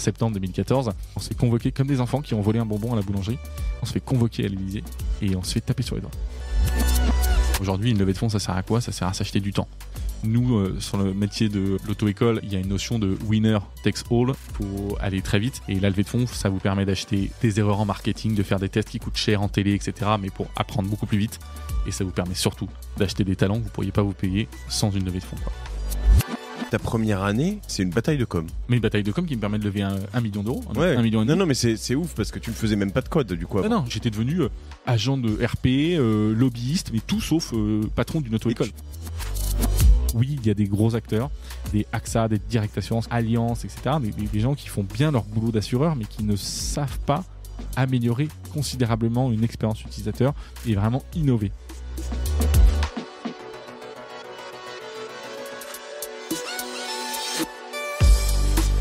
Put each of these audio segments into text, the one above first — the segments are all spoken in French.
septembre 2014. On s'est convoqué comme des enfants qui ont volé un bonbon à la boulangerie. On se fait convoquer à l'Élysée et on se fait taper sur les doigts. Aujourd'hui, une levée de fonds, ça sert à quoi Ça sert à s'acheter du temps. Nous, euh, sur le métier de l'auto-école, il y a une notion de winner takes all pour aller très vite. Et la levée de fonds, ça vous permet d'acheter des erreurs en marketing, de faire des tests qui coûtent cher en télé, etc. Mais pour apprendre beaucoup plus vite. Et ça vous permet surtout d'acheter des talents que vous ne pourriez pas vous payer sans une levée de fonds ta première année, c'est une bataille de com. Mais une bataille de com qui me permet de lever un, million d'euros. Ouais. Un million non, non, mais c'est ouf parce que tu ne faisais même pas de code du coup. Ah non, j'étais devenu euh, agent de RP, euh, lobbyiste, mais tout sauf euh, patron d'une auto-école. Oui, il y a des gros acteurs, des AXA, des Direct Assurance, Alliance, etc. Mais des gens qui font bien leur boulot d'assureur, mais qui ne savent pas améliorer considérablement une expérience utilisateur et vraiment innover.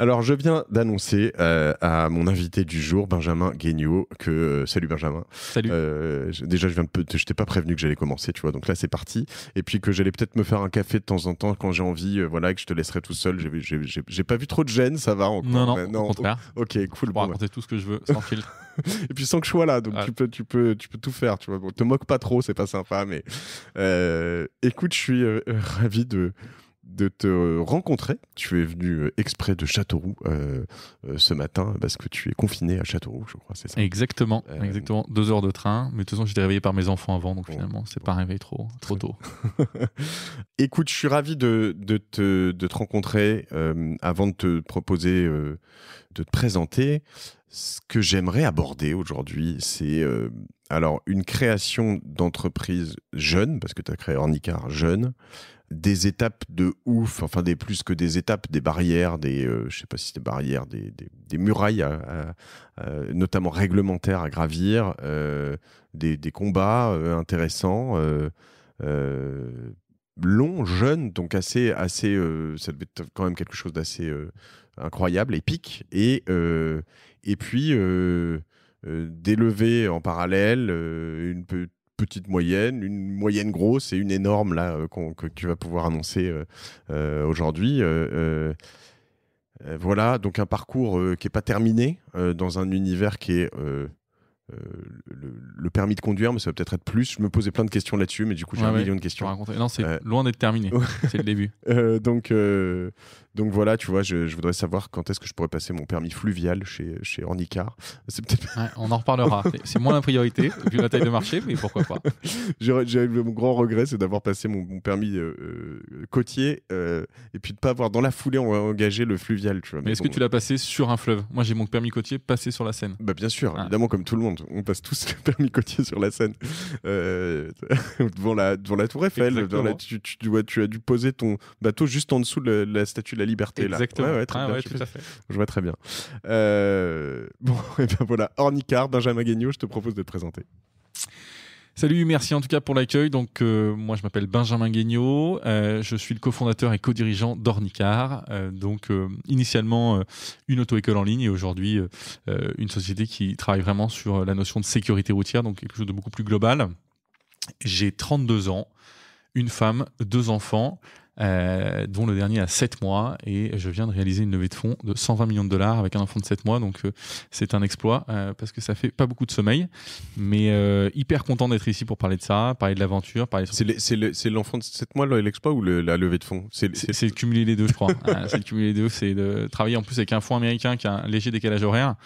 Alors, je viens d'annoncer euh, à mon invité du jour, Benjamin Guignot, que. Euh, salut Benjamin. Salut. Euh, déjà, je viens t'ai pas prévenu que j'allais commencer, tu vois. Donc là, c'est parti. Et puis que j'allais peut-être me faire un café de temps en temps quand j'ai envie, voilà, que je te laisserai tout seul. J'ai pas vu trop de gêne, ça va Non, non, non, au contraire. Ok, cool. Je bon, bah. raconter tout ce que je veux, sans filtre. et puis sans que je sois là, donc tu, peux, tu, peux, tu peux tout faire. Tu vois. Bon, te moque pas trop, c'est pas sympa, mais écoute, je suis ravi de, de te rencontrer. Tu es venu euh, exprès de Châteauroux euh, euh, ce matin parce que tu es confiné à Châteauroux, je crois, c'est ça Exactement, exactement. Deux heures de train, mais de toute façon, j'étais réveillé par mes enfants avant, donc finalement, c'est pas réveillé trop, trop tôt. Écoute, je suis ravi de, te, rencontrer avant de te proposer de te présenter. Ce que j'aimerais aborder aujourd'hui, c'est alors, une création d'entreprise jeune, parce que tu as créé Ornicar jeune, des étapes de ouf, enfin des plus que des étapes, des barrières, des, euh, sais pas si des barrières, des, murailles, notamment réglementaires à gravir, euh, des, combats euh, intéressants, longs, jeunes, donc assez, assez, ça devait être quand même quelque chose d'assez incroyable, épique, et, et puis euh, d'élever en parallèle euh, une petite moyenne, une moyenne grosse et une énorme là euh, que tu vas pouvoir annoncer aujourd'hui. voilà, donc un parcours qui n'est pas terminé dans un univers qui est euh, le, permis de conduire, mais ça va peut-être être plus. Je me posais plein de questions là-dessus, mais du coup, j'ai un million de questions. Non, c'est euh, loin d'être terminé. c'est le début. Euh, donc, donc voilà, tu vois, je, voudrais savoir quand est-ce que je pourrais passer mon permis fluvial chez, chez Ornicar. on en reparlera. c'est moins la priorité, vu la taille de marché, mais pourquoi pas. j'ai mon grand regret, c'est d'avoir passé mon, permis côtier et puis de pas avoir dans la foulée engagé le fluvial. Tu vois, mais, est-ce que tu l'as passé sur un fleuve Moi, j'ai mon permis côtier passé sur la Seine. Bah, bien sûr, ah. évidemment, comme tout le monde on passe tous le permis côtier sur la scène euh, devant, la, devant la Tour Eiffel. tu, as dû poser ton bateau juste en dessous de la, statue de la liberté. Exactement. très ah bien, tout à fait. Je vois très bien. Euh, bon, et bien voilà, Ornicard, Benjamin Guignot, je te propose de te présenter. Salut, merci en tout cas pour l'accueil. Donc, euh, moi, je m'appelle Benjamin Guignot. Euh, je suis le cofondateur et co-dirigeant d'Ornicar. Euh, donc, initialement, une auto-école en ligne et aujourd'hui, une société qui travaille vraiment sur la notion de sécurité routière, donc quelque chose de beaucoup plus global. J'ai 32 ans, une femme, deux enfants euh, dont le dernier à 7 mois. Et je viens de réaliser une levée de fonds de 120 millions de dollars avec un enfant de 7 mois. Donc euh, c'est un exploit euh, parce que ça fait pas beaucoup de sommeil. Mais euh, hyper content d'être ici pour parler de ça, parler de l'aventure. parler. De... C'est l'enfant de 7 mois l'exploit ou la levée de fonds C'est cumuler les deux, je crois. c'est cumuler les deux. C'est de travailler en plus avec un fonds américain qui a un léger décalage horaire.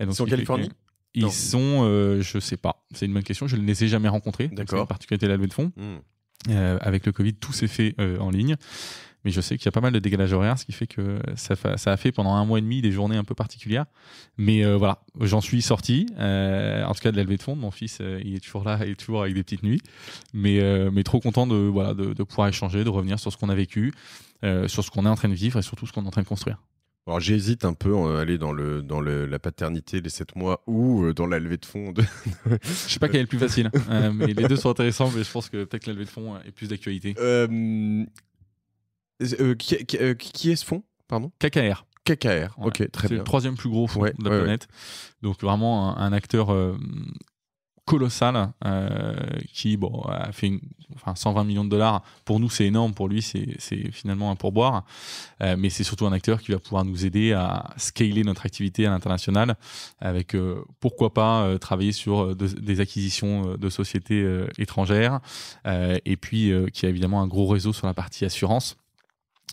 Et donc, en Californie ils sont, je sais pas. C'est une bonne question. Je ne les ai jamais rencontrés. D'accord. particulier la la levée de fonds. Hmm. Euh, avec le Covid, tout s'est fait euh, en ligne. Mais je sais qu'il y a pas mal de décalage horaire, ce qui fait que ça, a fait pendant un mois et demi des journées un peu particulières. Mais euh, voilà, j'en suis sorti, en tout cas de la de fond. Mon fils, il est toujours là, il est toujours avec des petites nuits. Mais, mais trop content de, voilà, de, de, pouvoir échanger, de revenir sur ce qu'on a vécu, sur ce qu'on est en train de vivre et surtout ce qu'on est en train de construire. Alors j'hésite un peu euh, à aller dans, le, dans le, la paternité, les 7 mois, ou euh, dans la levée de fonds. De... je sais pas quelle est la plus facile, hein. euh, mais les deux sont intéressants, mais je pense que peut-être la levée de fonds est plus d'actualité. qui, est ce fonds Pardon KKR. KKR, ok, très bien. C'est le troisième plus gros fonds de la planète. Donc vraiment un acteur colossal euh, qui bon, a fait enfin, 120 millions de dollars. Pour nous, c'est énorme. Pour lui, c'est finalement un pourboire. Euh, mais c'est surtout un acteur qui va pouvoir nous aider à scaler notre activité à l'international avec, euh, pourquoi pas, travailler sur des acquisitions de sociétés étrangères. et puis, qui a évidemment un gros réseau sur la partie assurance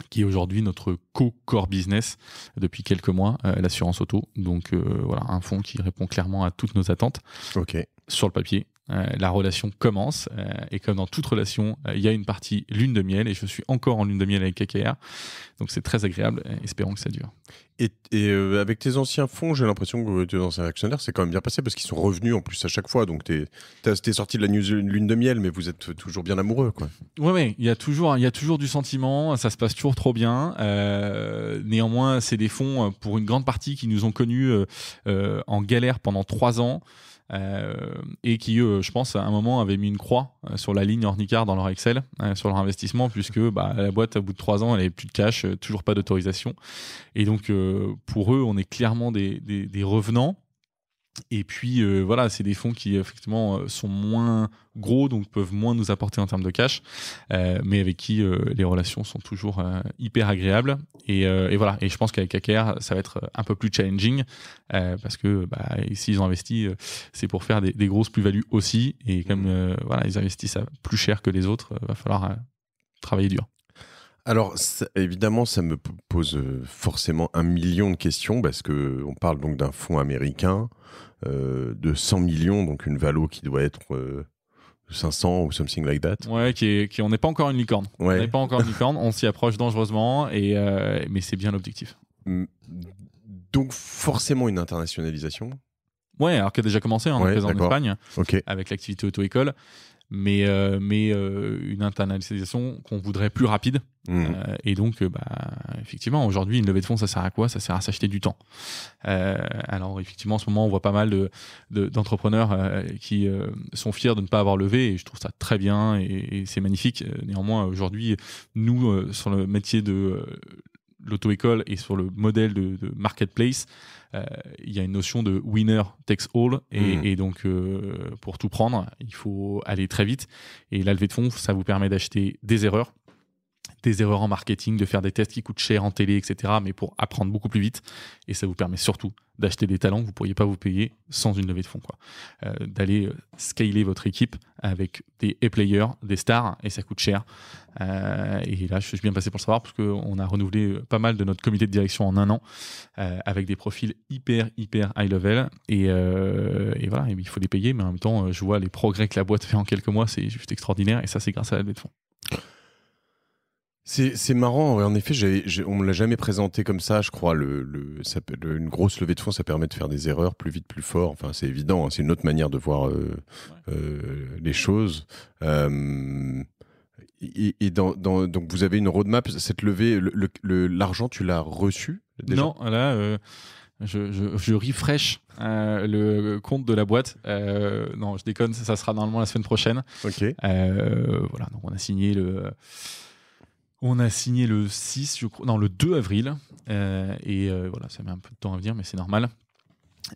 qui est aujourd'hui notre co-core business depuis quelques mois, l'assurance auto. Donc voilà, un fonds qui répond clairement à toutes nos attentes. Ok sur le papier, euh, la relation commence. Euh, et comme dans toute relation, euh, il y a une partie lune de miel. Et je suis encore en lune de miel avec KKR. Donc c'est très agréable. espérons que ça dure. Et, avec tes anciens fonds, j'ai l'impression que tes anciens actionnaires, c'est quand même bien passé parce qu'ils sont revenus en plus à chaque fois. Donc t'es es, sorti de la news, lune de miel, mais vous êtes toujours bien amoureux. Quoi. Ouais, Il y, a toujours, il y a toujours du sentiment. Ça se passe toujours trop bien. néanmoins, c'est des fonds pour une grande partie qui nous ont connus en galère pendant trois ans. Euh, et qui, euh, je pense, à un moment avaient mis une croix euh, sur la ligne Ornicard dans leur Excel, sur leur investissement, puisque bah, la boîte, à bout de trois ans, elle n'avait plus de cash, toujours pas d'autorisation. Et donc, pour eux, on est clairement des revenants et puis euh, voilà, c'est des fonds qui effectivement euh, sont moins gros, donc peuvent moins nous apporter en termes de cash, euh, mais avec qui les relations sont toujours hyper agréables. Et, voilà, et je pense qu'avec Akair, ça va être un peu plus challenging, parce que bah, s'ils ont investi, c'est pour faire des, des grosses plus-values aussi, et comme mmh. voilà, ils investissent plus cher que les autres, il va falloir travailler dur. Alors évidemment, ça me pose euh, forcément un million de questions parce que on parle donc d'un fonds américain euh, de 100 millions, donc une valo qui doit être 500 euh, ou something like that. Ouais, qui, on n'est pas encore une licorne. On n'est pas encore une licorne, on s'y approche dangereusement, et, mais c'est bien l'objectif. Donc forcément une internationalisation. Ouais, alors qu'elle a déjà commencé, hein, en Espagne, avec l'activité auto-école mais, euh, mais euh, une internalisation qu'on voudrait plus rapide. Hmm. Euh, et donc, bah, effectivement, aujourd'hui, une levée de fonds, ça sert à quoi Ça sert à s'acheter du temps. alors, effectivement, en ce moment, on voit pas mal d'entrepreneurs de, qui sont fiers de ne pas avoir levé, et je trouve ça très bien, et, c'est magnifique. Néanmoins, aujourd'hui, nous, sur le métier de l'auto-école et sur le modèle de marketplace, euh, il y a une notion de winner takes all. Et, hmm. donc, euh, pour tout prendre, il faut aller très vite. Et la levée de fonds, ça vous permet d'acheter des erreurs des erreurs en marketing, de faire des tests qui coûtent cher en télé, etc. Mais pour apprendre beaucoup plus vite. Et ça vous permet surtout d'acheter des talents que vous ne pourriez pas vous payer sans une levée de fonds. Euh, d'aller euh, scaler votre équipe avec des a players des stars, et ça coûte cher. Euh, et là, je suis bien passé pour le savoir parce qu'on a renouvelé pas mal de notre comité de direction en un an avec des profils hyper, hyper high level. Et, voilà, il faut les payer, mais en même temps, je vois les progrès que la boîte fait en quelques mois, c'est juste extraordinaire. Et ça, c'est grâce à la levée de fonds. C'est marrant, en effet, on ne me l'a jamais présenté comme ça, je crois. Le, une grosse levée de fonds, ça permet de faire des erreurs plus vite, plus fort. Enfin, c'est évident, hein, c'est une autre manière de voir euh, euh, les choses. Euh, et, dans, donc, vous avez une roadmap, cette levée, l'argent, tu l'as reçu déjà Non, là, je, je, refresh le compte de la boîte. non, je déconne, ça, sera normalement la semaine prochaine. Ok. voilà, donc on a signé le. On a signé le 6, je crois, non, le 2 avril. Euh, et euh, voilà, ça met un peu de temps à venir, mais c'est normal.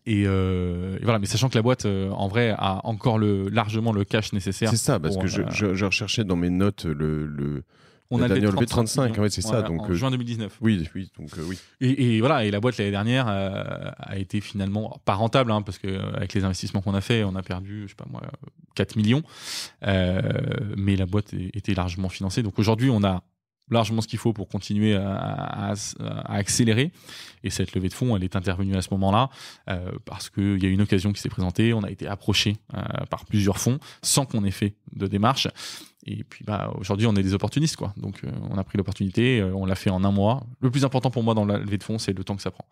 Et, euh, voilà, mais sachant que la boîte, en vrai, a encore le, largement le cash nécessaire. C'est ça, parce que je, je, recherchais dans mes notes le... le on a le 35, 35 en fait, c'est ça. Donc, juin 2019. Oui, oui, donc oui. Et, voilà, et la boîte l'année dernière a été finalement pas rentable, hein, parce qu'avec les investissements qu'on a fait, on a perdu, je sais pas moi, 4 millions. mais la boîte était largement financée. Donc aujourd'hui, on a largement ce qu'il faut pour continuer à, accélérer. Et cette levée de fonds, elle est intervenue à ce moment-là euh, parce qu'il y a une occasion qui s'est présentée. On a été approché euh, par plusieurs fonds sans qu'on ait fait de démarche. Et puis bah, aujourd'hui, on est des opportunistes. Quoi. Donc euh, on a pris l'opportunité, on l'a fait en un mois. Le plus important pour moi dans la levée de fonds, c'est le temps que ça prend.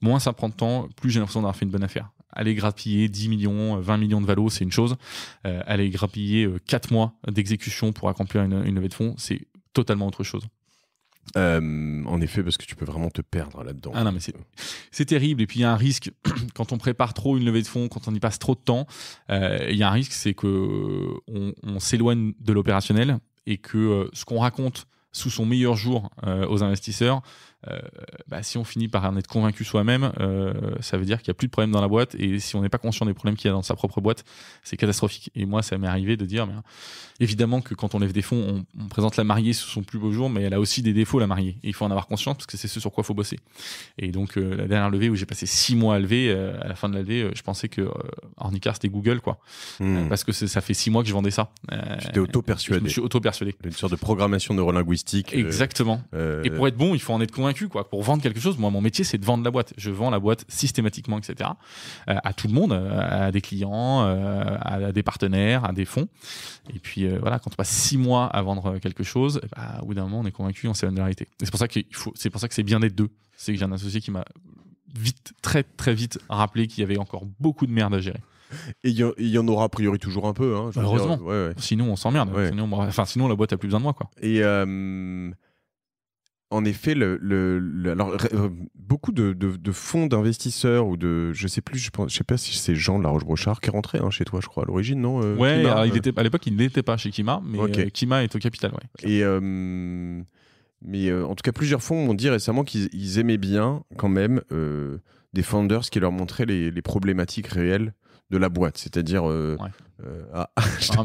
Moins ça prend de temps, plus j'ai l'impression d'avoir fait une bonne affaire. Aller grappiller 10 millions, 20 millions de valos, c'est une chose. aller grappiller 4 mois d'exécution pour accomplir une levée de fonds, c'est totalement autre chose. Euh, en effet, parce que tu peux vraiment te perdre là-dedans. Ah c'est terrible. Et puis il y a un risque quand on prépare trop une levée de fonds, quand on y passe trop de temps, euh, il y a un risque, c'est que on, s'éloigne de l'opérationnel et que euh, ce qu'on raconte sous son meilleur jour aux investisseurs euh, bah, si on finit par en être convaincu soi-même, euh, ça veut dire qu'il n'y a plus de problème dans la boîte. Et si on n'est pas conscient des problèmes qu'il y a dans sa propre boîte, c'est catastrophique. Et moi, ça m'est arrivé de dire, mais, hein, évidemment que quand on lève des fonds, on, présente la mariée sous son plus beau jour, mais elle a aussi des défauts, la mariée. Et il faut en avoir conscience parce que c'est ce sur quoi il faut bosser. Et donc, euh, la dernière levée où j'ai passé six mois à lever, à la fin de la levée, je pensais que Ornicar, c'était Google, quoi. Hmm. parce que ça fait six mois que je vendais ça. J'étais auto-persuadé. Je suis auto-persuadé. Une sorte de programmation neurolinguistique. Exactement. Et pour être bon, il faut en être convaincu quoi. Pour vendre quelque chose, moi mon métier c'est de vendre la boîte. Je vends la boîte systématiquement, etc. Euh, à tout le monde, euh, à des clients, euh, à des partenaires, à des fonds. Et puis voilà, quand on passe six mois à vendre quelque chose, eh ben, au bout d'un moment on est convaincu, on sait la vérité. c'est pour ça qu'il faut, c'est pour ça que c'est bien d'être deux. C'est que j'ai un associé qui m'a vite, très très vite rappelé qu'il y avait encore beaucoup de merde à gérer. Et il y, en aura a priori toujours un peu. Hein, Heureusement. Sinon, on s'emmerde. Sinon, enfin, sinon, la boîte a plus besoin de moi. Quoi. Et en effet, le, le, alors, euh, beaucoup de, de, fonds d'investisseurs ou de, je sais plus, je, pense, sais pas si c'est Jean de la Roche-Brochard qui est rentré hein, chez toi, je crois, à l'origine, non euh, Ouais, euh. à l'époque, il n'était pas chez Kima, mais Kima est au capital, ouais. Et, mais en tout cas, plusieurs fonds m'ont dit récemment qu'ils aimaient bien, quand même, des founders qui leur montraient les, problématiques réelles de la boîte, c'est-à-dire ah, ah, ça,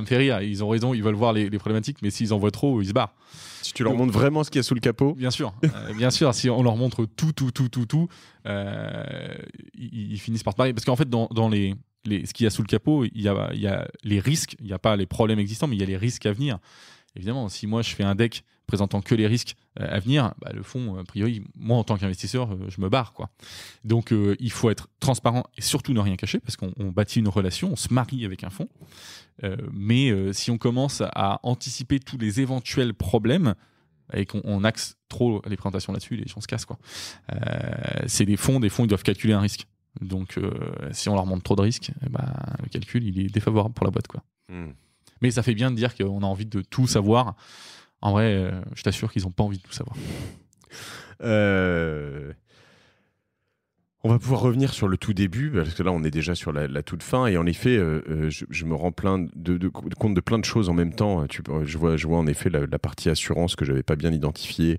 me fait rire. Ils ont raison, ils veulent voir les, les problématiques, mais s'ils en voient trop, ils se barrent. Si tu leur montres vraiment ce qu'il y a sous le capot. Bien sûr, euh, bien sûr. Si on leur montre tout, tout, tout, tout, tout, euh, ils, finissent par te parler. Parce qu'en fait, dans, les, les, ce qu'il y a sous le capot, il y a, il y a les risques. Il n'y a pas les problèmes existants, mais il y a les risques à venir. Évidemment, si moi je fais un deck présentant que les risques euh, à venir, bah, le fonds, a priori, moi en tant qu'investisseur, euh, je me barre. Quoi. Donc euh, il faut être transparent et surtout ne rien cacher parce qu'on bâtit une relation, on se marie avec un fonds. mais si on commence à anticiper tous les éventuels problèmes, et qu'on axe trop les présentations là-dessus, les gens se cassent. quoi. c'est des fonds, des fonds, ils doivent calculer un risque. Donc si on leur montre trop de risques, eh ben, le calcul, il est défavorable pour la boîte. quoi. Hmm. Mais ça fait bien de dire qu'on a envie de tout savoir. En vrai, euh, je t'assure qu'ils n'ont pas envie de tout savoir. Euh, on va pouvoir revenir sur le tout début, parce que là, on est déjà sur la, toute fin. Et en effet, euh, je, me rends plein de, compte de plein de choses en même temps. je, vois, en effet la, partie assurance que je n'avais pas bien identifiée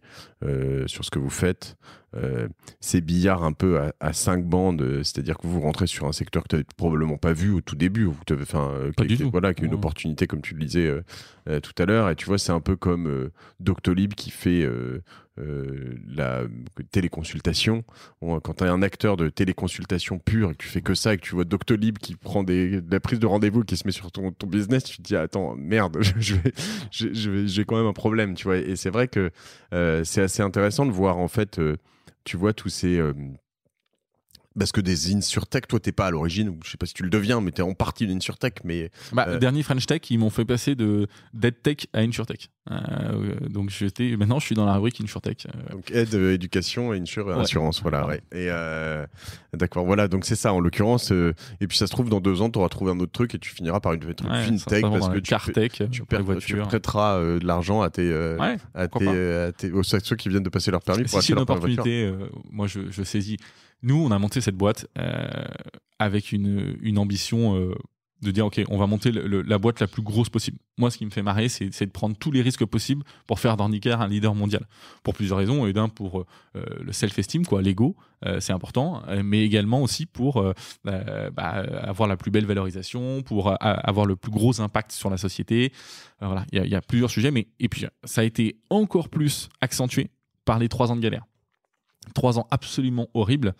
sur ce que vous faites. Euh, ces billards un peu à, à cinq bandes, euh, c'est-à-dire que vous rentrez sur un secteur que tu n'avais probablement pas vu au tout début, ou que enfin, euh, voilà, qui est une opportunité comme tu le disais tout à l'heure. Et tu vois, c'est un peu comme Doctolib qui fait la téléconsultation. quand tu as un acteur de téléconsultation pure et que tu fais que ça et que tu vois Doctolib qui prend des, de la prise de rendez-vous qui se met sur ton, business, tu te dis attends merde, j'ai quand même un problème, tu vois. Et c'est vrai que c'est assez intéressant de voir en fait tu vois tous ces parce que des InsurTech, toi, t'es pas à l'origine, je sais pas si tu le deviens, mais tu es en partie d'une InsurTech. Mais bah, euh, dernier French Tech, ils m'ont fait passer de tech à InsurTech. Euh, donc j'étais, maintenant, je suis dans la rubrique InsurTech. Euh, donc aide, éducation et assurance, voilà. Ouais. Et d'accord, voilà. Donc c'est ça en l'occurrence. et puis ça se trouve dans deux ans, tu auras trouvé un autre truc et tu finiras par une, truc fintech parce que tu, tu, prêteras de l'argent à tes, à, tes, aux, ceux qui viennent de passer leur permis. Pour si c'est une opportunité, moi je, je saisis. Nous, on a monté cette boîte euh, avec une, ambition euh, de dire, OK, on va monter la boîte la plus grosse possible. Moi, ce qui me fait marrer, c'est de prendre tous les risques possibles pour faire d'Handicare un leader mondial. Pour plusieurs raisons, et d'un pour euh, le self-esteem, quoi, l'ego, c'est important, mais également aussi pour bah, bah, avoir la plus belle valorisation, pour avoir le plus gros impact sur la société. voilà, il y, y, a plusieurs sujets, mais et puis ça a été encore plus accentué par les trois ans de galère. Trois ans absolument horribles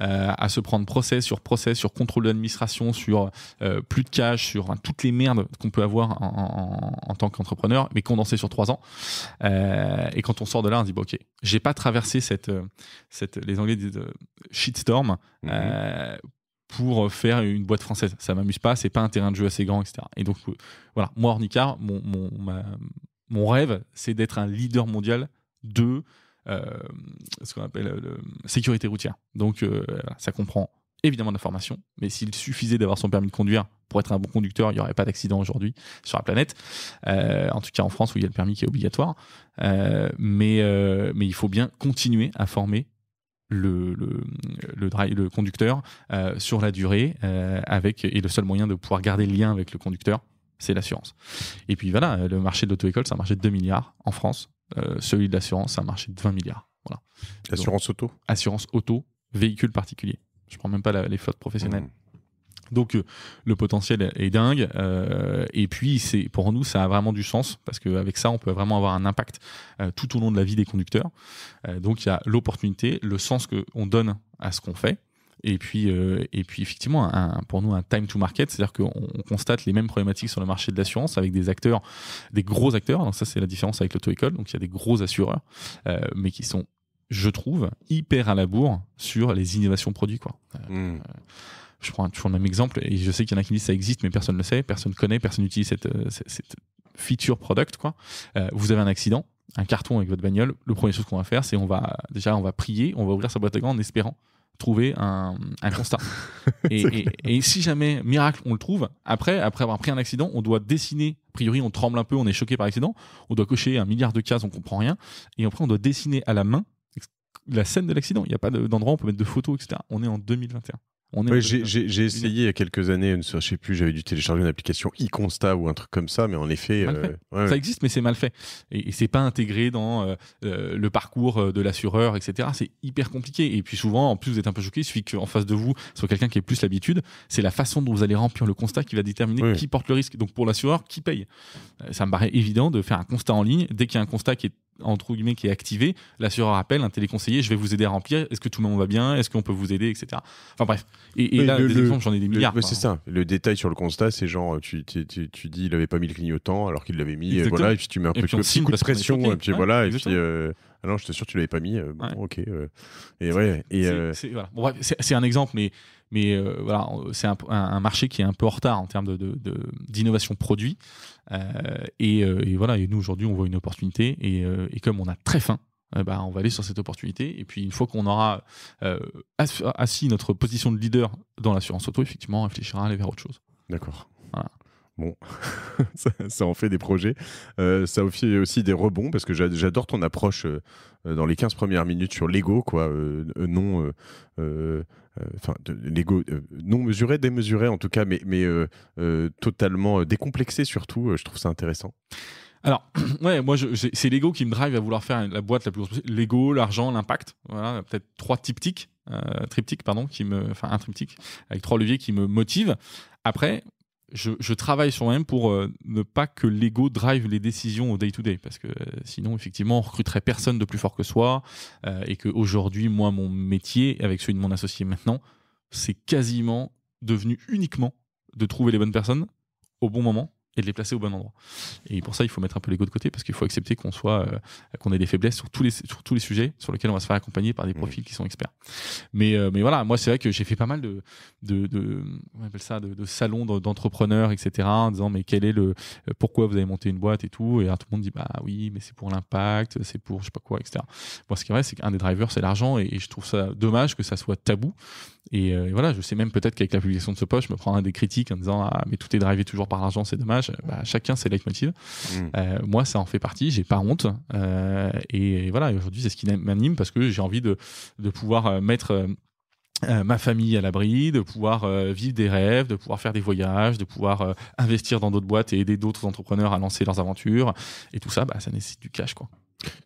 euh, à se prendre procès sur procès, sur contrôle d'administration, sur euh, plus de cash, sur toutes les merdes qu'on peut avoir en, en, tant qu'entrepreneur, mais condensé sur trois ans. Euh, et quand on sort de là, on se dit bon, ok, j'ai pas traversé cette, cette, les Anglais disent shitstorm mhm. pour faire une boîte française. Ça m'amuse pas, c'est pas un terrain de jeu assez grand, etc. Et donc voilà, moi Ornicar mon, mon, mon rêve, c'est d'être un leader mondial de euh, ce qu'on appelle euh, sécurité routière. Donc, euh, ça comprend évidemment de la formation, mais s'il suffisait d'avoir son permis de conduire pour être un bon conducteur, il n'y aurait pas d'accident aujourd'hui sur la planète, en tout cas en France où il y a le permis qui est obligatoire. mais, mais il faut bien continuer à former le, le, conducteur sur la durée, avec, et le seul moyen de pouvoir garder le lien avec le conducteur, c'est l'assurance. Et puis voilà, le marché de l'auto-école, c'est un marché de 2 milliards en France. Euh, celui de l'assurance, ça a marché de 20 milliards. Voilà. Assurance auto Assurance auto, véhicule particulier. Je prends même pas les flottes professionnelles. Mmh. Donc euh, le potentiel est dingue. Euh, et puis c'est pour nous ça a vraiment du sens parce qu'avec ça on peut vraiment avoir un impact tout au long de la vie des conducteurs. donc il y a l'opportunité, le sens que donne à ce qu'on fait. Et puis, euh, et puis effectivement, un, pour nous, un time to market, c'est-à-dire qu'on constate les mêmes problématiques sur le marché de l'assurance avec des acteurs, des gros acteurs. Donc ça, c'est la différence avec l'auto-école. Donc il y a des gros assureurs, euh, mais qui sont, je trouve, hyper à la bourre sur les innovations produits. Quoi. Euh, hmm. je prends toujours le même exemple, et je sais qu'il y en a qui disent ça existe, mais personne ne le sait, personne ne connaît, personne n'utilise cette, cette, feature product. Quoi. vous avez un accident, un carton avec votre bagnole, le premier chose qu'on va faire, c'est on va déjà on va prier, on va ouvrir sa boîte à gants en espérant trouver un, un constat. et, et, si jamais, miracle, on le trouve, après, après avoir pris un accident, on doit dessiner, a priori on tremble un peu, on est choqué par l'accident, on doit cocher un milliard de cases, on comprend rien, et après on doit dessiner à la main la scène de l'accident. Il n'y a pas d'endroit, on peut mettre de photos, etc. On est en 2021 j'ai essayé il y a quelques années, je sais plus, j'avais dû télécharger une application e-constat ou un truc comme ça, mais en effet, euh, ça existe, mais c'est mal fait et, c'est pas intégré dans euh, euh, le parcours de l'assureur, etc. C'est hyper compliqué et puis souvent, en plus, vous êtes un peu choqué, il suffit qu'en face de vous soit quelqu'un qui ait plus l'habitude. C'est la façon dont vous allez remplir le constat qui va déterminer qui porte le risque. Donc pour l'assureur, qui paye. Ça me paraît évident de faire un constat en ligne dès qu'il y a un constat qui est entre guillemets qui est activé, l'assureur appelle un téléconseiller, je vais vous aider à remplir, est-ce que tout le monde va bien, est-ce qu'on peut vous aider, etc. Enfin bref. Et, là, des exemples, j'en ai des milliards. C'est ça. Le détail sur le constat, c'est genre, euh, tu, tu, tu, tu, dis, il n'avait pas mis le clignotant alors qu'il l'avait mis, euh, voilà, et puis tu mets un peu petit coup de pression, et puis voilà, et puis. Euh, ah non, je suis sûr tu l'avais pas mis. bon, ok. et ouais. Et, c'est voilà. un exemple, mais mais euh, voilà, c'est un, marché qui est un peu en retard en termes d'innovation de, de, produit. Euh, euh, et, voilà, et nous aujourd'hui, on voit une opportunité. Et, comme on a très faim, bah, on va aller sur cette opportunité. Et puis, une fois qu'on aura assis notre position de leader dans l'assurance auto, effectivement, on réfléchira à aller vers autre chose. D'accord. Bon, ça, en fait des projets. ça offre aussi des rebonds parce que j'adore ton approche dans les 15 premières minutes sur l'ego, quoi. non euh, enfin, l'ego euh, non mesuré, démesuré en tout cas, mais, euh, totalement décomplexé surtout. je trouve ça intéressant. Alors, ouais, moi, c'est l'ego qui me drive à vouloir faire la boîte la plus grosse L'ego, l'argent, l'impact. Voilà, peut-être trois triptyques, pardon, qui me, enfin un triptyque avec trois leviers qui me motivent. Après, je, travaille sur moi-même pour euh, ne pas que l'ego drive les décisions au day-to-day, parce que euh, sinon, effectivement, on recruterait personne de plus fort que soi, euh, et et qu'aujourd'hui, moi, mon métier, avec celui de mon associé maintenant, c'est quasiment devenu uniquement de trouver les bonnes personnes au bon moment et de les placer au bon endroit. Et pour ça, il faut mettre un peu l'ego de côté parce qu'il faut accepter qu'on soit, euh, qu'on ait des faiblesses sur tous les sur tous les sujets sur lesquels on va se faire accompagner par des mmh. profils qui sont experts. Mais euh, mais voilà, moi c'est vrai que j'ai fait pas mal de de, de on appelle ça de, salons d'entrepreneurs etc. En disant mais quel est le euh, pourquoi vous avez monté une boîte et tout et alors, tout le monde dit bah oui mais c'est pour l'impact, c'est pour je sais pas quoi etc. Moi ce qui est vrai c'est qu'un des drivers c'est l'argent et, et je trouve ça dommage que ça soit tabou euh, et, voilà, je sais même peut-être qu'avec la publication de ce post, je me prends des critiques en disant Ah, mais tout est drivé toujours par l'argent, c'est dommage. Mmh. Bah, chacun ses leitmotivs. Mmh. Euh, moi, ça en fait partie, j'ai pas honte. Euh, et, voilà, aujourd'hui, c'est ce qui m'anime parce que j'ai envie de, de, pouvoir mettre. ma famille à l'abri, de pouvoir vivre des rêves, de pouvoir faire des voyages, de pouvoir investir dans d'autres boîtes et aider d'autres entrepreneurs à lancer leurs aventures. Et tout ça, bah, ça nécessite du cash. quoi.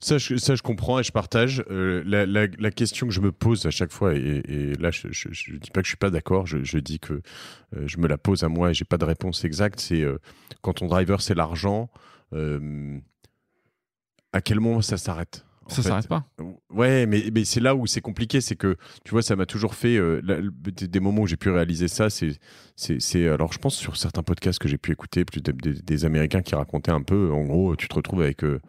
Ça je, comprends et je partage. Euh, la, question que je me pose à chaque fois, et, là, je ne dis pas que je suis pas d'accord, je, dis que euh, je me la pose à moi et j'ai pas de réponse exacte, c'est euh, quand ton driver, c'est l'argent, à quel moment ça s'arrête ça s'arrête pas. Ouais, mais, c'est là où c'est compliqué, c'est que tu vois, ça m'a toujours fait euh, des moments où j'ai pu réaliser ça. C'est, alors je pense sur certains podcasts que j'ai pu écouter, plus des, des, Américains qui racontaient un peu, en gros, tu te retrouves avec euh,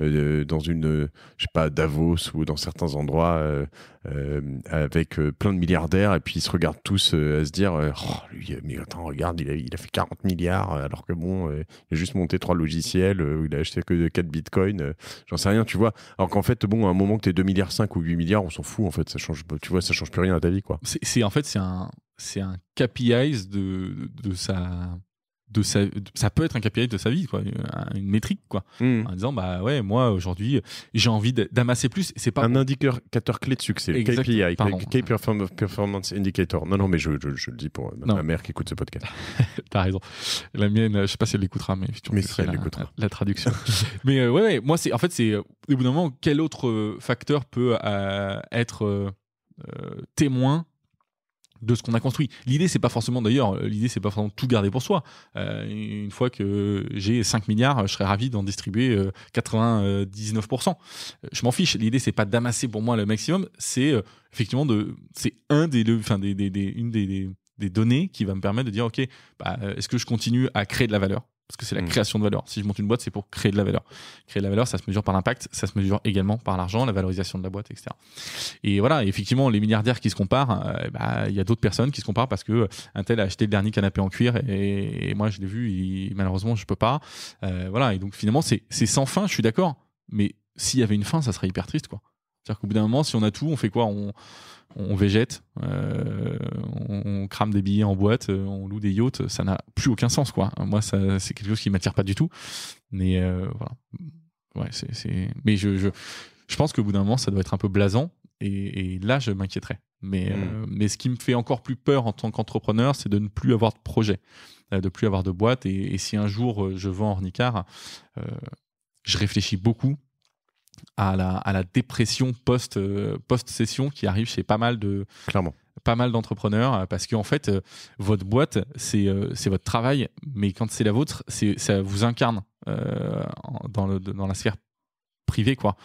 euh, dans une, je sais pas, Davos ou dans certains endroits avec plein de milliardaires et puis ils se regardent tous à se dire, oh, lui, mais attends, regarde, il a, il a, fait 40 milliards alors que bon, il a juste monté trois logiciels, il a acheté que 4 bitcoins, j'en sais rien, tu vois. Alors en fait, bon, à un moment que t'es 2 milliards 5 ou 8 milliards, on s'en fout, en fait. Ça change, tu vois, ça change plus rien à ta vie, quoi. C'est, en fait, c'est un, c'est un de, de, de sa, ça peut être un KPI de sa vie, quoi, une métrique, quoi, hmm. en disant bah ouais, moi aujourd'hui j'ai envie d'amasser plus. C'est pas un indicateur clé de succès, KPI, Performance Indicator. Non, non, mais je, le dis pour ma mère qui écoute ce podcast. T'as raison. La mienne, je sais pas si elle l'écoutera, mais, mais elle la, La, traduction. mais euh, ouais, moi c'est en fait c'est euh, au bout moment quel autre euh, facteur peut être témoin de ce qu'on a construit. L'idée, c'est pas forcément d'ailleurs, euh, l'idée, c'est pas forcément tout garder pour soi. Euh, une fois que j'ai 5 milliards, je serais ravi d'en distribuer 99%. Euh, je m'en fiche. L'idée, c'est pas d'amasser pour moi le maximum, c'est effectivement de, c'est un des, enfin, des, des, une des, des, données qui va me permettre de dire, OK, bah, est-ce que je continue à créer de la valeur? parce que c'est la hmm. création de valeur. Si je monte une boîte, c'est pour créer de la valeur. Créer de la valeur, ça se mesure par l'impact, ça se mesure également par l'argent, la valorisation de la boîte, etc. Et voilà, effectivement, les milliardaires qui se comparent, euh, bah, il y a d'autres personnes qui se comparent parce que euh, un tel a acheté le dernier canapé en cuir et, moi je l'ai vu, malheureusement je peux pas. Euh, voilà, et donc finalement c'est sans fin, je suis d'accord, mais s'il y avait une fin, ça serait hyper triste, quoi. C'est-à-dire qu'au bout d'un moment, si on a tout, on fait quoi on végète, euh, on, crame des billets en boîte, euh, on loue des yachts, ça n'a plus aucun sens quoi. Moi, ça, c'est quelque chose qui m'attire pas du tout. Mais euh, voilà, ouais, c'est, Mais je, je, je pense qu'au bout d'un moment, ça doit être un peu blasant. Et, là, je m'inquiéterais. Mais, hmm. mais ce qui me fait encore plus peur en tant qu'entrepreneur, c'est de ne plus avoir de projet, de plus avoir de boîte. Et, si un jour je vends Ornicar, je réfléchis beaucoup à la, à la dépression post, euh, post session qui arrive chez pas mal de pas mal d'entrepreneurs euh, parce qu'en fait euh, votre boîte c'est c'est votre travail mais quand c'est la vôtre c'est ça vous incarne dans le dans la sphère privée quoi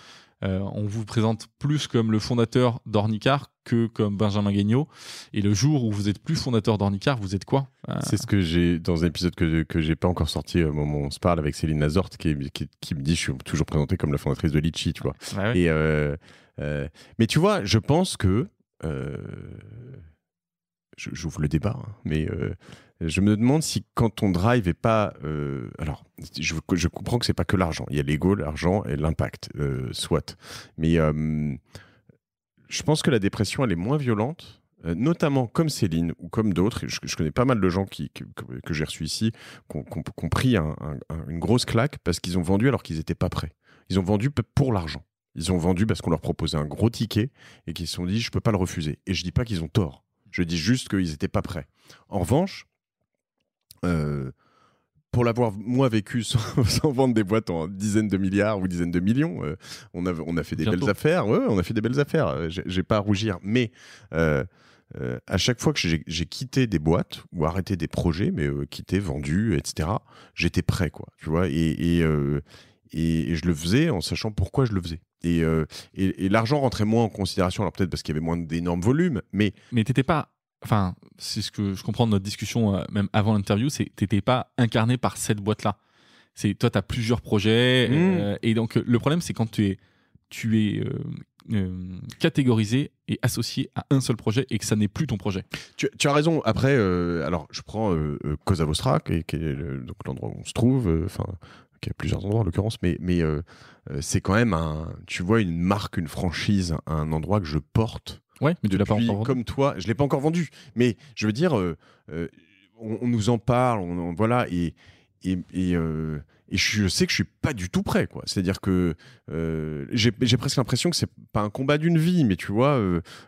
euh, on vous présente plus comme le fondateur d'Ornicar que comme Benjamin Guignot. Et le jour où vous êtes plus fondateur d'Ornicar, vous êtes quoi euh, C'est ce que j'ai dans un épisode que, que j'ai pas encore sorti au euh, moment où on se parle avec Céline Lazorte qui, qui, me dit je suis toujours présenté comme la fondatrice de Litchi, tu vois. mais tu vois, je pense que j'ouvre le débat, hein, mais je me demande si quand on drive et pas. Euh, alors, je, je, comprends que c'est pas que l'argent. Il y a l'ego, l'argent et l'impact, euh, soit. Mais euh, je pense que la dépression, elle est moins violente, notamment comme Céline ou comme d'autres. Je, connais pas mal de gens qui, que, que j'ai reçus ici qui ont pris une grosse claque parce qu'ils ont vendu alors qu'ils n'étaient pas prêts. Ils ont vendu pour l'argent. Ils ont vendu parce qu'on leur proposait un gros ticket et qu'ils se sont dit je ne peux pas le refuser. Et je ne dis pas qu'ils ont tort. Je dis juste qu'ils n'étaient pas prêts. En revanche, euh, pour l'avoir moi vécu sans, vendre des boîtes en dizaines de milliards ou dizaines de millions, euh, on, a, on a fait des belles affaires. on a fait des belles affaires. Euh, j'ai pas à rougir. Mais à chaque fois que j'ai quitté des boîtes ou arrêté des projets, mais quitté, vendu, etc., j'étais prêt, quoi. Tu vois. Et, et, et, et, je le faisais en sachant pourquoi je le faisais. Et, l'argent rentrait moins en considération, alors peut-être parce qu'il y avait moins d'énormes volumes, mais. Mais t'étais pas enfin, c'est ce que je comprends de notre discussion, euh, même avant l'interview, c'est que t'étais pas incarné par cette boîte-là. C'est toi, tu as plusieurs projets. Euh, hmm. et donc, le problème, c'est quand tu es, tu es euh, catégorisé et associé à un seul projet et que ça n'est plus ton projet. Tu, as raison. Après, alors je prends Cosa Vostra, qui, est donc l'endroit où on se trouve, enfin, qui a plusieurs endroits en l'occurrence, mais, mais c'est quand même un. Tu vois une marque, une franchise, un endroit que je porte Ouais, mais depuis, comme toi, je l'ai pas encore vendu. Mais je veux dire, euh, euh, on, nous en parle, on, voilà, euh, et je sais que je suis pas du tout prêt, quoi. C'est-à-dire que j'ai presque l'impression que c'est pas un combat d'une vie, mais tu vois,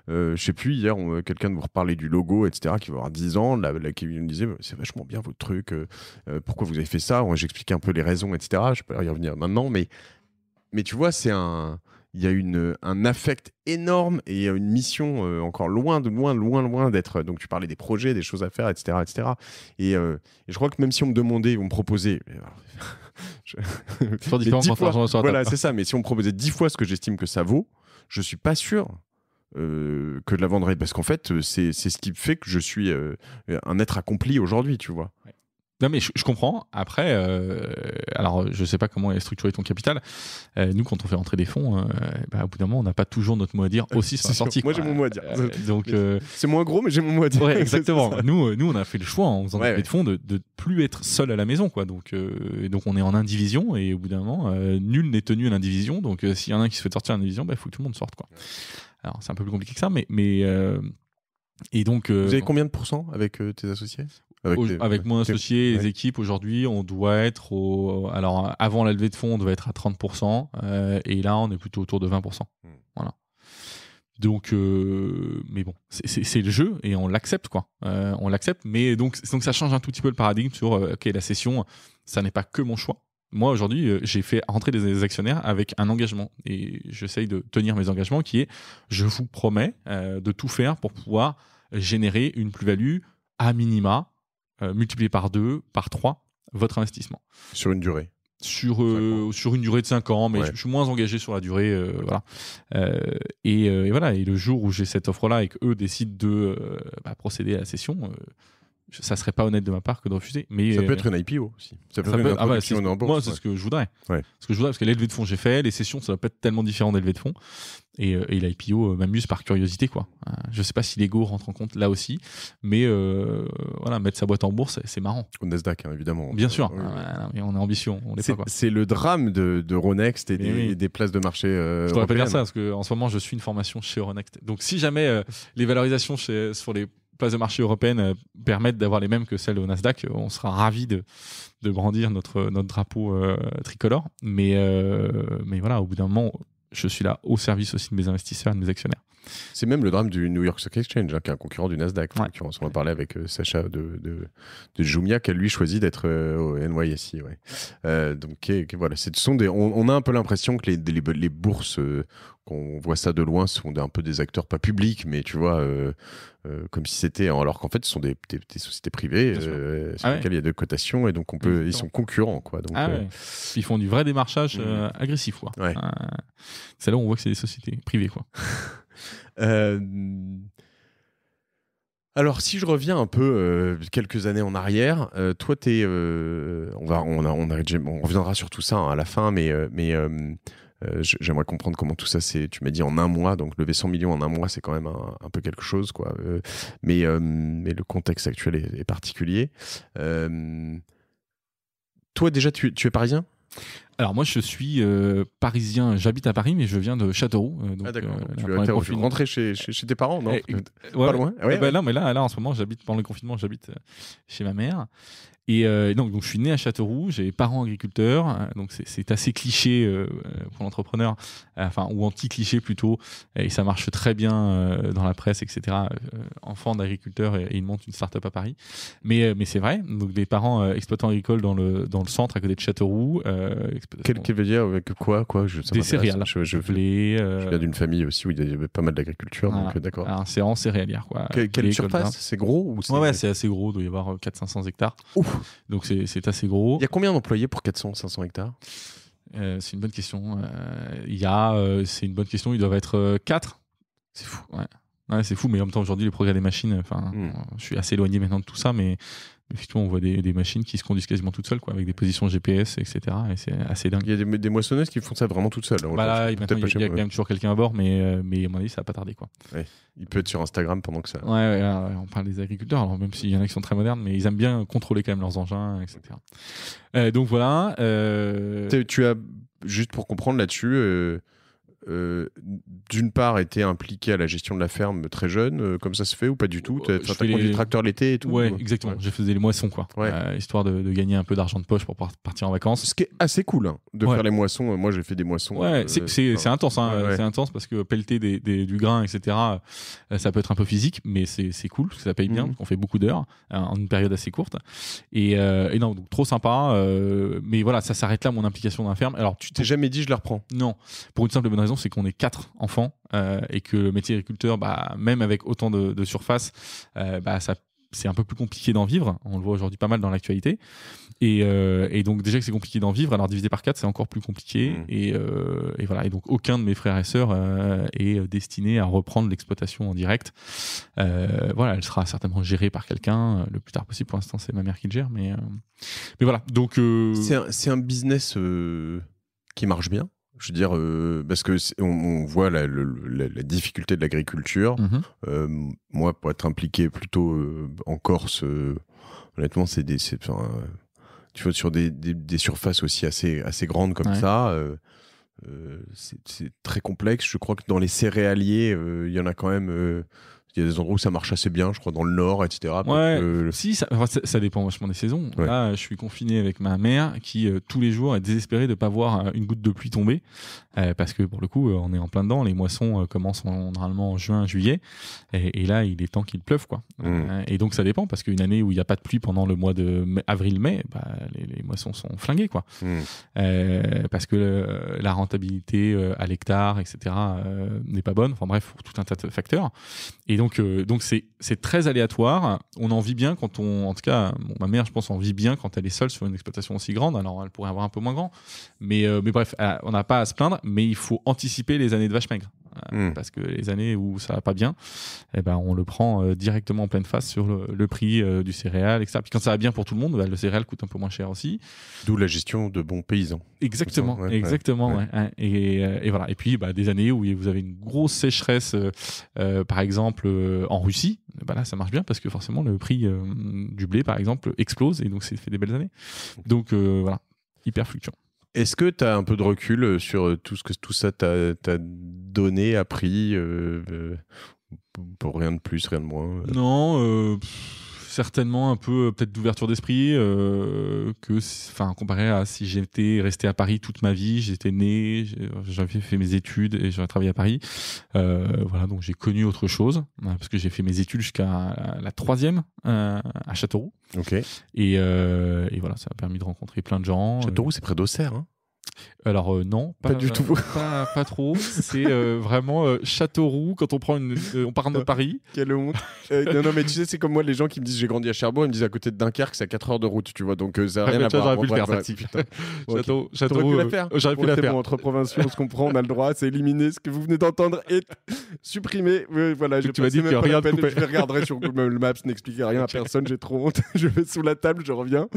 je sais plus hier, quelqu'un nous reparlait du logo, etc., qui va avoir 10 ans, la qui disait c'est vachement bien votre truc, pourquoi vous avez fait ça J'expliquais un peu les raisons, etc. Je peux y revenir maintenant, mais mais tu vois, c'est un il y a une, un affect énorme et une mission euh, encore loin, de loin, loin, loin d'être. Euh, donc, tu parlais des projets, des choses à faire, etc. etc. Euh, et, je crois que même si on me demandait, on me proposait. Voilà, c'est ça. Mais si on me proposait dix fois ce que j'estime que ça vaut, je suis pas sûr. que de la vendre, parce qu'en fait c'est ce qui fait que je suis un être accompli aujourd'hui tu vois non mais je, comprends. Après, euh, alors je sais pas comment est structuré ton capital. Euh, nous, quand on fait rentrer des fonds, euh, bah, au bout d'un moment, on n'a pas toujours notre mot à dire aussi sur la sortie. Moi, j'ai mon mot à dire. donc c'est moins gros, mais j'ai mon mot à dire. Ouais, exactement. nous, nous, on a fait le choix en faisant ouais, de fonds de, de plus être seul à la maison, quoi. Donc et donc on est en indivision et au bout d'un moment, nul n'est tenu à l'indivision. Donc s'il y en a un qui se fait sortir à l'indivision, bah, il faut que tout le monde sorte, quoi. Alors c'est un peu plus compliqué que ça, mais mais et donc, vous avez combien de pourcents avec tes associés avec, mon associé et les équipes, aujourd'hui, on doit être au. Alors, avant la levée de fonds, on devait être à 30%, euh, et là, on est plutôt autour de 20%. Hmm. Voilà. Donc, euh, mais bon, c'est le jeu et on l'accepte, quoi. Euh, on l'accepte, mais donc, donc ça change un tout petit peu le paradigme sur, ok, la session, ça n'est pas que mon choix. Moi, aujourd'hui, j'ai fait rentrer des actionnaires avec un engagement et j'essaye de tenir mes engagements qui est, je vous promets de tout faire pour pouvoir générer une plus-value à minima euh, multiplié par 2, par 3 votre investissement. Sur une durée sur, euh, sur une durée de 5 ans, mais je, suis moins engagé sur la durée. Euh, voilà. et, voilà, et le jour où j'ai cette offre-là et qu'eux décident de bah, procéder à la session, ça serait pas honnête de ma part que de refuser. Mais, ça peut être une IPO aussi. Ça peut être peut, ah en bourse. Moi, c'est ce que je voudrais. Ce que je voudrais, parce que l'élevé de fonds, j'ai fait, les sessions, ça va pas être tellement différent d'élevé de fonds. Et, euh, l'IPO euh, m'amuse par curiosité, quoi. Euh, je sais pas si l'ego rentre en compte là aussi, mais voilà, mettre sa boîte en bourse, c'est marrant. Au Nasdaq, hein, évidemment. Bien sûr, ah, on a ambition, C'est le drame de, de Ronext et des, places de marché. européennes. je ne pas dire ça, parce qu'en ce moment, je suis une formation chez Ronext. Donc si jamais les valorisations sur les places de marché européennes permettent d'avoir les mêmes que celles au Nasdaq, on sera ravi de, de brandir notre, notre drapeau tricolore. Mais, mais voilà, au bout d'un moment, je suis là au service aussi de mes investisseurs et de mes actionnaires. C'est même le drame du New York Stock Exchange, hein, qui est un concurrent du Nasdaq. On en parlait avec euh, Sacha de, Jumia, qui a lui choisi d'être euh, au NYSE. Euh, donc voilà, sont des, on, a un peu l'impression que les bourses on voit ça de loin sont un peu des acteurs pas publics, mais tu vois, euh, euh, comme si c'était. Alors qu'en fait, ce sont des, sociétés privées euh, ah sur lesquelles il y a de cotations et donc on peut, mmh. ils sont concurrents. Quoi, donc, ah Ils font du vrai démarchage mmh. agressif. Quoi. Ah, c'est là où on voit que c'est des sociétés privées. Quoi. Alors, si je reviens un peu quelques années en arrière, toi toi, es, on, va, on, on, reviendra sur tout ça hein, à la fin, mais, mais euh, j'aimerais comprendre comment tout ça c'est. Tu m'as dit en un mois, donc lever 100 millions en un mois, c'est quand même un, peu quelque chose, quoi. Euh, mais, euh, mais le contexte actuel est, particulier. toi, déjà, tu, tu es parisien alors moi je suis euh, parisien, j'habite à Paris mais je viens de Châteauroux. Euh, ah d'accord, euh, tu es rentré chez, chez, tes parents, non eh, Pas loin bah Non mais là, en ce moment j'habite, pendant le confinement j'habite chez ma mère. Et donc, donc je suis né à Châteauroux, j'ai parents agriculteurs, donc c'est, assez cliché pour l'entrepreneur, enfin ou anti-cliché plutôt, et ça marche très bien dans la presse, etc. enfant d'agriculteur et, il monte une start-up à Paris. Mais, mais c'est vrai, donc des parents exploitants agricoles dans le, dans le centre à côté de Châteauroux, quel, quel veut dire avec euh, quoi, quoi je, Des céréales. Je, euh, je, viens d'une famille aussi où il y avait pas mal d'agriculture, donc euh, d'accord. C'est en céréalière. Quoi. Quelle, surface C'est gros ou c'est assez gros, il doit y avoir 400-500 hectares. Donc c'est assez gros. Il y a combien d'employés pour 400-500 hectares c'est une bonne question. Il y a, c'est une bonne question. Ils doivent être 4 C'est fou. Ouais. c'est fou, mais en même temps, aujourd'hui, le progrès des machines, enfin, hmm. je suis assez éloigné maintenant de tout ça, mais effectivement, on voit des, des, machines qui se conduisent quasiment toutes seules, quoi, avec des positions GPS, etc. Et c'est assez dingue. Il y a des, moissonneuses qui font ça vraiment toutes seules. Hein, bah il y a, quand même toujours quelqu'un à bord, mais, euh, mais à mon avis, ça va pas tardé. quoi. Il peut être sur Instagram pendant que ça. Ouais, on parle des agriculteurs, même s'il y en a qui sont très modernes, mais ils aiment bien contrôler quand même leurs engins, etc. Euh, donc voilà. Euh- tu as juste pour comprendre là-dessus euh, d'une part, été impliqué à la gestion de la ferme très jeune, euh, comme ça se fait, ou pas du tout Tu as, conduit tracteur l'été et tout Ouais, exactement. Je faisais les moissons, quoi. Euh, histoire de, gagner un peu d'argent de poche pour partir en vacances. Ce qui est assez cool hein, de faire les moissons. Moi, j'ai fait des moissons. Ouais, c'est intense. Hein. c'est intense parce que pelleter du grain, etc., ça peut être un peu physique, mais c'est cool parce que ça paye bien. Mhm. on fait beaucoup d'heures en une période assez courte. Et, non, donc trop sympa. mais voilà, ça s'arrête là, mon implication dans la ferme. Alors, tu t'es jamais dit, je la reprends Non. Pour une simple bonne raison c'est qu'on est quatre enfants euh, et que le métier agriculteur bah, même avec autant de, surface, euh, bah, ça c'est un peu plus compliqué d'en vivre. On le voit aujourd'hui pas mal dans l'actualité. Et, euh, donc déjà que c'est compliqué d'en vivre, alors divisé par quatre c'est encore plus compliqué. Mmh. Et, voilà. Et donc aucun de mes frères et sœurs est destiné à reprendre l'exploitation en direct. voilà, elle sera certainement gérée par quelqu'un le plus tard possible. Pour l'instant, c'est ma mère qui le gère, mais mais voilà. Donc c'est un, business qui marche bien. Je veux dire, euh, parce que on, voit la, difficulté de l'agriculture. Mhm. Euh, moi, pour être impliqué plutôt euh, en Corse, honnêtement, c'est des, tu vois, sur des, surfaces aussi assez, assez grandes comme ça. c'est très complexe. Je crois que dans les céréaliers, il y en a quand même il y a des endroits où ça marche assez bien, je crois, dans le nord, etc. si, ça, dépend vachement des saisons. Là, je suis confiné avec ma mère qui, euh, tous les jours, est désespérée de ne pas voir euh, une goutte de pluie tomber. Euh, parce que, pour le coup, on est en plein dedans. Les moissons commencent normalement en juin, juillet. Et, là, il est temps qu'il pleuve, quoi. Mmh. et donc, ça dépend, parce qu'une année où il n'y a pas de pluie pendant le mois de avril-mai, bah, les, moissons sont flinguées, quoi. Mmh. parce que la rentabilité à l'hectare, etc., n'est pas bonne. Enfin bref, pour tout un tas de facteurs. Et donc, euh, donc c'est très aléatoire. On en vit bien quand on, en tout cas, ma mère, je pense, en vit bien quand elle est seule sur une exploitation aussi grande. Alors, elle pourrait avoir un peu moins grand, mais, euh, mais bref, on n'a pas à se plaindre. Mais il faut anticiper les années de vaches maigre. Euh, hmm. Parce que les années où ça va pas bien, eh ben, on le prend euh, directement en pleine face sur le, prix euh, du céréal, etc. Puis quand ça va bien pour tout le monde, bah, le céréal coûte un peu moins cher aussi. D'où la gestion de bons paysans. Exactement, exactement. Et, voilà. Et puis bah, des années où vous avez une grosse sécheresse, par exemple en Russie, bah là ça marche bien parce que forcément le prix du blé, par exemple, explose et donc c'est fait des belles années. Donc voilà, hyper fluctuant. Est-ce que tu as un peu de recul euh, sur euh, tout ce que tout ça t'a donné, appris euh, Pour rien de plus, rien de moins Non, certainement un peu euh, peut-être d'ouverture d'esprit euh, que enfin comparé à si j'étais resté à Paris toute ma vie j'étais né j'avais fait mes études et j'aurais travaillé à Paris euh, voilà donc j'ai connu autre chose hein, parce que j'ai fait mes études jusqu'à la troisième à Châteauroux ok et, et voilà ça a permis de rencontrer plein de gens Châteauroux c'est près d'Auxerre hein alors euh, non, pas, du euh, tout, pas, trop. C'est euh, vraiment Châteauroux quand on prend on part de ah, Paris. Quelle honte. non mais tu sais c'est comme moi les gens qui me disent j'ai grandi à Cherbourg, ils me disent à côté de Dunkerque c'est à 4 heures de route tu vois donc ça n'a ah, rien à voir. J'aurais pu le faire Châteauroux. J'aurais pu la faire. entre provinciaux on se comprend, on a le droit, c'est éliminer ce que vous venez d'entendre et supprimer. Voilà, je tu vas dire que rien je regarderai sur Google Maps, n'expliquer rien à personne, j'ai trop honte. je vais sous la table, je reviens.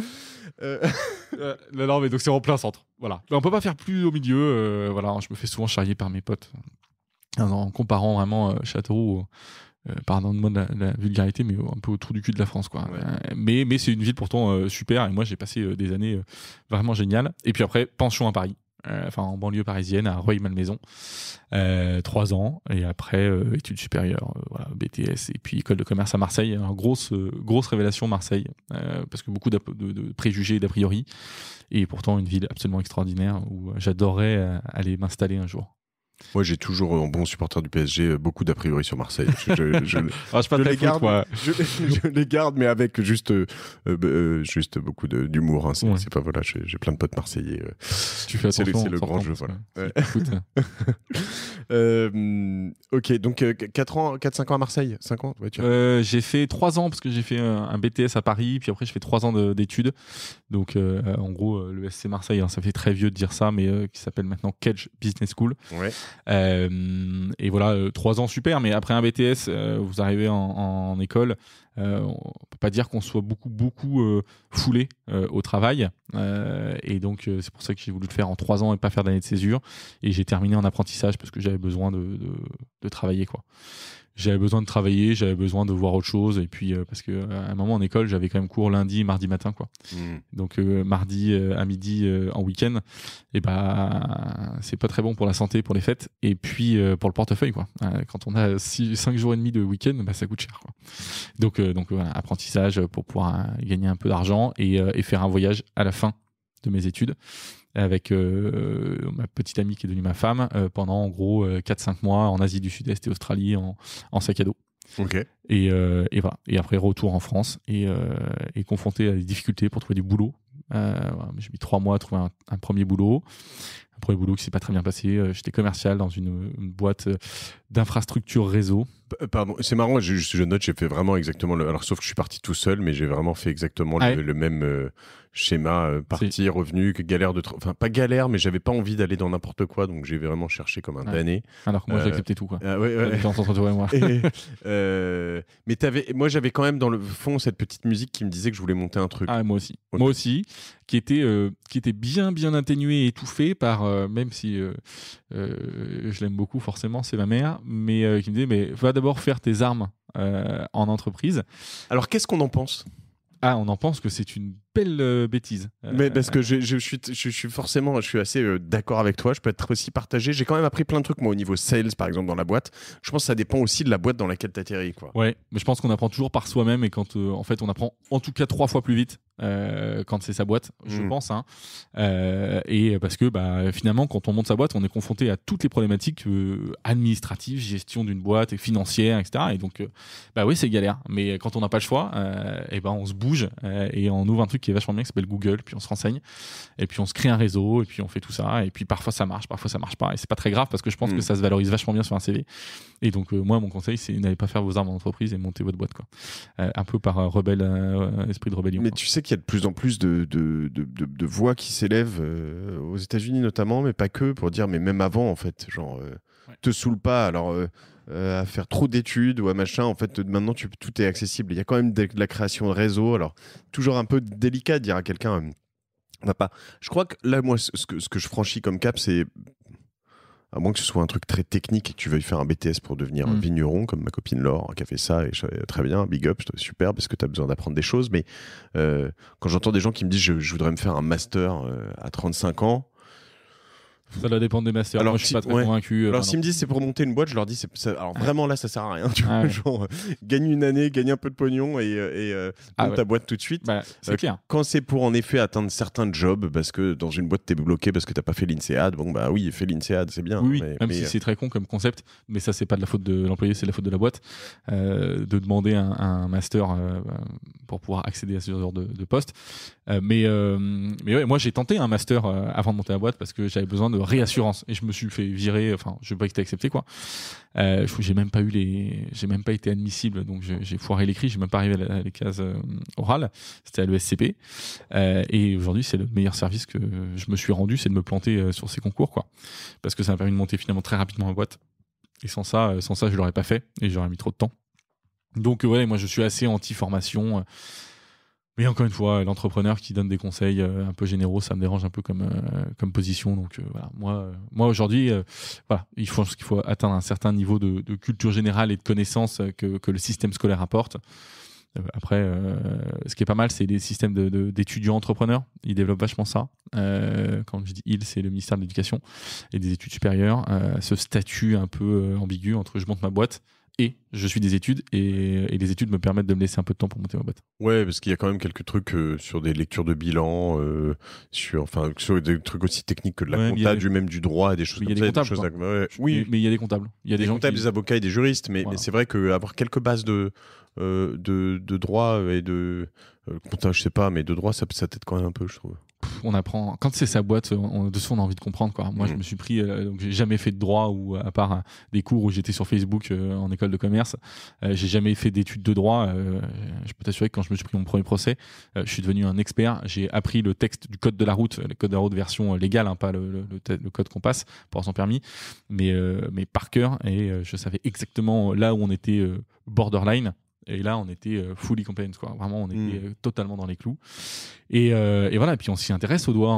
non, mais donc c'est en plein centre. Voilà on peut pas faire plus au milieu. Euh, voilà, je me fais souvent charrier par mes potes en comparant vraiment euh, Châteauroux. Euh, pardon de moi la, vulgarité mais un peu au trou du cul de la France quoi mais c'est une ville pourtant super et moi j'ai passé des années vraiment géniales et puis après pension à Paris euh, enfin en banlieue parisienne, à Rueil-Malmaison, euh, trois ans, et après euh, études supérieures, voilà, BTS, et puis école de commerce à Marseille. Hein, grosse, grosse révélation Marseille, parce que beaucoup de, de, préjugés d'a priori, et pourtant une ville absolument extraordinaire où j'adorerais aller m'installer un jour. Moi, j'ai toujours, en bon supporter du PSG, euh, beaucoup d'a priori sur Marseille. Je, je, ah, les garde, Je, les garde, mais avec juste, euh, euh, juste beaucoup d'humour. Hein. C'est pas voilà, j'ai plein de potes marseillais. Tu fais C'est le grand jeu, ok, donc 4 ans, 4 5 ans à Marseille, 5 ans. j'ai fait 3 ans parce que j'ai fait un, BTS à Paris, puis après je fais 3 ans d'études. Donc en gros, le SC Marseille, hein, ça fait très vieux de dire ça, mais qui s'appelle maintenant Kedge Business School. Ouais. Euh, et voilà, euh, trois ans super, mais après un BTS, euh, vous arrivez en, école, on peut pas dire qu'on soit beaucoup, beaucoup foulé au travail. et donc, c'est pour ça que j'ai voulu le faire en trois ans et pas faire d'année de césure. Et j'ai terminé en apprentissage parce que j'avais besoin de, de travailler, quoi j'avais besoin de travailler, j'avais besoin de voir autre chose. Et puis, euh, parce que euh, à un moment en école, j'avais quand même cours lundi, mardi matin, quoi. Hmm. Donc, euh, mardi à midi en week-end, et eh bah, ben, c'est pas très bon pour la santé, pour les fêtes, et puis pour le portefeuille, quoi. quand on a 5 jours et demi de week-end, bah, ça coûte cher, Donc, donc apprentissage pour pouvoir gagner un peu d'argent et faire un voyage à la fin de mes études avec euh, ma petite amie qui est devenue ma femme euh, pendant en gros 4-5 euh, mois en Asie du Sud-Est et Australie en, sac à dos. Et, et, voilà. Et après, retour en France et, et, confronté à des difficultés pour trouver du boulot. J'ai mis 3 mois à trouver un, premier boulot. Un premier boulot qui s'est pas très bien passé. J'étais commercial dans une, une boîte d'infrastructures réseau euh, c'est marrant, je, je note, j'ai fait vraiment exactement Alors, sauf que je suis parti tout seul, mais j'ai vraiment fait exactement le, même euh, schéma euh, parti, revenu, galère de. Enfin, pas galère, mais j'avais pas envie d'aller dans n'importe quoi, donc j'ai vraiment cherché comme un ouais. Alors que moi, j'acceptais j'ai accepté tout, quoi. Ah oui moi. mais avais... moi, j'avais quand même dans le fond cette petite musique qui me disait que je voulais monter un truc. Ah, moi aussi. Moi aussi, qui était, qui était bien, bien atténué et étouffé par, même si je l'aime beaucoup, forcément, c'est ma mère, mais qui me disait, mais va faire tes armes euh, en entreprise. Alors qu'est-ce qu'on en pense ah, on en pense que c'est une belle euh, bêtise. Euh, mais parce euh, que je, suis, je, suis, forcément, je suis assez d'accord avec toi, je peux être aussi partagé. J'ai quand même appris plein de trucs, moi, au niveau sales, par exemple, dans la boîte. Je pense que ça dépend aussi de la boîte dans laquelle tu atterris. Quoi. Ouais, mais je pense qu'on apprend toujours par soi-même et quand, en fait, on apprend en tout cas trois fois plus vite quand c'est sa boîte, je mm. pense. Hein. et parce que bah, finalement, quand on monte sa boîte, on est confronté à toutes les problématiques administratives, gestion d'une boîte, et financière, etc. Et donc, bah oui, c'est galère. Mais quand on n'a pas le choix, et eh ben on se bouge et on ouvre un truc qui est vachement bien qui s'appelle Google, puis on se renseigne, et puis on se crée un réseau, et puis on fait tout ça, et puis parfois ça marche, parfois ça marche pas, et c'est pas très grave parce que je pense mm. que ça se valorise vachement bien sur un CV. Et donc euh, moi mon conseil c'est n'allez pas faire vos armes en entreprise et monter votre boîte quoi, euh, un peu par euh, rebelle esprit de rébellion. Mais tu sais qu'il y a de plus en plus de, voix qui s'élèvent aux États-Unis notamment, mais pas que, pour dire mais même avant en fait, genre te saoule pas. Alors euh, à faire trop d'études ou à machin. En fait, maintenant, tout est accessible. Il y a quand même de, la création de réseau. Alors, toujours un peu délicat de dire à quelqu'un, euh, on va pas. Je crois que là, moi, ce que, je franchis comme cap, c'est à moins que ce soit un truc très technique et que tu veuilles faire un BTS pour devenir mm. vigneron, comme ma copine Laure qui a fait ça, et euh, très bien, big up, super, parce que tu as besoin d'apprendre des choses. Mais quand j'entends des gens qui me disent je, voudrais me faire un master à 35 ans, ça doit dépendre des masters. Alors, Moi, je suis pas très convaincu. Euh, alors, s'ils me disent c'est pour monter une boîte, je leur dis, alors vraiment là, ça sert à rien. Tu vois, ah genre, euh, gagne une année, gagne un peu de pognon et, euh, et ah monte ta boîte tout de suite. Bah, c'est clair. Quand c'est pour en effet atteindre certains jobs, parce que dans une boîte, t'es bloqué parce que t'as pas fait l'INSEAD, bon bah oui, fais l'INSEAD, c'est bien. Oui, même si c'est très con comme concept, mais ça, c'est pas de la faute de l'employé, c'est de la faute de la boîte. de demander un, master pour pouvoir accéder à ce genre de, de poste. mais mais ouais, moi j'ai tenté un master avant de monter la boîte parce que j'avais besoin de réassurance et je me suis fait virer enfin je veux pas que accepté quoi euh, j'ai même pas eu les j'ai même pas été admissible donc j'ai foiré l'écrit j'ai même pas arrivé à les cases euh, orales c'était à l'ESCP euh, et aujourd'hui c'est le meilleur service que je me suis rendu c'est de me planter sur ces concours quoi parce que ça m'a permis de monter finalement très rapidement en boîte et sans ça sans ça je l'aurais pas fait et j'aurais mis trop de temps donc ouais moi je suis assez anti formation mais encore une fois, l'entrepreneur qui donne des conseils euh, un peu généraux, ça me dérange un peu comme, euh, comme position. Donc euh, voilà, moi, moi aujourd'hui, voilà, il faut, qu'il faut atteindre un certain niveau de, culture générale et de connaissances que, que le système scolaire apporte. Après, ce qui est pas mal, c'est les systèmes d'étudiants entrepreneurs. Ils développent vachement ça. quand je dis ils, c'est le ministère de l'Éducation et des études supérieures. ce statut un peu ambigu entre je monte ma boîte, et je suis des études et, les études me permettent de me laisser un peu de temps pour monter ma boîte. Ouais, parce qu'il y a quand même quelques trucs euh, sur des lectures de bilan, euh, sur enfin sur des trucs aussi techniques que de la ouais, du même du droit, des choses comme ça. Des choses oui, mais il y a des comptables. Il y a des, comptables, des avocats et des juristes, mais, c'est vrai qu'avoir quelques bases euh, de, de, droit et de comptage je sais pas, mais de droit, ça, ça t'aide quand même un peu, je trouve on apprend quand c'est sa boîte de on a envie de comprendre quoi moi je mm. me suis pris euh, donc j'ai jamais fait de droit ou euh, à part euh, des cours où j'étais sur Facebook en école de commerce j'ai jamais fait d'études de droit je peux t'assurer que quand je me suis pris mon premier procès je suis devenu un expert j'ai appris le texte du code de la route le code de la route version légale hein, pas le, code qu'on passe pour son permis mais mais par cœur et je savais exactement là où on était borderline et là, on était euh, fully compliant, quoi. Vraiment, on était mm. euh, totalement dans les clous. Euh, et, voilà. Et puis, on s'y intéresse au, droit.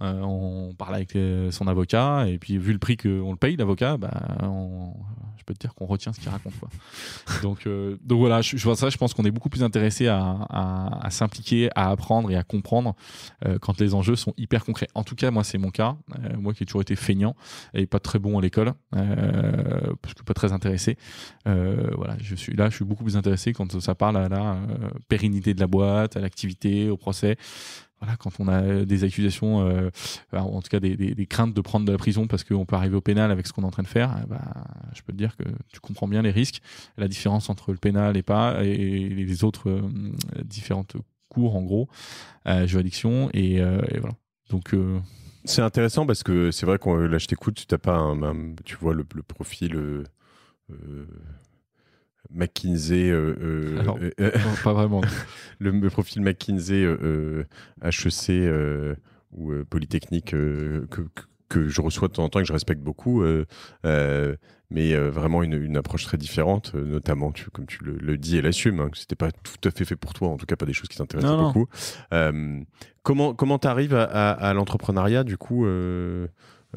on parle avec son avocat. Et puis, vu le prix qu'on le paye, l'avocat, bah, on, je peux dire qu'on retient ce qu'il raconte. donc, euh, donc voilà, je, ça, je pense qu'on est beaucoup plus intéressé à, s'impliquer, à apprendre et à comprendre euh, quand les enjeux sont hyper concrets. En tout cas, moi, c'est mon cas. Euh, moi qui ai toujours été feignant et pas très bon à l'école, parce que pas très intéressé. voilà, je suis là, je suis beaucoup plus intéressé quand ça parle à la pérennité de la boîte, à l'activité, au procès quand on a euh, des accusations, euh, en tout cas des, craintes de prendre de la prison parce qu'on peut arriver au pénal avec ce qu'on est en train de faire, eh ben, je peux te dire que tu comprends bien les risques, la différence entre le pénal et pas, et les autres euh, différentes cours, en gros, juridiction, et, voilà. Donc. c'est intéressant parce que c'est vrai qu'on là je t'écoute, tu pas tu vois le profil McKinsey. Euh, euh, euh, pas vraiment. le, profil McKinsey, HEC e ou Polytechnique que, je reçois de temps en temps et que je respecte beaucoup mais vraiment une, approche très différente, notamment, tu, comme tu le, dis et l'assumes, hein, que c'était pas tout à fait fait pour toi, en tout cas pas des choses qui t'intéressent beaucoup. comment comment t'arrives à, à l'entrepreneuriat du coup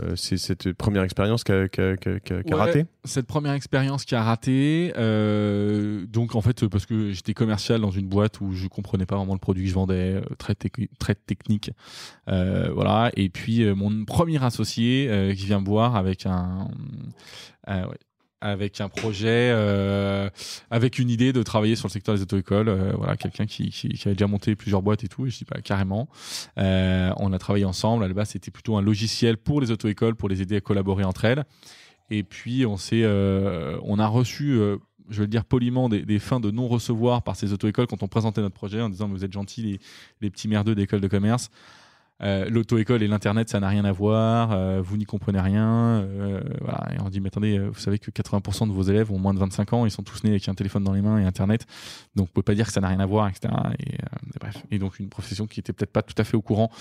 euh, c'est cette première expérience qui a, raté Cette première expérience qui a raté, donc en fait, parce que j'étais commercial dans une boîte où je comprenais pas vraiment le produit que je vendais, euh, très, très technique. Euh, voilà. Et puis, mon premier associé qui vient me voir avec un. Ouais, avec un projet, euh, avec une idée de travailler sur le secteur des auto-écoles. Euh, voilà, quelqu'un qui, qui, avait déjà monté plusieurs boîtes et tout. Et je dis pas bah, carrément. Euh, on a travaillé ensemble. À la base, c'était plutôt un logiciel pour les auto-écoles pour les aider à collaborer entre elles. Et puis on s'est, euh, on a reçu. je vais le dire poliment, des, fins de non-recevoir par ces auto-écoles quand on présentait notre projet en disant Vous êtes gentils, les, les petits merdeux d'école de commerce. Euh, l'auto-école et l'internet ça n'a rien à voir, euh, vous n'y comprenez rien. Euh, et on dit mais attendez, vous savez que 80% de vos élèves ont moins de 25 ans, ils sont tous nés avec un téléphone dans les mains et internet, donc vous pouvez pas dire que ça n'a rien à voir, etc. Et, et, bref. Et donc une profession qui était peut-être pas tout à fait au courant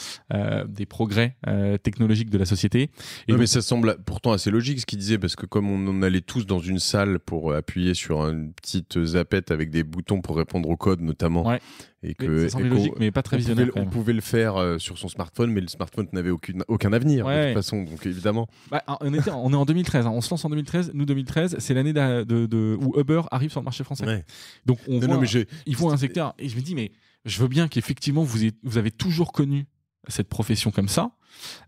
des progrès technologiques de la société. mais ça semble pourtant assez logique ce qu'il disait parce que comme on, en allait tous dans une salle pour appuyer sur une petite zapette avec des boutons pour répondre au code notamment. Ouais. Et que, logique, mais pas très visionnaire. on pouvait le faire euh, sur son smartphone, mais le smartphone n'avait aucun avenir, de toute façon, donc évidemment. Bah, on, est en 2013, hein. on se lance en 2013. Nous, 2013, c'est l'année de, où Uber arrive sur le marché français. Donc, on voit, ils font un secteur, et je me dis, mais je veux bien qu'effectivement, vous, vous avez toujours connu cette profession comme ça.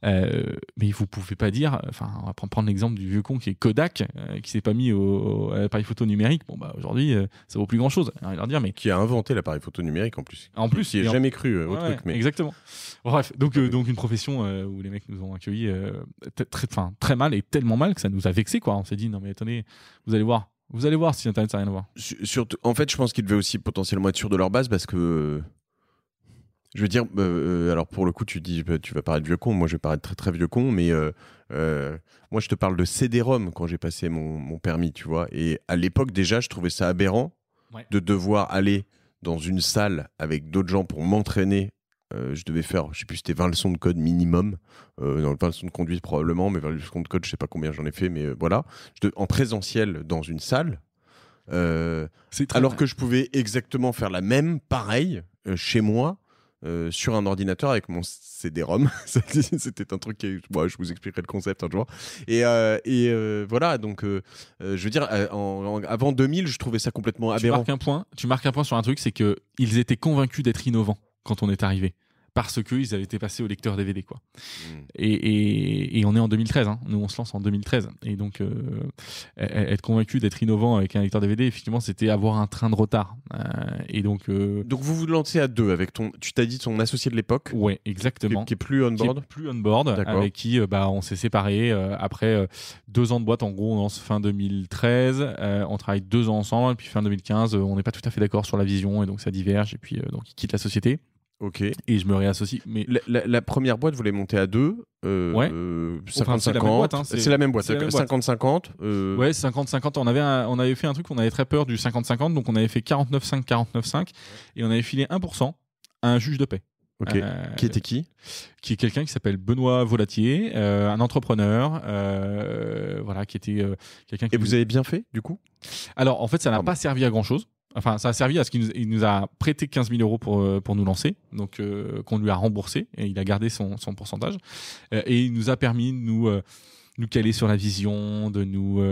Euh, mais vous pouvez pas dire, enfin, on va prendre l'exemple du vieux con qui est Kodak, euh, qui s'est pas mis au, à l'appareil photo numérique. Bon, bah aujourd'hui, euh, ça vaut plus grand chose. Hein, leur dire, mais qui a inventé l'appareil photo numérique en plus. En plus, qui a jamais cru au truc. Mais... Exactement. Bref, donc donc une profession où les mecs nous ont accueillis très, enfin, très mal et tellement mal que ça nous a vexé quoi. On s'est dit non mais attendez, vous allez voir, vous allez voir si Internet ça n'a rien à voir. Surtout, en fait, je pense qu'ils devaient aussi potentiellement être sûrs de leur base parce que je veux dire, euh, euh, alors pour le coup, tu dis, tu vas paraître vieux con. Moi, je vais paraître très très vieux con, mais euh, moi, je te parle de CD-ROM quand j'ai passé mon, mon, permis, tu vois. Et à l'époque, déjà, je trouvais ça aberrant de devoir aller dans une salle avec d'autres gens pour m'entraîner. je devais faire, je sais plus, c'était 20 leçons de code minimum. 20 leçons de conduite probablement, mais 20 leçons de code, je sais pas combien j'en ai fait, mais voilà. en présentiel dans une salle. alors que je pouvais exactement faire la même, pareil, chez moi euh, sur un ordinateur avec mon CD-ROM. C'était un truc qui. je vous expliquerai le concept un jour. Et, euh, euh, voilà, donc, je veux dire, avant 2000, je trouvais ça complètement aberrant. un point, tu marques un point sur un truc, c'est qu'ils étaient convaincus d'être innovants quand on est arrivé parce qu'ils avaient été passés au lecteur DVD. Quoi. Hmm. Et, on est en 2013, hein. nous on se lance en 2013. Et donc euh, e, e, être convaincu d'être innovant avec un lecteur DVD, effectivement, c'était avoir un train de retard. Euh, et donc, euh, donc vous vous lancez à deux avec ton, tu t'as dit ton associé de l'époque Oui, exactement. Qui, est plus on board qui est Plus on board, avec qui bah, on s'est séparés après deux ans de boîte. En gros, on lance fin 2013, on travaille deux ans ensemble, puis fin 2015, on n'est pas tout à fait d'accord sur la vision et donc ça diverge. Et puis donc il quitte la société. Et je me réassocie. Mais la, première boîte, vous l'avez montée à deux. 50-50. Euh, c'est la même boîte. 50-50. Hein, euh. Ouais, 50-50. On avait, on avait fait un truc, on avait très peur du 50-50, donc on avait fait 49-5, 49-5, et on avait filé 1% à un juge de paix. Euh, qui était qui Qui est quelqu'un qui s'appelle Benoît Volatier, un entrepreneur, voilà, qui était quelqu'un. Et vous avez bien fait, du coup Alors, en fait, ça n'a pas servi à grand chose. Enfin, ça a servi à ce qu'il nous, a prêté 15 000 euros euh, pour, nous lancer, donc euh, qu'on lui a remboursé et il a gardé son, pourcentage. Euh, et il nous a permis de nous nous caler sur la vision, de nous,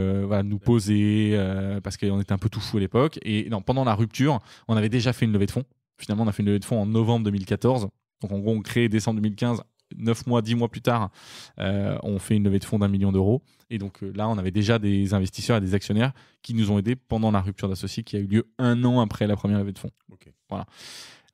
nous poser, parce qu'on était un peu tout fou à l'époque. Et pendant la rupture, on avait déjà fait une levée de fonds. Finalement, on a fait une levée de fonds en novembre 2014. Donc en gros, on crée décembre 2015 9 mois, 10 mois plus tard, euh, on fait une levée de fonds d'un million d'euros. Et donc euh, là, on avait déjà des investisseurs et des actionnaires qui nous ont aidés pendant la rupture d'associés qui a eu lieu un an après la première levée de fonds. Voilà.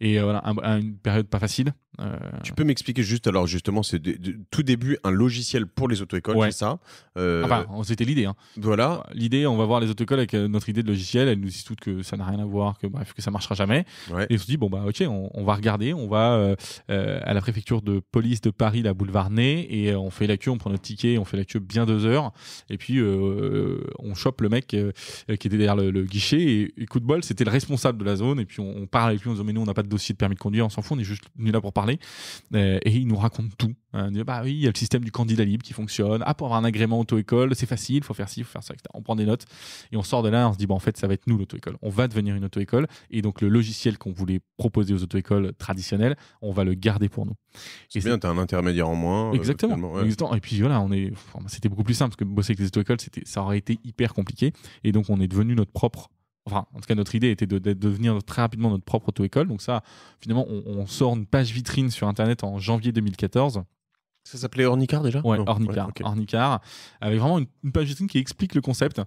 Et euh, voilà, une période pas facile. Euh. Tu peux m'expliquer juste, alors justement, c'est tout début un logiciel pour les auto-écoles, c'est ça euh, Enfin, c'était l'idée. Hein. Voilà. L'idée, on va voir les auto-écoles avec notre idée de logiciel. Elles nous disent toutes que ça n'a rien à voir, que bref, que ça marchera jamais. Et on se dit, bon, bah, ok, on, va regarder, on va à la préfecture de police de Paris, la boulevard Ney, et on fait la queue, on prend notre ticket, on fait la queue bien deux heures. Et puis, on chope le mec qui était derrière le, guichet. Et, coup de bol, c'était le responsable de la zone. Et puis, on, parle avec lui, on se dit, mais nous, on n'a pas de dossier de permis de conduire, on s'en fout, on est juste venu là pour parler. Euh, et il nous raconte tout. Hein. bah oui, il y a le système du candidat libre qui fonctionne. Ah, pour avoir un agrément auto-école, c'est facile, il faut faire ci, il faut faire ça, etc. On prend des notes et on sort de là, on se dit, bah en fait, ça va être nous l'auto-école. On va devenir une auto-école. Et donc, le logiciel qu'on voulait proposer aux auto-écoles traditionnelles, on va le garder pour nous. C'est bien, t'as un intermédiaire en moins. Euh, exactement. Et puis voilà, on est, c'était beaucoup plus simple parce que bosser avec les auto-écoles, ça aurait été hyper compliqué. Et donc, on est devenu notre propre Enfin, en tout cas, notre idée était de, devenir très rapidement notre propre auto-école. Donc ça, finalement, on, sort une page vitrine sur Internet en janvier 2014. Ça s'appelait Ornicar déjà Oui, Ornicar, Ornicar. avec vraiment une, page vitrine qui explique le concept.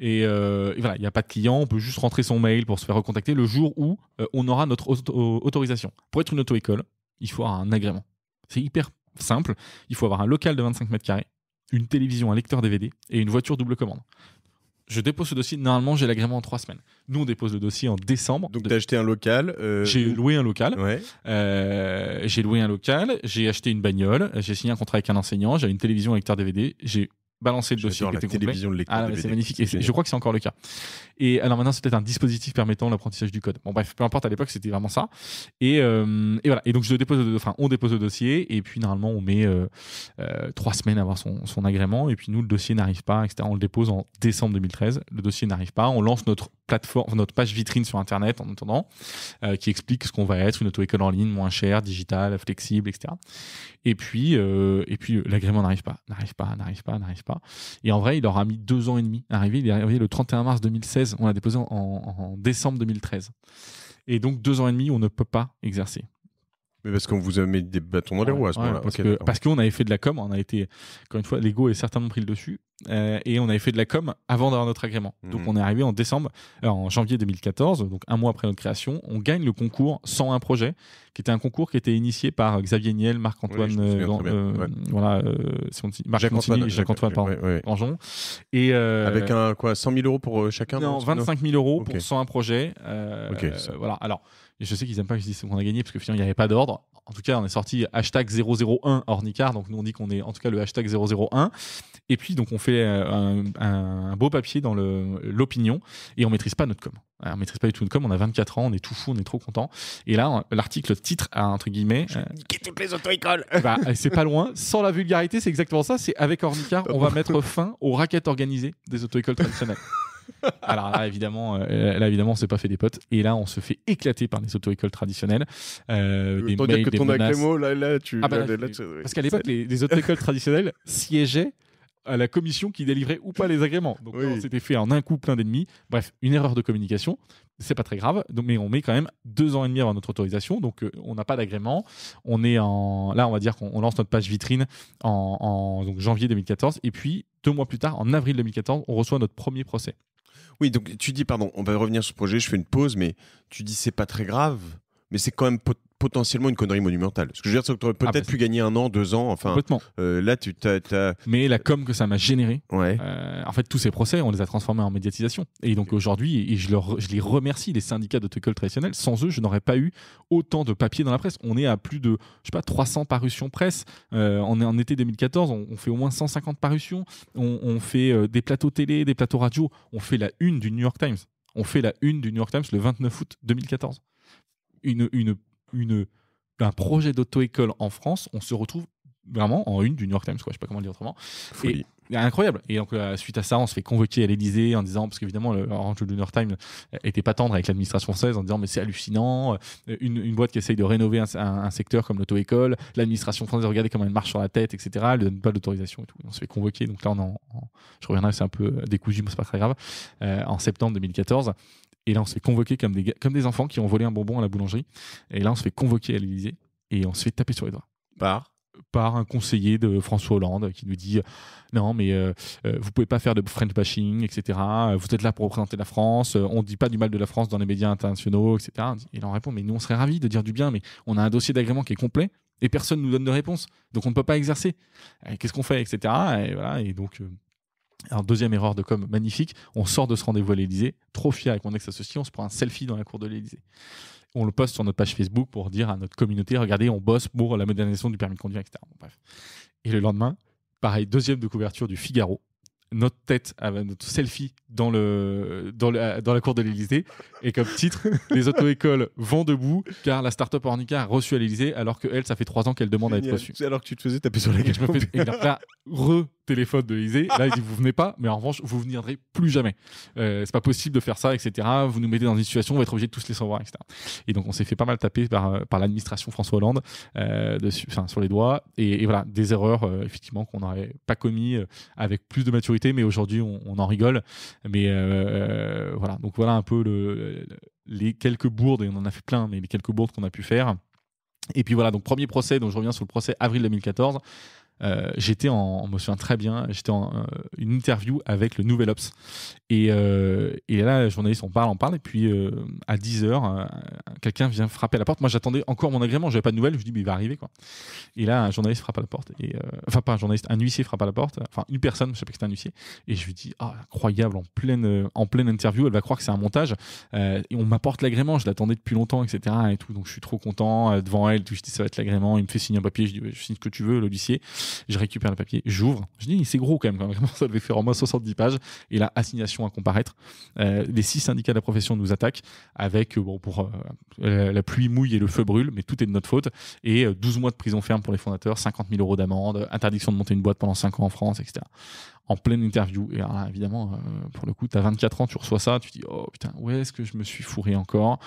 Et, euh, voilà, il n'y a pas de client, on peut juste rentrer son mail pour se faire recontacter le jour où euh, on aura notre autorisation. Pour être une auto-école, il faut avoir un agrément. C'est hyper simple. Il faut avoir un local de 25 mètres carrés, une télévision, un lecteur DVD et une voiture double commande je dépose ce dossier. Normalement, j'ai l'agrément en trois semaines. Nous, on dépose le dossier en décembre. Donc, t'as acheté un local. Euh, j'ai loué un local. Euh, j'ai loué un local. J'ai acheté une bagnole. J'ai signé un contrat avec un enseignant. j'ai une télévision avec lecteur DVD. J'ai balancer le dossier. la télévision ah, de c'est magnifique. je crois que c'est encore le cas. Et euh, alors maintenant, c'est peut-être un dispositif permettant l'apprentissage du code. Bon, bref, peu importe, à l'époque, c'était vraiment ça. Et, euh, et, voilà. Et donc, je dépose, enfin, on dépose le dossier. Et puis, normalement, on met euh, trois semaines à avoir son, agrément. Et puis, nous, le dossier n'arrive pas, etc. On le dépose en décembre 2013. Le dossier n'arrive pas. On lance notre plateforme, notre page vitrine sur Internet en attendant, qui explique ce qu'on va être, une auto-école en ligne, moins chère, digitale, flexible, etc. Et puis, euh, et puis euh, l'agrément n'arrive pas, n'arrive pas, n'arrive pas, n'arrive pas. Et en vrai, il aura mis deux ans et demi à arriver. Il est arrivé le 31 mars 2016. On l'a déposé en, décembre 2013. Et donc, deux ans et demi, on ne peut pas exercer. Mais parce qu'on vous a mis des bâtons dans les ah roues à ce moment-là. Parce, que, parce qu'on avait fait de la com, on a été, encore une fois, l'ego est certainement pris le dessus. Euh, et on avait fait de la com avant d'avoir notre agrément. Hmm. Donc on est arrivé en décembre, euh, en janvier 2014, donc un mois après notre création, on gagne le concours 101 projet qui était un concours qui était initié par euh, Xavier Niel, Marc-Antoine, voilà, Marc-Antoine, jacques et avec un quoi, 100 000 euros pour chacun. Non, 25 000 euros pour 101 projets. voilà. Alors. je sais qu'ils n'aiment pas que je qu'on a gagné parce que il n'y avait pas d'ordre. En tout cas, on est sorti hashtag 001 Ornicard, donc nous on dit qu'on est en tout cas le hashtag 001. Et puis donc on fait euh, un, beau papier dans l'opinion et on maîtrise pas notre com. on maîtrise pas du tout notre com, on a 24 ans, on est tout fou, on est trop content. Et là, l'article titre a entre guillemets. Euh, qui toutes les auto-écoles bah, euh, C'est pas loin. Sans la vulgarité, c'est exactement ça. C'est avec Ornica, on va mettre fin aux raquettes organisées des auto-écoles traditionnelles. Alors là, évidemment, là, évidemment, on s'est pas fait des potes. Et là, on se fait éclater par les auto-écoles traditionnelles. Euh, des mails, que ton menaces. là, ah, bah, là, tu, Parce qu'à l'époque, les, les auto-écoles traditionnelles siégeaient à la commission qui délivrait ou pas les agréments. Donc c'était fait en un coup plein d'ennemis. Bref, une erreur de communication. C'est pas très grave. Donc, mais on met quand même deux ans et demi avant notre autorisation. Donc euh, on n'a pas d'agrément. On est en là, on va dire qu'on lance notre page vitrine en, janvier 2014. Et puis deux mois plus tard, en avril 2014, on reçoit notre premier procès. Oui, donc tu dis pardon. On va revenir sur ce projet. Je fais une pause, mais tu dis c'est pas très grave mais c'est quand même potentiellement une connerie monumentale. Ce que je veux dire, c'est que tu aurais ah, peut-être bah, pu gagner un an, deux ans, enfin. Euh, là, tu Mais la com que ça m'a généré, euh, en fait, tous ces procès, on les a transformés en médiatisation. Et donc aujourd'hui, je, les remercie, les syndicats de Tuckle traditionnels. Sans eux, je n'aurais pas eu autant de papiers dans la presse. On est à plus de, je sais pas, 300 parutions presse. on euh, est en été 2014, on, fait au moins 150 parutions. On, on fait des plateaux télé, des plateaux radio. On fait la une du New York Times. On fait la une du New York Times le 29 août 2014 une, une, une, un projet d'auto-école en France, on se retrouve vraiment en une du New York Times, quoi. je sais pas comment dire autrement. incroyable. Et donc, euh, suite à ça, on se fait convoquer à l'Elysée en disant, parce qu'évidemment, le du New York Times était pas tendre avec l'administration française en disant, mais c'est hallucinant, euh, une, une, boîte qui essaye de rénover un, secteur comme l'auto-école, l'administration française regardez comment elle marche sur la tête, etc. Elle donne pas d'autorisation et tout. on se fait convoquer. Donc là, on je reviendrai, c'est un peu euh, décousu, mais c'est pas très grave. en septembre 2014. Et là, on s'est fait comme des, comme des enfants qui ont volé un bonbon à la boulangerie. Et là, on se fait convoquer à l'Élysée et on se fait taper sur les doigts. Par par un conseiller de François Hollande qui nous dit non mais vous euh, euh, vous pouvez pas faire de French bashing etc vous êtes là pour représenter la France on dit pas du mal de la France dans les médias internationaux etc Il en répond mais nous on serait ravis de dire du bien mais on a un dossier d'agrément qui est complet et personne nous donne de réponse donc on ne peut pas exercer qu'est-ce qu'on fait etc et voilà et donc euh, alors, deuxième erreur de com magnifique, on sort de ce rendez-vous à l'Elysée, trop fier avec mon ex-associé, on se prend un selfie dans la cour de l'Elysée. On le poste sur notre page Facebook pour dire à notre communauté, regardez, on bosse pour la modernisation du permis de conduire, etc. bref. Et le lendemain, pareil, deuxième de couverture du Figaro, notre tête, ah bah, notre selfie dans, le, dans, euh, la cour de l'Elysée. Et comme titre, les auto-écoles vont debout car la start-up Ornica a reçu à l'Elysée alors que elle, ça fait trois ans qu'elle demande à être reçue. Alors que tu te faisais taper sur la gueule. je me et là, re téléphone de l'Elysée. Là, il dit vous venez pas, mais en revanche, vous ne viendrez plus jamais. Euh, c'est pas possible de faire ça, etc. Vous nous mettez dans une situation, on va être obligé de tous les savoir, etc. Et donc, on s'est fait pas mal taper par, euh, par l'administration François Hollande euh, sur les doigts. Et, voilà, des erreurs, effectivement, qu'on n'aurait pas commis avec plus de maturité, mais aujourd'hui, on, en rigole. Mais voilà, donc voilà un peu le, les quelques bourdes, et on en a fait plein, mais les quelques bourdes qu'on a pu faire. Et puis voilà, donc premier procès, donc je reviens sur le procès avril 2014. Euh, j'étais en, me souviens très bien, j'étais en euh, une interview avec le Nouvel Ops. Et, euh, et là, le journaliste, on parle, on parle, et puis à 10h, quelqu'un vient frapper à la porte. Moi, j'attendais encore mon agrément, j'avais pas de nouvelles, je dis, mais il va arriver, quoi. Et là, un journaliste frappe à la porte, et, enfin, pas un journaliste, un huissier frappe à la porte, enfin, une personne, je sais pas que c'était un huissier, et je lui dis, oh, incroyable, en pleine, en pleine interview, elle va croire que c'est un montage, et on m'apporte l'agrément, je l'attendais depuis longtemps, etc., et tout, donc je suis trop content, devant elle, tout, je dis, ça va être l'agrément, il me fait signer un papier, je dis, je signe ce que tu veux, l'huissier. Je récupère le papier, j'ouvre. Je dis, c'est gros quand même, ça devait faire au moins 70 pages. Et là, assignation à comparaître. Euh, les six syndicats de la profession nous attaquent avec, euh, bon, pour euh, la pluie mouille et le feu brûle, mais tout est de notre faute. Et 12 mois de prison ferme pour les fondateurs, 50 000 euros d'amende, interdiction de monter une boîte pendant 5 ans en France, etc en pleine interview. Et alors là, évidemment, pour le coup, tu as 24 ans, tu reçois ça, tu te dis, oh putain, où est-ce que je me suis fourré encore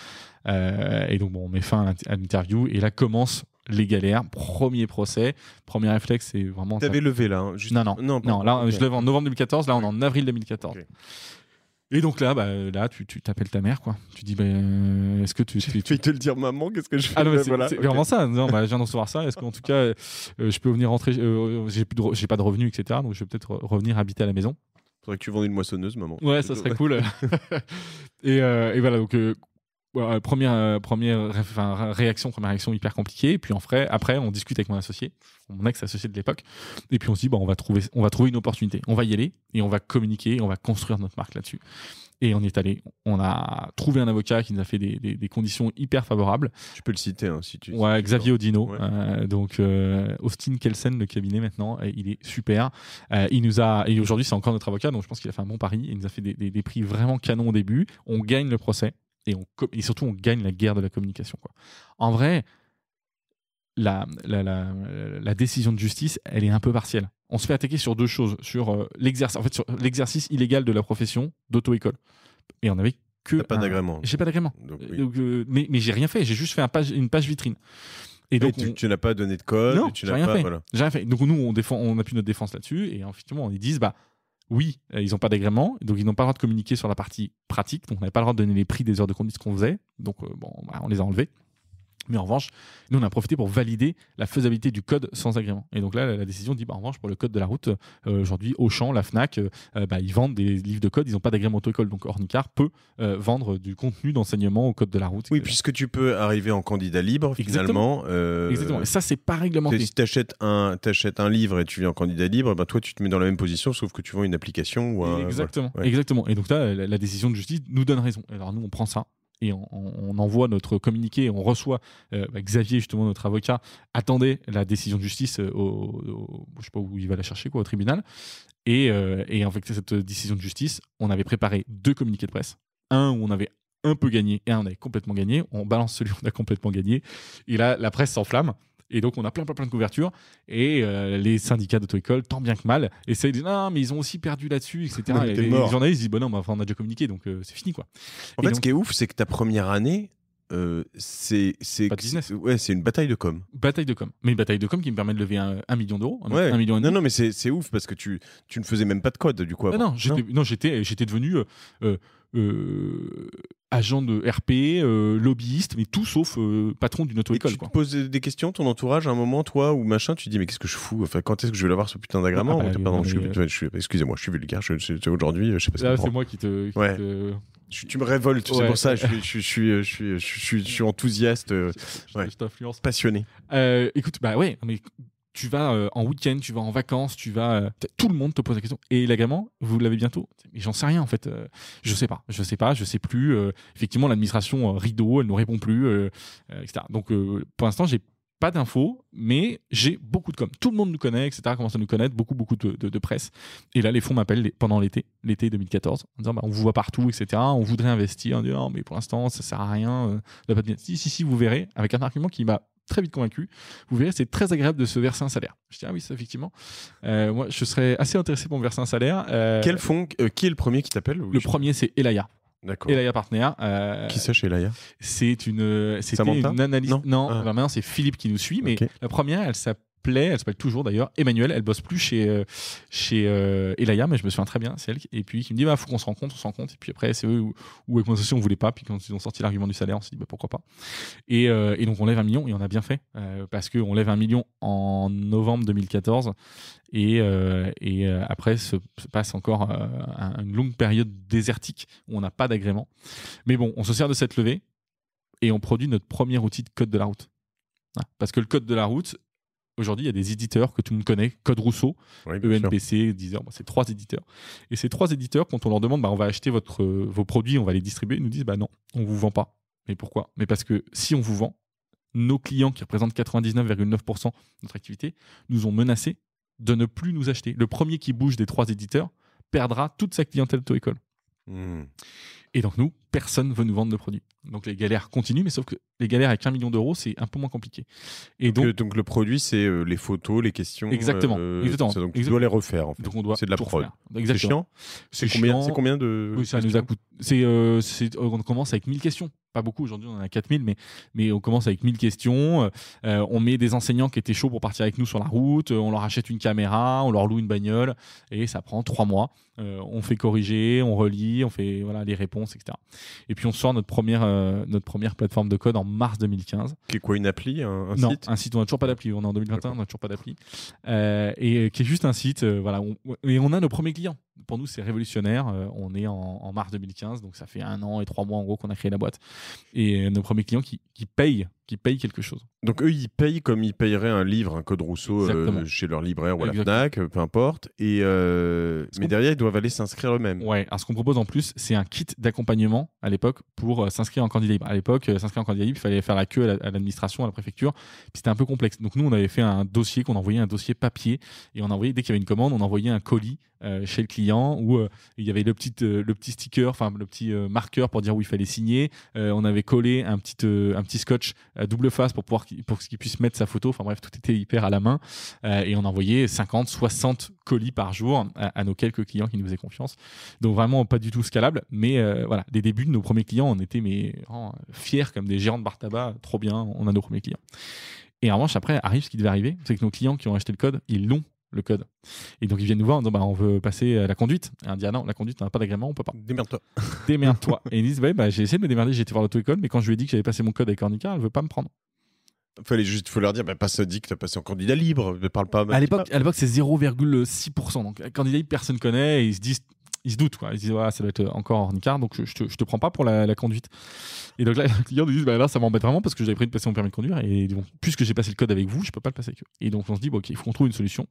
Et donc, bon, on met fin à l'interview. Et là commence les galères, premier procès, premier réflexe, c'est vraiment. T'avais levé là, hein, juste... Non, non, non, là, je lève en novembre 2014, là, on est en avril 2014. Et donc là, bah, là tu, t'appelles ta mère, quoi. Tu dis, bah, euh, est-ce que tu. tu, tu... te le dire, maman, qu'est-ce que je ah fais c'est, vraiment ça. Non, bah, je viens de recevoir ça. Est-ce qu'en tout cas, euh, je peux venir rentrer euh, j'ai, j'ai pas de revenus, etc. Donc je vais peut-être revenir habiter à la maison. Faudrait que tu vendes une moissonneuse, maman. Ouais, ça serait cool. et, et, voilà, donc euh, première, euh, première réaction, première réaction hyper compliquée. puis en après, on discute avec mon associé, mon ex-associé de l'époque. Et puis on se dit, bah, on, va trouver, on va trouver une opportunité. On va y aller et on va communiquer, on va construire notre marque là-dessus. Et on y est allé. On a trouvé un avocat qui nous a fait des, conditions hyper favorables. je peux le citer hein, si tu. Xavier Odino. Euh, donc Austin Kelsen, le cabinet maintenant, il est super. il nous a et aujourd'hui c'est encore notre avocat, donc je pense qu'il a fait un bon pari. Il nous a fait des, des prix vraiment canon au début. On gagne le procès et, surtout on gagne la guerre de la communication. Quoi. En vrai, la, la, décision de justice, elle est un peu partielle. On se fait attaquer sur deux choses, sur euh, l'exercice, en fait, sur l'exercice illégal de la profession d'auto-école. Et on avait que pas d'agrément. J'ai pas d'agrément. Euh, mais, mais j'ai rien fait. J'ai juste fait un page, une page vitrine. Et donc, tu, n'as pas donné de code. Non, tu n'as rien, fait. Donc nous, on défend, on appuie notre défense là-dessus, et effectivement, ils disent, bah, oui, euh, ils n'ont pas d'agrément, donc ils n'ont pas le droit de communiquer sur la partie pratique, donc on n'avait pas le droit de donner les prix des heures de conduite qu'on faisait, donc euh, bon, bah, on les a enlevés. Mais en revanche, nous, on a profité pour valider la faisabilité du code sans agrément. Et donc là, la, décision dit, bah, en revanche, pour le code de la route, euh, aujourd'hui, Auchan, la FNAC, euh, euh, bah, ils vendent des livres de code, ils n'ont pas d'agrément auto-école. Donc Ornicar peut vendre du contenu d'enseignement au code de la route. Oui, puisque tu peux arriver en candidat libre, finalement. Exactement. Exactement. ça, c'est pas réglementé. Si tu achètes un, un livre et tu viens en candidat libre, bah, toi, tu te mets dans la même position, sauf que tu vends une application. Ou un... Exactement. Exactement. Et donc là, la décision de justice nous donne raison. Alors nous, on prend ça et on, envoie notre communiqué on reçoit euh, bah, Xavier, justement notre avocat, attendez la décision de justice euh, au, sais pas où il va la chercher, quoi, au tribunal. Et, euh, en fait, cette décision de justice, on avait préparé deux communiqués de presse. Un où on avait un peu gagné et un où on avait complètement gagné. On balance celui où on a complètement gagné. Et là, la presse s'enflamme. Et donc, on a plein, plein, plein de couvertures. Et euh, les syndicats d'auto-école, tant bien que mal, essayent de dire non, mais ils ont aussi perdu là-dessus, etc. et les, journalistes disent bon, non, mais on a déjà communiqué, donc euh, c'est fini, quoi. En fait, ce qui est ouf, c'est que ta première année, euh, c'est c'est ouais c'est une bataille de com bataille de com mais une bataille de com qui me permet de lever un, million d'euros un, million non non mais c'est ouf parce que tu tu ne faisais même pas de code du coup ah non j'étais j'étais devenu euh, agent de RP, euh, lobbyiste, mais tout sauf euh, patron d'une auto-école. Tu te poses des questions, ton entourage, à un moment, toi ou machin, tu te dis mais qu'est-ce que je fous Enfin, quand est-ce que je vais l'avoir ce putain d'agrément ah bah, excusez-moi, je suis vulgaire. aujourd'hui, je sais pas. Là, c'est moi qui te. tu me révoltes, c'est pour ça. Je, je, je, je suis enthousiaste, passionné. écoute, bah ouais, mais tu vas euh, en week-end, tu vas en vacances, tu vas. Euh, tout le monde te pose la question. Et l'agrément, vous l'avez bientôt Mais j'en sais rien, en fait. Euh, je sais pas. Je sais pas, je sais plus. effectivement, l'administration rideau, elle ne répond plus, etc. Donc, pour l'instant, j'ai pas d'infos, mais j'ai beaucoup de com. Tout le monde nous connaît, etc. commence à nous connaître, beaucoup, beaucoup de, presse. Et là, les fonds m'appellent pendant l'été, l'été 2014, en disant bah, on vous voit partout, etc. On voudrait investir. en dit mais pour l'instant, ça sert à rien. Si, si, si, vous verrez, avec un argument qui m'a très vite convaincu. Vous verrez, c'est très agréable de se verser un salaire. Je tiens, ah oui, ça, effectivement. Euh, moi, je serais assez intéressé pour me verser un salaire. Euh, Quel fond, euh, Qui est le premier qui t'appelle Le premier, c'est Elaya. D'accord. Elaya Partner. qui c'est Elaya C'est une, c'est une analyse. Non, non, ah. bah, c'est Philippe qui nous suit, mais la première, elle s'appelle. Elle elle s'appelle toujours d'ailleurs, Emmanuel. Elle bosse plus chez, euh, chez euh, Elaya, mais je me souviens très bien, c'est elle. et puis qui me dit, bah, faut qu'on se rencontre, on se rencontre. Et puis après, c'est eux ou avec mon aussi, on voulait pas. Puis quand ils ont sorti l'argument du salaire, on s'est dit, bah, pourquoi pas. Et, euh, et, donc, on lève un million et on a bien fait parce qu'on lève un million en novembre 2014. Et, et après se, passe encore une longue période désertique où on n'a pas d'agrément. Mais bon, on se sert de cette levée et on produit notre premier outil de code de la route. Hein, parce que le code de la route, Aujourd'hui, il y a des éditeurs que tout le monde connaît, Code Rousseau, ENPC, e Deezer, c'est trois éditeurs. Et ces trois éditeurs, quand on leur demande, bah, on va acheter euh, vos produits, on va les distribuer, ils nous disent, bah non, on ne vous vend pas. Mais pourquoi Mais parce que si on vous vend, nos clients, qui représentent 99,9% de notre activité, nous ont menacé de ne plus nous acheter. Le premier qui bouge des trois éditeurs perdra toute sa clientèle auto école hmm. Et donc nous, personne veut nous vendre le produit. Donc les galères continuent, mais sauf que les galères avec un million d'euros, c'est un peu moins compliqué. Et donc, donc, euh, le produit, c'est euh, les photos, les questions. Exactement. Euh, donc tu dois les refaire. En fait. C'est de la prod. C'est chiant. C'est combien, c'est combien de. Oui, ça nous a C'est, on commence avec 1000 questions. Pas beaucoup, aujourd'hui on en a 4000, mais, mais on commence avec 1000 questions. on met des enseignants qui étaient chauds pour partir avec nous sur la route. On leur achète une caméra, on leur loue une bagnole. Et ça prend trois mois. on fait corriger, on relit, on fait voilà, les réponses etc. Et puis on sort notre première, euh, notre première plateforme de code en mars 2015. Qui est quoi, une appli un, site un site, on n'a toujours pas d'appli. On est en 2021, on n'a toujours pas d'appli. Euh, et euh, qui est juste un site, voilà. et on a nos premiers clients pour nous, c'est révolutionnaire. Euh, on est en, mars 2015, donc ça fait un an et trois mois en gros qu'on a créé la boîte. Et euh, nos premiers clients qui, payent, qui payent quelque chose. Donc eux, ils payent comme ils payeraient un livre, un code Rousseau euh, chez leur libraire ou à la Fnac, peu importe. Et mais derrière, ils doivent aller s'inscrire eux-mêmes. Ouais. Alors ce qu'on propose en plus, c'est un kit d'accompagnement à l'époque pour s'inscrire en candidat libre. À l'époque, s'inscrire en candidat libre, il fallait faire la queue à l'administration, à la préfecture. C'était un peu complexe. Donc nous, on avait fait un dossier qu'on envoyait un dossier papier et on envoyait dès qu'il y avait une commande, on envoyait un colis euh, chez le client où euh, il y avait le petit, euh, le petit sticker, enfin le petit marqueur pour dire où il fallait signer. on avait collé un petit, un petit scotch à double face pour, pouvoir, pour qu'il puisse mettre sa photo. Enfin bref, tout était hyper à la main. et on envoyait 50, 60 colis par jour à, nos quelques clients qui nous faisaient confiance. Donc vraiment pas du tout scalable. Mais voilà, des débuts de nos premiers clients, on était mais, fiers comme des géants de bar tabac. Trop bien, on a nos premiers clients. Et en revanche, après, arrive ce qui devait arriver, c'est que nos clients qui ont acheté le code, ils l'ont le code. Et donc ils viennent nous voir en disant bah, on veut passer à la conduite. Et on dit ah non, la conduite, on n'a pas d'agrément, on peut pas. Démerde-toi. Démerde-toi. et ils disent ouais bah j'ai essayé de me démerder, j'ai été voir l'auto-école, mais quand je lui ai dit que j'avais passé mon code avec Ornica, elle veut pas me prendre. Fallait juste, faut leur dire, bah, passe dit que t'as passé en candidat libre, ne parle pas. À l'époque, à l'époque, c'est 0,6%. Donc, candidat libre, personne connaît, et ils se disent, ils se doutent, quoi. Ils disent, ouais, ça doit être euh, encore carte donc je, te, je te prends pas pour la, conduite. Et donc là, les clients nous disent, bah là, ça m'embête vraiment parce que j'avais pris de passer mon permis de conduire et donc puisque j'ai passé le code avec vous, je peux pas le passer avec eux. Et donc on se dit, bon, ok, il faut qu'on trouve une solution.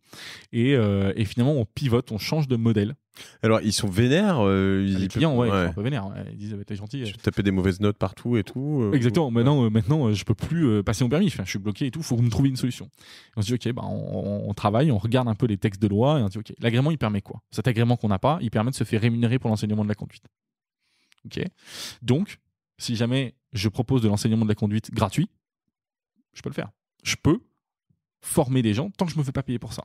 Et, euh, et finalement, on pivote, on change de modèle alors, ils sont vénères. ils ouais, sont vénères. Ils disent, ah, bah, gentil. Je euh. tapais des mauvaises notes partout et tout. Euh, Exactement. Maintenant, euh, maintenant je peux plus passer mon permis. je suis bloqué et tout. Il Faut que vous me trouviez une solution. on se dit, OK, bah, on, travaille, on regarde un peu les textes de loi et on se dit, OK, l'agrément, il permet quoi Cet agrément qu'on n'a pas, il permet de se faire rémunérer pour l'enseignement de la conduite. OK Donc, si jamais je propose de l'enseignement de la conduite gratuit, je peux le faire. Je peux former des gens tant que je me fais pas payer pour ça.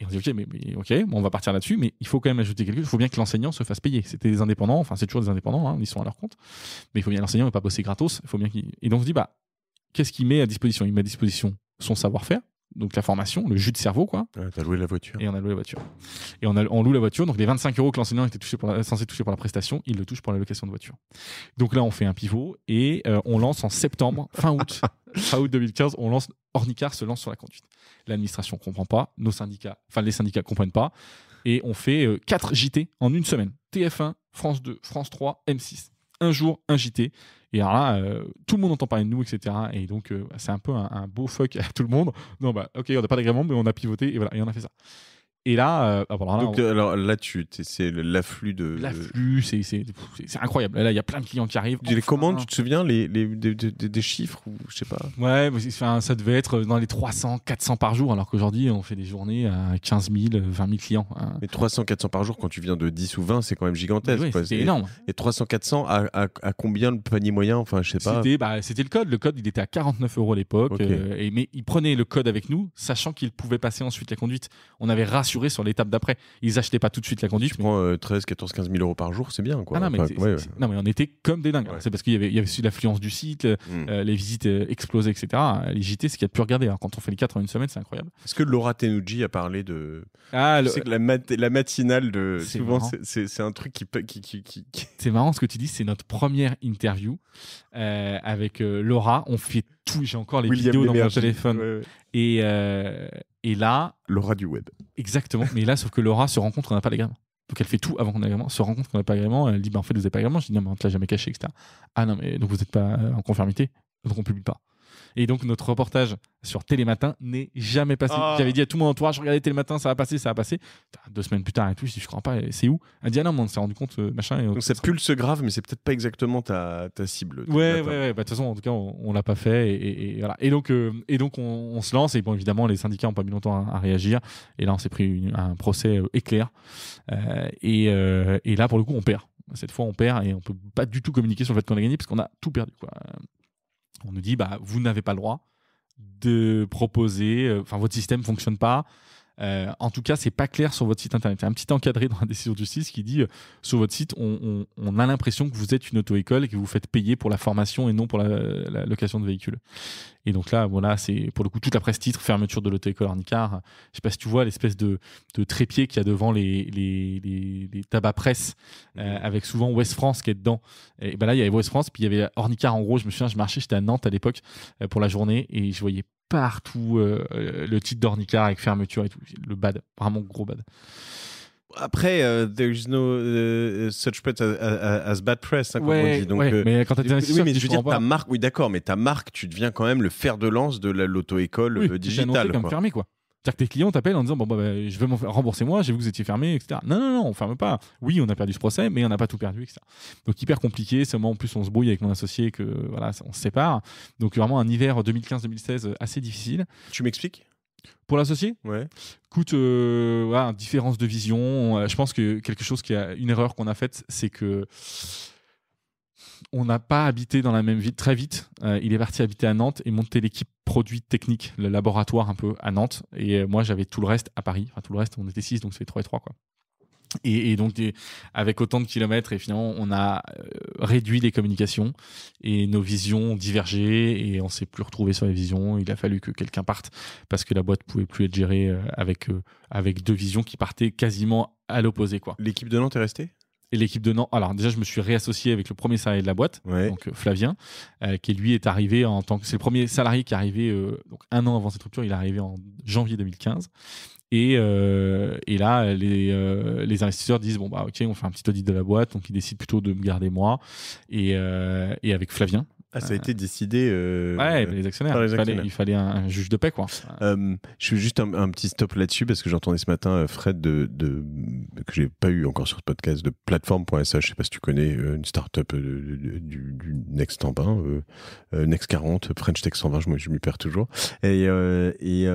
Et on OK, mais, ok, on va partir là-dessus, mais il faut quand même ajouter quelque chose. Il faut bien que l'enseignant se fasse payer. C'était des indépendants, enfin, c'est toujours des indépendants, hein, ils sont à leur compte. Mais il faut bien l'enseignant ne pas bosser gratos. Il faut bien Et donc, on se dit, bah, qu'est-ce qu'il met à disposition Il met à disposition son savoir-faire, donc la formation, le jus de cerveau, quoi. Ouais, T'as loué la voiture. Et on a loué la voiture. Et on, a, loue la voiture, donc les 25 euros que l'enseignant était touché censé toucher pour la prestation, il le touche pour la location de voiture. Donc là, on fait un pivot et euh, on lance en septembre, fin août, fin août 2015, on lance, Ornicar se lance sur la conduite. L'administration comprend pas, nos syndicats, enfin les syndicats comprennent pas, et on fait 4 euh, JT en une semaine. TF1, France 2, France 3, M6 un jour un JT. Et alors là, euh, tout le monde entend parler de nous, etc. Et donc, euh, c'est un peu un, un, beau fuck à tout le monde. Non, bah, ok, on n'a pas d'agrément, mais on a pivoté et voilà, et on a fait ça. Et là, euh, ah, alors, là, tu, c'est l'afflux de. L'afflux, c'est, incroyable. Là, il y a plein de clients qui arrivent. Les commandes, tu te souviens les, des, chiffres ou je sais pas Ouais, ça devait être dans les 300, 400 par jour, alors qu'aujourd'hui, on fait des journées à 15 000, 20 000 clients. Hein. Mais 300, 400 par jour, quand tu viens de 10 ou 20, c'est quand même gigantesque. c'est énorme. Et 300, 400 à, combien le panier moyen Enfin, je sais pas. Bah, c'était, le code. Le code, il était à 49 euros à l'époque. Euh, mais il prenait le code avec nous, sachant qu'il pouvait passer ensuite la conduite. On avait rassuré sur l'étape d'après. Ils achetaient pas tout de suite la conduite. Tu prends 13, 14, 15 000 euros par jour, c'est bien. Quoi. Ah non, mais on était comme des dingues. C'est parce qu'il y avait, su l'affluence du site, hmm. euh, les visites euh, explosées, etc. Les JT, c'est qu'il y a de regarder. Hein. quand on fait les 4 en une semaine, c'est incroyable. Est-ce que Laura Tenuji a parlé de. Ah, que la, matinale de. Souvent, c'est un truc qui. qui, C'est marrant ce que tu dis, c'est notre première interview euh, avec Laura. On fait j'ai encore les vidéos dans mon téléphone. Et, euh, et là. Laura du web. Exactement. mais là, sauf que Laura se rend compte qu'on n'a pas l'agrément. Donc elle fait tout avant qu'on ait l'agrément, se rend qu'on n'a pas Elle dit, bah, en fait, vous n'avez pas l'agrément. Je dis, non, mais on ne l'a jamais caché, etc. Ah non, mais donc vous n'êtes pas euh, en conformité. Donc on publie pas. Et donc, notre reportage sur Télématin n'est jamais passé. Ah. J'avais dit à tout mon entourage, regardez Télématin, ça va passer, ça va passer. Deux semaines plus tard et tout, je dit je crois pas, c'est où Elle dit, ah non, mais on s'est rendu compte, euh, machin. Et donc, cette pulse grave, mais c'est peut-être pas exactement ta, cible. Ouais, ouais, ouais, bah, de toute façon, en tout cas, on, l'a pas fait. Et, voilà. Et donc, euh, et donc on, se lance. Et bon, évidemment, les syndicats ont pas mis longtemps à, réagir. Et là, on s'est pris un procès euh, éclair. et, et là, pour le coup, on perd cette fois on perd et on peut pas du tout communiquer sur le fait qu'on a gagné parce qu'on a tout perdu quoi on nous dit bah vous n'avez pas le droit de proposer, euh, enfin votre système fonctionne pas, euh, en tout cas, c'est pas clair sur votre site internet. Il y a un petit encadré dans la décision de justice qui dit euh, sur votre site, on, a l'impression que vous êtes une auto-école et que vous faites payer pour la formation et non pour la, location de véhicule Et donc là, voilà, c'est pour le coup toute la presse titre, fermeture de l'auto-école Arnicard. Je sais pas si tu vois l'espèce de, trépied qu'il y a devant les, les, tabacs presse, euh, mhm. avec souvent West France qui est dedans. Et ben là, il y avait West France, puis il y avait Ornicard en gros. Je me souviens, je marchais, j'étais à Nantes à l'époque pour la journée et je voyais partout euh, euh, le titre d'Ornicar avec fermeture et tout. Le bad, vraiment gros bad. Après, euh, there's no uh, such press as, bad press, hein, comme on dit. Donc, ouais, euh, mais quand tu as oui, mais je veux dire, ta marque, oui, d'accord, mais ta marque, tu deviens quand même le fer de lance de l'auto-école oui, digitale. Comme fermé, quoi. C'est-à-dire que tes clients t'appellent en disant bon bah, bah je veux rembourser-moi, j'ai vu que vous étiez fermé, etc. Non non non, on ferme pas. Oui, on a perdu ce procès, mais on n'a pas tout perdu, etc. Donc hyper compliqué. C'est moment en plus on se brouille avec mon associé que voilà, on se sépare. Donc vraiment un hiver 2015-2016 assez difficile. Tu m'expliques pour l'associé Ouais. Écoute, euh, différence de vision. Euh, je pense que quelque chose qui a une erreur qu'on a faite, c'est que on n'a pas habité dans la même ville très vite. Euh, il est parti habiter à Nantes et monter l'équipe produit technique, le laboratoire un peu à Nantes. Et euh, moi, j'avais tout le reste à Paris. Enfin, tout le reste, on était six, donc c'est trois et 3. Quoi. Et, donc, avec autant de kilomètres, et finalement, on a euh, réduit les communications et nos visions ont divergé et on s'est plus retrouvé sur les visions. Il a fallu que quelqu'un parte parce que la boîte pouvait plus être gérée avec, avec deux visions qui partaient quasiment à l'opposé. quoi. L'équipe de Nantes est restée et l'équipe de Nantes. Alors déjà, je me suis réassocié avec le premier salarié de la boîte, donc euh, Flavien, euh, qui lui est arrivé en tant que c'est le premier salarié qui est arrivé euh, donc un an avant cette rupture. Il est arrivé en janvier 2015. Et, et là, les, les, investisseurs disent bon bah ok, on fait un petit audit de la boîte, donc ils décident plutôt de me garder moi et, et avec Flavien, ah, ça a euh, été décidé euh, ouais, les actionnaires. Il, fallait, un, juge de paix, quoi. Euh, je fais juste un, petit stop là-dessus parce que j'entendais ce matin Fred de, de que j'ai pas eu encore sur ce podcast de plateforme.sh. Je sais pas si tu connais une startup du, du Next 120, euh, Next 40, French Tech 120. Moi, je m'y perds toujours. Et, et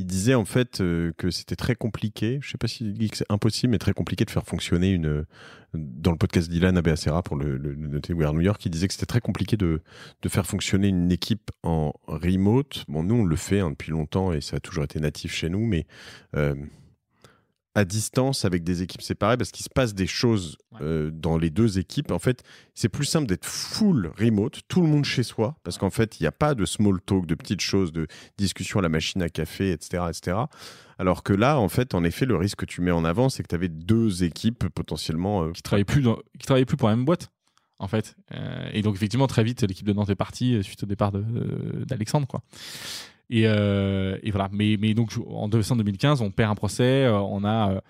il disait en fait euh, que c'était très compliqué, je sais pas si c'est impossible, mais très compliqué de faire fonctionner une. Dans le podcast d'Ilan Abeacera pour le, le, New York, il disait que c'était très compliqué de, faire fonctionner une équipe en remote. Bon, nous, on le fait hein, depuis longtemps et ça a toujours été natif chez nous, mais euh, à distance avec des équipes séparées parce qu'il se passe des choses euh, dans les deux équipes. En fait, c'est plus simple d'être full remote, tout le monde chez soi, parce qu'en fait, il n'y a pas de small talk, de petites choses, de discussion à la machine à café, etc., etc. Alors que là, en fait, en effet, le risque que tu mets en avant, c'est que tu avais deux équipes potentiellement euh, qui travaillaient plus dans... travaillaient plus pour la même boîte en fait. Euh, et donc, effectivement, très vite, l'équipe de Nantes est partie euh, suite au départ euh, d'Alexandre, Et, voilà. Mais, donc, en 2015, on perd un procès, on a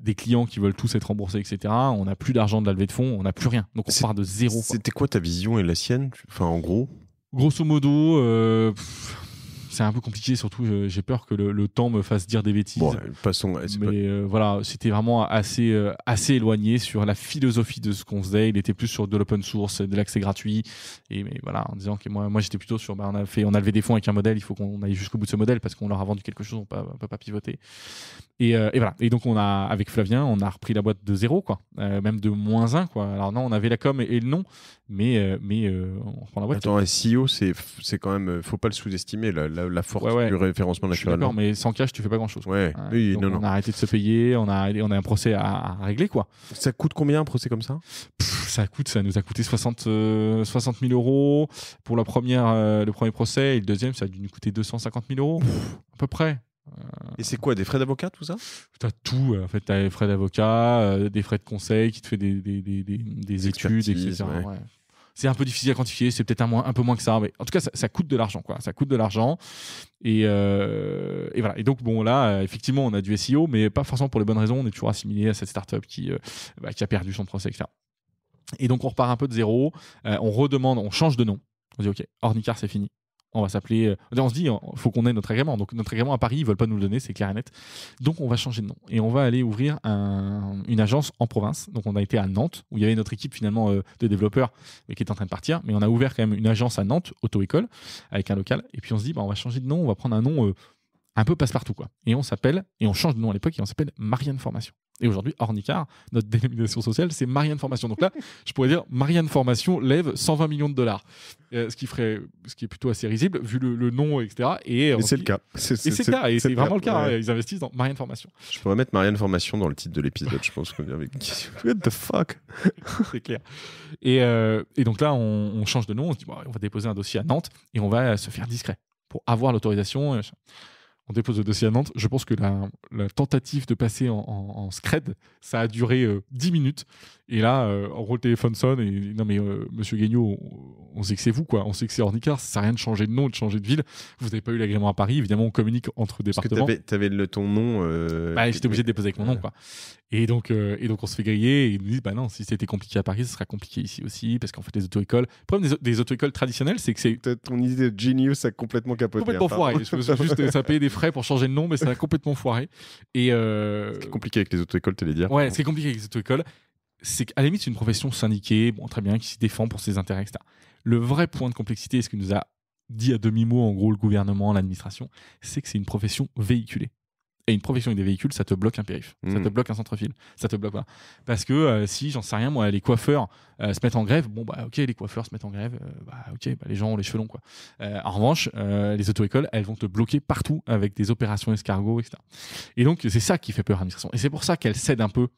des clients qui veulent tous être remboursés, etc. On n'a plus d'argent de la levée de fonds, on n'a plus rien. Donc, on part de zéro. C'était quoi ta vision et la sienne en gros Grosso modo, c'est un peu compliqué, surtout j'ai peur que le, temps me fasse dire des bêtises. Bon, mais euh, voilà, c'était vraiment assez, euh, assez éloigné sur la philosophie de ce qu'on faisait. Il était plus sur de l'open source, de l'accès gratuit. Et mais voilà, en disant que moi, moi j'étais plutôt sur, bah, on, a fait, on levé des fonds avec un modèle, il faut qu'on aille jusqu'au bout de ce modèle parce qu'on leur a vendu quelque chose, on peut, peut pas pivoter. Euh, et, voilà. Et donc on a, avec Flavien, on a repris la boîte de zéro, quoi. même de moins 1, quoi. Alors non, on avait la com et, le nom, mais, mais on reprend la boîte. Attends, un e CEO, c'est quand même, faut pas le sous-estimer. la la, force du référencement naturel. D'accord, hein. mais sans cash, tu fais pas grand chose. Ouais. on a arrêté de se payer, on a, on a un procès à, régler. quoi. Ça coûte combien un procès comme ça Ça coûte, ça nous a coûté 60, 60 000 euros pour la première, euh, le premier procès et le deuxième, ça a dû nous coûter 250 000 euros, à peu près. Euh, et c'est quoi, des frais d'avocat, tout ça as tout, euh, en fait. T'as les frais d'avocat, des frais de conseil qui te fait des, des, des, des études, etc. Ouais c'est un peu difficile à quantifier, c'est peut-être un, un peu moins que ça, mais en tout cas, ça, coûte de l'argent, quoi. Ça coûte de l'argent. Et, euh, voilà. Et donc, bon, là, euh, effectivement, on a du SEO, mais pas forcément pour les bonnes raisons. On est toujours assimilé à cette startup qui, euh, bah, a perdu son procès, etc. Et donc, on repart un peu de zéro. on redemande, on change de nom. On dit, OK, Ornicar, c'est fini on va s'appeler. Euh, on se dit, il hein, faut qu'on ait notre agrément. Donc notre agrément à Paris, ils veulent pas nous le donner, c'est clair et net. Donc on va changer de nom et on va aller ouvrir une agence en province. Donc on a été à Nantes où il y avait notre équipe finalement euh, de développeurs mais qui est en train de partir, mais on a ouvert quand même une agence à Nantes, auto école, avec un local. Et puis on se dit, bah, on va changer de nom, on va prendre un nom. Euh, un peu passe-partout Et on s'appelle, et on change de nom à l'époque, et on s'appelle Marianne Formation. Et aujourd'hui, Ornicard, notre dénomination sociale, c'est Marianne Formation. Donc là, je pourrais dire Marianne Formation lève 120 millions de dollars. Euh, ce, qui ferait, ce qui est plutôt assez risible, vu le, nom, etc. Et, euh, c'est le cas. et c'est, le cas. Et c'est vraiment le cas. Hein. Ils investissent dans Marianne Formation. Je pourrais mettre Marianne Formation dans le titre de l'épisode, je pense. que What the fuck C'est clair. Et, euh, et, donc là, on, change de nom. On se dit, on va déposer un dossier à Nantes et on va se faire discret pour avoir l'autorisation on dépose le dossier à Nantes. Je pense que la, tentative de passer en, en, scred, ça a duré 10 euh, minutes. Et là, euh, en gros, le téléphone sonne et non, mais euh, monsieur Gagnon, on, sait que c'est vous, quoi. On sait que c'est Ornicar. Ça sert rien de changer de nom, de changer de ville. Vous n'avez pas eu l'agrément à Paris. Évidemment, on communique entre départements. Parce que tu avais, le ton nom. Bah, j'étais obligé de déposer avec mon nom, quoi. Et donc, euh, et donc on se fait griller et ils nous disent bah non, si c'était compliqué à Paris, ce sera compliqué ici aussi, parce qu'en fait les auto-écoles. Le problème des, auto-écoles traditionnelles, c'est que c'est. Ton idée de genius a complètement capoté. Complètement hein, foiré. Je juste, ça payait des frais pour changer de nom, mais ça a complètement foiré. Et euh, compliqué avec les auto-écoles, les dire. Ouais, ce qui est compliqué avec les auto-écoles, c'est qu'à la limite, c'est une profession syndiquée, bon, très bien, qui se défend pour ses intérêts, etc. Le vrai point de complexité, ce que nous a dit à demi-mot, en gros, le gouvernement, l'administration, c'est que c'est une profession véhiculée et une profession avec des véhicules, ça te bloque un périph, ça te mm. bloque un centre ville ça te bloque pas. Parce que euh, si, j'en sais rien, moi, les coiffeurs euh, se mettent en grève, bon, bah ok, les coiffeurs se mettent en grève, euh, bah ok, bah, les gens ont les cheveux longs, quoi. en revanche, les auto-écoles, elles vont te bloquer partout avec des opérations escargots, etc. Et donc, c'est ça qui fait peur à l'administration. Et c'est pour ça qu'elle cède un peu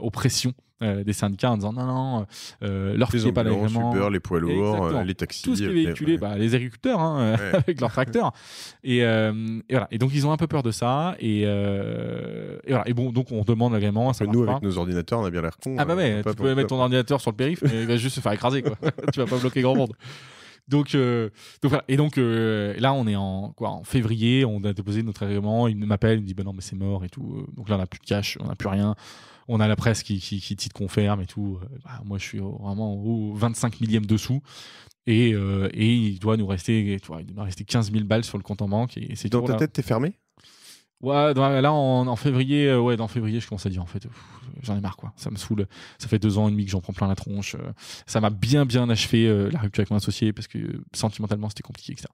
aux pressions euh, des syndicats en disant non, non, euh, euh, leur n'est pas l'agrément. Les les poids lourds, les taxis. Tout ce qui est véhiculé, bah, les agriculteurs hein, avec leurs tracteurs. Et, et, voilà. Et donc, ils ont un peu peur de ça. Et, et voilà. Et bon, donc, on demande l'agrément. Ça nous, avec nos ordinateurs, on a bien l'air con. Ah bah hein, ouais, tu peux mettre ton ordinateur sur le périph', mais il va juste se faire écraser. Quoi. tu vas pas bloquer grand monde. Donc, donc Et donc là, on est en quoi En février, on a déposé notre agrément. Il m'appelle, il me dit ben non, mais c'est mort et tout. Donc là, on a plus de cash, on n'a plus rien on a la presse qui, qui, qui confirme et tout. Euh, bah, moi, je suis vraiment au 25 millième dessous. Euh, et, il doit nous rester, il doit rester 15 000 balles sur le compte en banque. Et, dans ta tête, tête, t'es fermé Ouais, là en, février, euh, ouais, dans février, je commence à dire en fait, j'en ai marre quoi, ça me saoule. Ça fait deux ans et demi que j'en prends plein la tronche. ça m'a bien bien achevé la rupture avec mon associé parce que sentimentalement c'était compliqué, etc.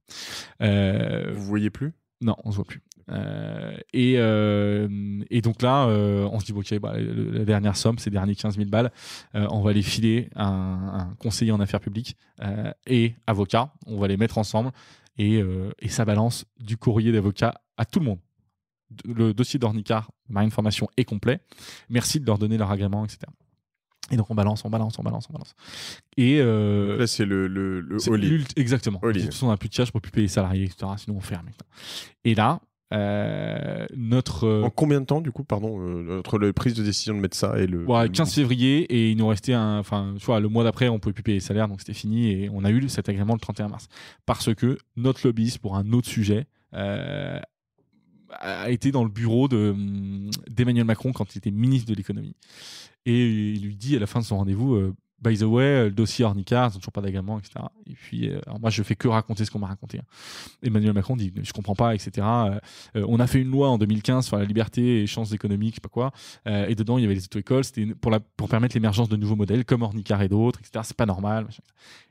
Euh, Vous voyez plus Non, on se voit plus. Euh, euh, et, donc là, euh, on se dit, ok, bah, la dernière somme, ces derniers 15 000 balles, on va les filer à un, conseiller en affaires publiques et avocat, on va les mettre ensemble, et, ça balance du courrier d'avocat à tout le monde. Le dossier d'ornicar ma Formation, est complet. Merci de leur donner leur agrément, etc. Et donc on balance, on balance, on balance, on balance. Et là c'est le le, le exactement. façon on n'a plus de cash pour plus payer les salariés, etc. Sinon on ferme. Et là euh, notre. Euh, en combien de temps, du coup, pardon, euh, entre la prise de décision de mettre ça et le. 15 février, et il nous restait un. Enfin, tu le mois d'après, on pouvait plus payer les salaires, donc c'était fini, et on a eu cet agrément le 31 mars. Parce que notre lobbyiste, pour un autre sujet, a été dans le bureau de, hum, d'Emmanuel Macron quand il était ministre de l'économie. Et il lui dit à la fin de son rendez-vous by the way, euh, le dossier Ornicar, ils n'ont toujours pas d'agrément, etc. Et puis, euh, moi, je fais que raconter ce qu'on m'a raconté. Hein. Emmanuel Macron dit, je comprends pas, etc. Euh, on a fait une loi en 2015 sur la liberté et chances économiques, je sais pas quoi. et dedans, il y avait les auto-écoles. C'était pour, pour permettre l'émergence de nouveaux modèles comme Ornicar et d'autres, etc. C'est pas normal.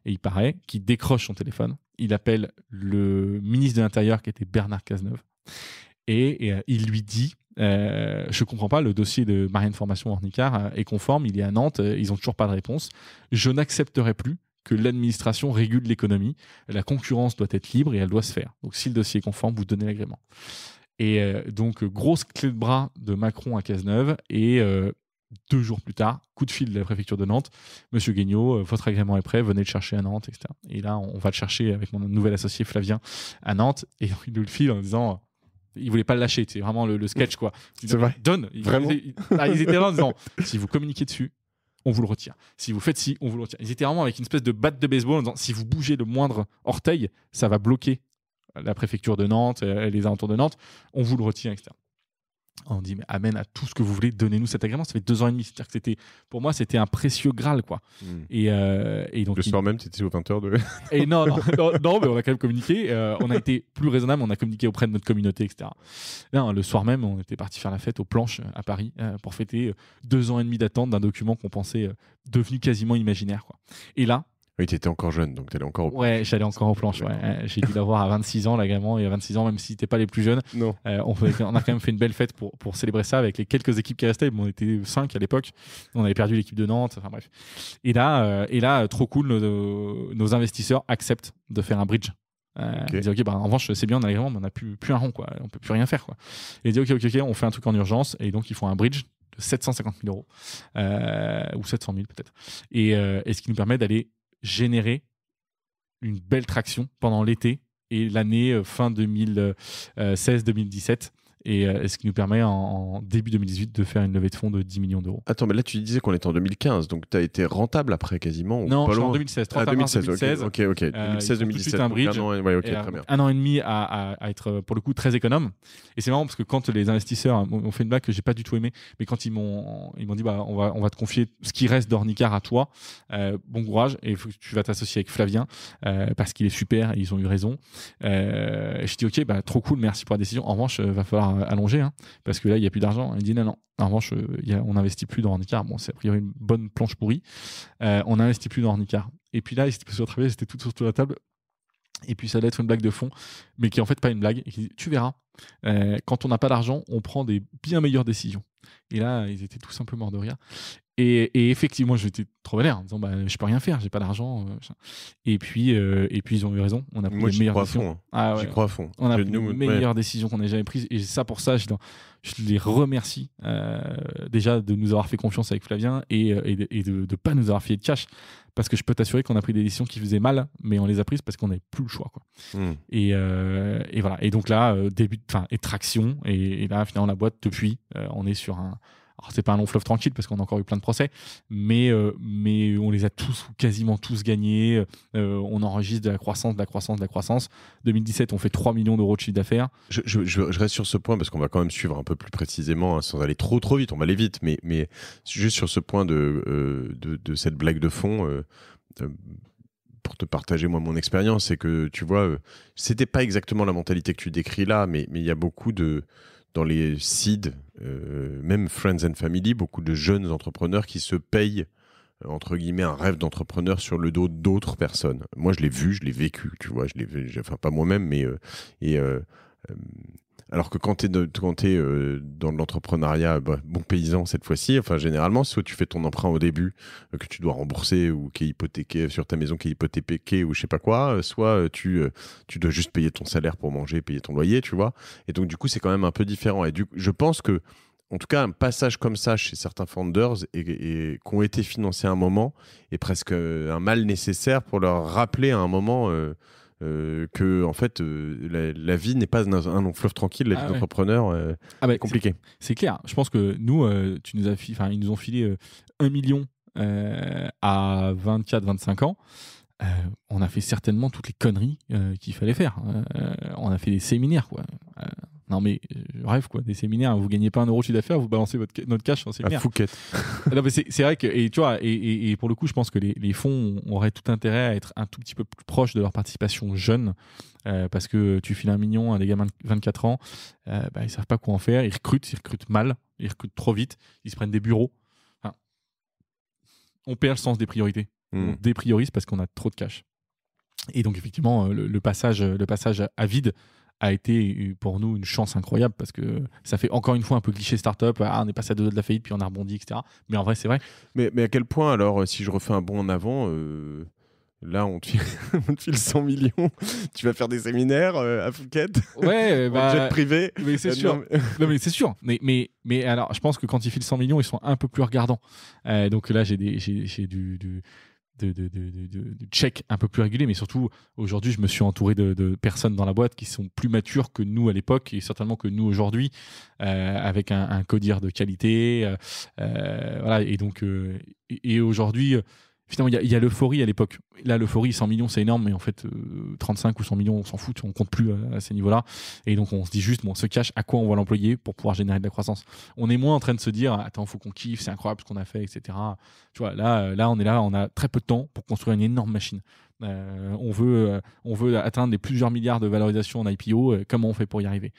Et il paraît qu'il décroche son téléphone. Il appelle le ministre de l'Intérieur, qui était Bernard Cazeneuve. et il lui dit, euh, « Je je comprends pas, le dossier de Marianne Formation Ornicard euh, est conforme, il est à Nantes, euh, ils ont toujours pas de réponse. Je n'accepterai plus que l'administration régule l'économie. La concurrence doit être libre et elle doit se faire. Donc si le dossier est conforme, vous donnez l'agrément. Et donc grosse clé de bras de Macron à Cazeneuve et deux jours plus tard, coup de fil de la préfecture de Nantes, Monsieur Guignot, votre agrément est prêt, venez le chercher à Nantes, etc. Et là, on va le chercher avec mon nouvel associé Flavien à Nantes, et il nous le file en disant il voulait pas le lâcher. C'est vraiment le, sketch, quoi. C'est vrai. Donne. Ah, ils, étaient là en disant si vous communiquez dessus, on vous le retire. Si vous faites ci, on vous le retire. Ils étaient vraiment avec une espèce de batte de baseball en disant si vous bougez le moindre orteil, ça va bloquer la préfecture de Nantes, et les alentours de Nantes, on vous le retire, etc on dit mais amen à tout ce que vous voulez, donnez-nous cet agrément. Ça fait deux ans et demi. C'est-à-dire que c'était, pour moi, c'était un précieux Graal, quoi. Hmm. Euh, et, donc, Le soir même, c'était au 20h de. et non, non, mais on a quand même communiqué. Euh, on a été plus raisonnable, on a communiqué auprès de notre communauté, etc. Non, le soir même, on était parti faire la fête aux planches euh, à Paris pour fêter deux ans et demi d'attente d'un document qu'on pensait devenu quasiment imaginaire, quoi. Et là, oui, tu étais encore jeune, donc tu allais encore. Ouais, j'allais encore en planche J'ai dû l'avoir à 26 ans, l'agrément, et à 26 ans, même si tu pas les plus jeunes. Euh, on, on, a quand même fait une belle fête pour, pour célébrer ça avec les quelques équipes qui restaient. Bon, on était 5 à l'époque. On avait perdu l'équipe de Nantes. Enfin bref. Et là, euh, et là trop cool, nos, investisseurs acceptent de faire un bridge. Euh, ils disent, ok, bah, en revanche, c'est bien, on a l'agrément, mais on n'a plus, plus un rond, quoi. on peut plus rien faire. Quoi. Et ils disent, ok, ok, ok, on fait un truc en urgence, et donc ils font un bridge 750 000 euros, ou 700 000 peut-être. Et, et, ce qui nous permet d'aller générer une belle traction pendant l'été et l'année euh, fin 2016-2017 euh, et, ce qui nous permet en, début 2018 de faire une levée de fonds de 10 millions d'euros. Attends, mais là tu disais qu'on était en 2015, donc tu as été rentable après quasiment Non, pas je suis en 2016, 30 ah, 2016, 2016, ok, ok. 2016-2017. Euh, un bridge. Un an, et... ouais, euh, très bien. un an et demi à, à, être pour le coup très économe. Et c'est marrant parce que quand les investisseurs ont fait une blague que j'ai pas du tout aimé, mais quand ils m'ont ils m'ont dit bah on va on va te confier ce qui reste d'Ornicar à toi, euh, bon courage et faut que tu vas t'associer avec Flavien euh, parce qu'il est super et ils ont eu raison. je dis ok bah trop cool, merci pour la décision. En revanche, va falloir euh, allongé hein, parce que là, il n'y a plus d'argent. Il dit non, non. En revanche, euh, on n'investit plus dans Hornicar. Bon, c'est a priori une bonne planche pourrie. Euh, on n'investit plus dans Hornicar. Et puis là, ils se sont travail, c'était tout sur la table. Et puis ça allait être une blague de fond, mais qui en fait pas une blague. Et qui tu verras, quand on n'a pas d'argent, on prend des bien meilleures décisions. Et là, ils étaient tout simplement morts de rire. Et, et, effectivement, j'étais trop vénère en disant bah, je peux rien faire, j'ai pas d'argent. Euh, et puis euh, et puis ils ont eu raison. On a pris les meilleures décisions. À hein. ah crois à fond. On a pris les meilleures décisions qu'on ait jamais prises. Et ça pour ça, je, je les remercie euh, déjà de nous avoir fait confiance avec Flavien et, de, et pas nous avoir fait de cash parce que je peux t'assurer qu'on a pris des décisions qui faisaient mal, mais on les a prises parce qu'on n'avait plus le choix. Quoi. Hmm. Et, voilà. Et donc là, début, enfin, et traction. Et, là, finalement, la boîte depuis, on est sur un alors, c'est pas un long fleuve tranquille parce qu'on a encore eu plein de procès, mais, euh, mais on les a tous ou quasiment tous gagnés. Euh, on enregistre de la croissance, de la croissance, de la croissance. 2017, on fait 3 millions d'euros de chiffre d'affaires. Je, reste sur ce point parce qu'on va quand même suivre un peu plus précisément hein, sans aller trop trop vite. On va aller vite, mais, mais juste sur ce point de, euh, de, cette blague de fond pour te partager moi mon expérience, c'est que tu vois, c'était pas exactement la mentalité que tu décris là, mais il y a beaucoup de dans les Cid, euh, même Friends and Family, beaucoup de jeunes entrepreneurs qui se payent euh, entre guillemets un rêve d'entrepreneur sur le dos d'autres personnes. Moi, je l'ai vu, je l'ai vécu, tu vois, je l'ai, enfin pas moi-même, mais euh, et alors que quand tu es, euh, dans l'entrepreneuriat, bah, bon paysan cette fois-ci, enfin généralement, soit tu fais ton emprunt au début euh, que tu dois rembourser ou qui est hypothéqué sur ta maison qui est hypothéqué ou je sais pas quoi, euh, soit tu, tu dois juste payer ton salaire pour manger, payer ton loyer, tu vois. Et donc du coup, c'est quand même un peu différent. Et du, je pense que en tout cas, un passage comme ça chez certains founders et, qui ont été financés à un moment est presque un mal nécessaire pour leur rappeler à un moment euh, que en fait euh, la, vie n'est pas un, long fleuve tranquille la ah vie d'entrepreneur euh, ah bah, compliquée c'est clair je pense que nous tu nous as ils nous ont filé 1 million à 24 25 ans on a fait certainement toutes les conneries qu'il fallait faire on a fait des séminaires quoi non mais euh, quoi, des séminaires, hein. vous gagnez pas un euro de chiffre d'affaires, vous balancez votre, notre cash en séminaire. mais c'est vrai que et tu vois et, et, pour le coup je pense que les, les, fonds auraient tout intérêt à être un tout petit peu plus proches de leur participation jeune euh, parce que tu files un million à des gamins de 24 ans, ils euh, bah, ils savent pas quoi en faire, ils recrutent, ils recrutent mal, ils recrutent trop vite, ils se prennent des bureaux. on perd le sens des priorités, hmm. on dépriorise parce qu'on a trop de cash. Et donc effectivement le passage le passage à vide a été pour nous une chance incroyable parce que ça fait encore une fois un peu cliché startup. Ah, on est passé à deux de la faillite, puis on a rebondi, etc. Mais en vrai, c'est vrai. Mais, à quel point, alors, euh, si je refais un bond en avant, euh, là, on te, file, 100 millions, tu vas faire des séminaires euh, à Phuket Ouais, privé. Mais c'est sûr. mais... c'est sûr. Mais, mais, alors, je pense que quand ils filent 100 millions, ils sont un peu plus regardants. donc là, j'ai du de, de, check un peu plus régulier, mais surtout aujourd'hui, je me suis entouré de, personnes dans la boîte qui sont plus matures que nous à l'époque et certainement que nous aujourd'hui, euh, avec un, un codir de qualité. Euh, euh, voilà, et donc, et aujourd'hui, finalement, il y, a, l'euphorie à l'époque. Là, l'euphorie, 100 millions, c'est énorme, mais en fait, 35 euh, ou 100 millions, on s'en fout, on compte plus à, ces niveaux-là. Et donc, on se dit juste, bon, se cache à quoi on va l'employer pour pouvoir générer de la croissance On est moins en train de se dire, attends, faut qu'on kiffe, c'est incroyable ce qu'on a fait, etc. Tu vois, là, euh, là, on est là, on a très peu de temps pour construire une énorme machine. Euh, on, veut, euh, on veut atteindre des plusieurs milliards de valorisation en IPO, euh, comment on fait pour y arriver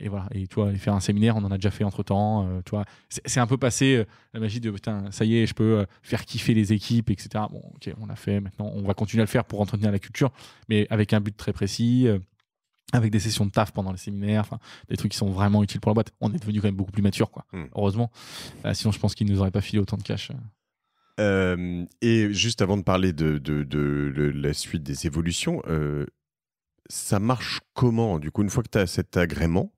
Et voilà, et tu vois, faire un séminaire, on en a déjà fait entre temps, tu c'est un peu passé la magie de putain, ça y est, je peux faire kiffer les équipes, etc. Bon, ok, on l'a fait, maintenant on va continuer à le faire pour entretenir la culture, mais avec un but très précis. avec des sessions de taf pendant les séminaires, des trucs qui sont vraiment utiles pour la boîte. On est devenu quand même beaucoup plus mature, quoi. Hmm. Heureusement, bah, sinon je pense qu'ils nous auraient pas filé autant de cash et juste avant de parler de, la suite des évolutions, ça marche comment Du coup, une fois que tu as cet agrément,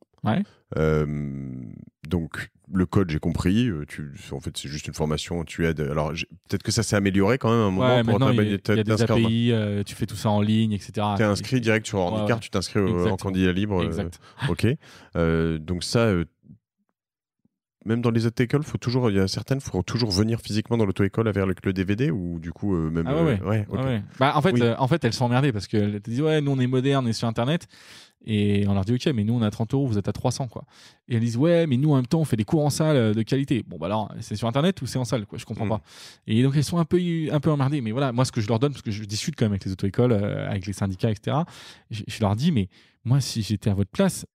donc le code, j'ai compris. Tu, en fait, c'est juste une formation. Tu aides. Alors, peut-être que ça s'est amélioré quand même à un moment. pour maintenant, il des tu fais tout ça en ligne, etc. Tu es inscrit direct sur Handicart, tu t'inscris euh, en candidat libre. Euh, ok. donc, ça, même dans les auto-écoles, faut toujours, il y a certaines, faut toujours venir physiquement dans l'auto-école avec le DVD ou du coup euh, même. Ah ouais. Euh, ah bah, en fait, euh, en fait, elles sont emmerdées parce que te disent ouais, nous on est moderne et sur internet. Et on leur dit, ok, mais nous on a 30 euros, vous êtes à 300 quoi. Et elles disent, ouais, mais nous en même temps on fait des cours en salle de qualité. Bon, bah alors c'est sur internet ou c'est en salle quoi, je comprends mm. pas. Et donc elles sont un peu, un peu emmerdées. Mais voilà, moi ce que je leur donne, parce que je discute quand même avec les auto-écoles, avec les syndicats, etc., je, leur dis, mais moi si j'étais à votre place,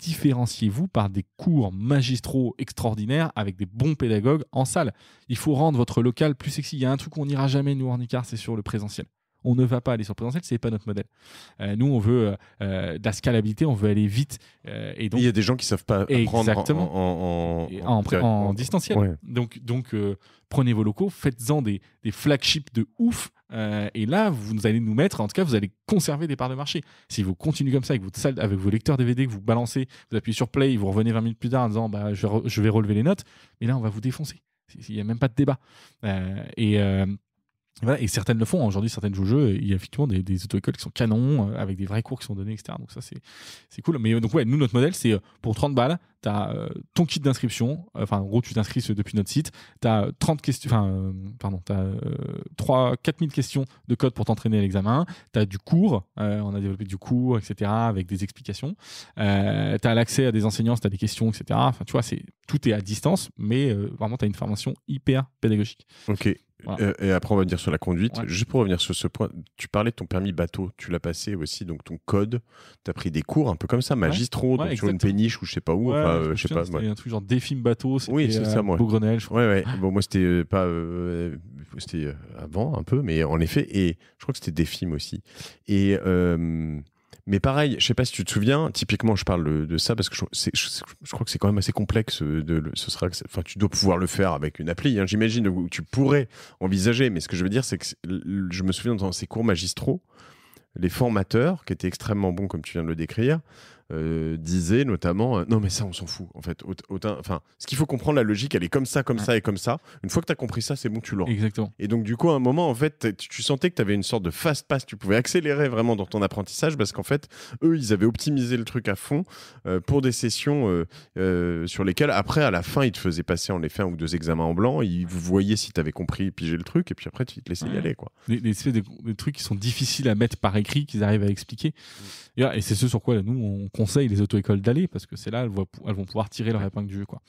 différenciez-vous par des cours magistraux extraordinaires avec des bons pédagogues en salle. Il faut rendre votre local plus sexy. Il y a un truc qu'on n'ira jamais, nous, en c'est sur le présentiel on ne va pas aller sur présentiel, n'est pas notre modèle. Euh, nous, on veut euh, euh, de la scalabilité, on veut aller vite. et donc, il y a des gens qui savent pas apprendre en, en, en, en, distanciel. Donc, prenez vos locaux, faites-en des, flagships de ouf. et là, vous allez nous mettre, en tout cas, vous allez conserver des parts de marché. Si vous continuez comme ça avec, avec vos lecteurs DVD que vous balancez, vous appuyez sur play, vous revenez 20 minutes plus tard en disant bah, je, vais relever les notes, mais là, on va vous défoncer. Il n'y a même pas de débat. et, et certaines le font. Aujourd'hui, certaines jouent au jeu. il y a effectivement des, auto-écoles qui sont canons, euh, avec des vrais cours qui sont donnés, etc. Donc ça, c'est cool. Mais euh, donc, ouais, nous, notre modèle, c'est euh, pour 30 balles, tu as ton kit d'inscription. Enfin, en gros, tu t'inscris depuis notre site. Tu as 30 questions, enfin, pardon, tu as 3, 4000 questions de code pour t'entraîner à l'examen. Tu as du cours. on a développé du cours, etc., avec des explications. tu as l'accès à des enseignants tu as des questions, etc. Enfin, tu vois, c'est tout est à distance, mais vraiment, tu as une formation hyper pédagogique. Ok. Euh, et après, on va dire sur la conduite. Juste pour revenir sur ce point, tu parlais de ton permis bateau. Tu l'as passé aussi, donc ton code. Tu as pris des cours un peu comme ça, magistraux, sur une péniche ou je sais pas où. Enfin, je, euh, sais pas. C'était un truc genre défime bateau. Oui, c'est euh, ça, moi. Grenelle, je crois. Ouais, Bon, moi, c'était pas. c'était avant un peu, mais en effet. Et je crois que c'était des films aussi. Et. Mais pareil, je sais pas si tu te souviens, typiquement, je parle de ça parce que je, crois que c'est quand même assez complexe. Euh, de, ce sera, enfin, tu dois pouvoir le faire avec une appli, hein. j'imagine, ou tu pourrais envisager. Mais ce que je veux dire, c'est que je me souviens dans ces cours magistraux, les formateurs, qui étaient extrêmement bons, comme tu viens de le décrire, euh, disait notamment euh, non mais ça on s'en fout en fait autant enfin ce qu'il faut comprendre la logique elle est comme ça comme ça et comme ça une fois que tu as compris ça c'est bon tu l'as exactement et donc du coup à un moment en fait tu sentais que tu avais une sorte de fast pass tu pouvais accélérer vraiment dans ton apprentissage parce qu'en fait eux ils avaient optimisé le truc à fond euh, pour des sessions sur lesquelles après à la fin ils te faisaient passer en effet un ou deux examens en blanc ils voyaient si tu avais compris piger le truc et puis après tu te laissais y aller quoi des, trucs qui sont difficiles à mettre par écrit qu'ils arrivent à expliquer mm. et, ah, et c'est ce sur quoi là, nous on conseille les auto-écoles d'aller parce que c'est là elles, vont pouvoir tirer leur épingle du jeu. Quoi.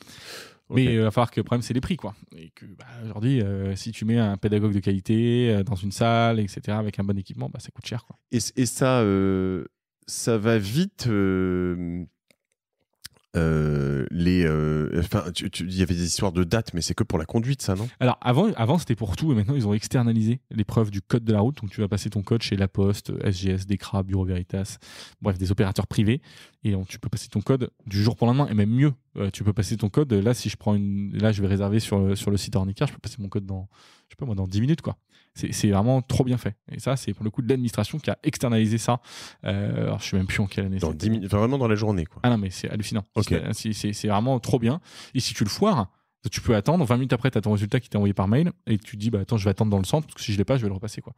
Mais il euh, va falloir que le problème, c'est les prix. Quoi. Et que bah, aujourd'hui, euh, si tu mets un pédagogue de qualité euh, dans une salle, etc., avec un bon équipement, bah, ça coûte cher. Quoi. Et, et ça, ça va vite euh, les, euh, enfin, il y avait des histoires de dates, mais c'est que pour la conduite, ça, non Alors avant, avant c'était pour tout, et maintenant ils ont externalisé l'épreuve du code de la route. Donc tu vas passer ton code chez La Poste, SGS, Decra, Bureau Veritas, bref, des opérateurs privés, et donc, tu peux passer ton code du jour pour le lendemain, et même mieux, euh, tu peux passer ton code. Là, si je prends une, là, je vais réserver sur, sur le site Ornicar, je peux passer mon code dans, je sais pas moi, dans 10 minutes, quoi. C'est vraiment trop bien fait. Et ça, c'est pour le coup de l'administration qui a externalisé ça. Euh, alors, je sais même plus en quelle année. Dans 10 minutes, vraiment dans la journée. Quoi. Ah non, mais c'est hallucinant. Okay. C'est euh, vraiment trop bien. Et si tu le foires, tu peux attendre 20 minutes après tu as ton résultat qui t'est envoyé par mail et tu te dis bah attends je vais attendre dans le centre parce que si je l'ai pas je vais le repasser quoi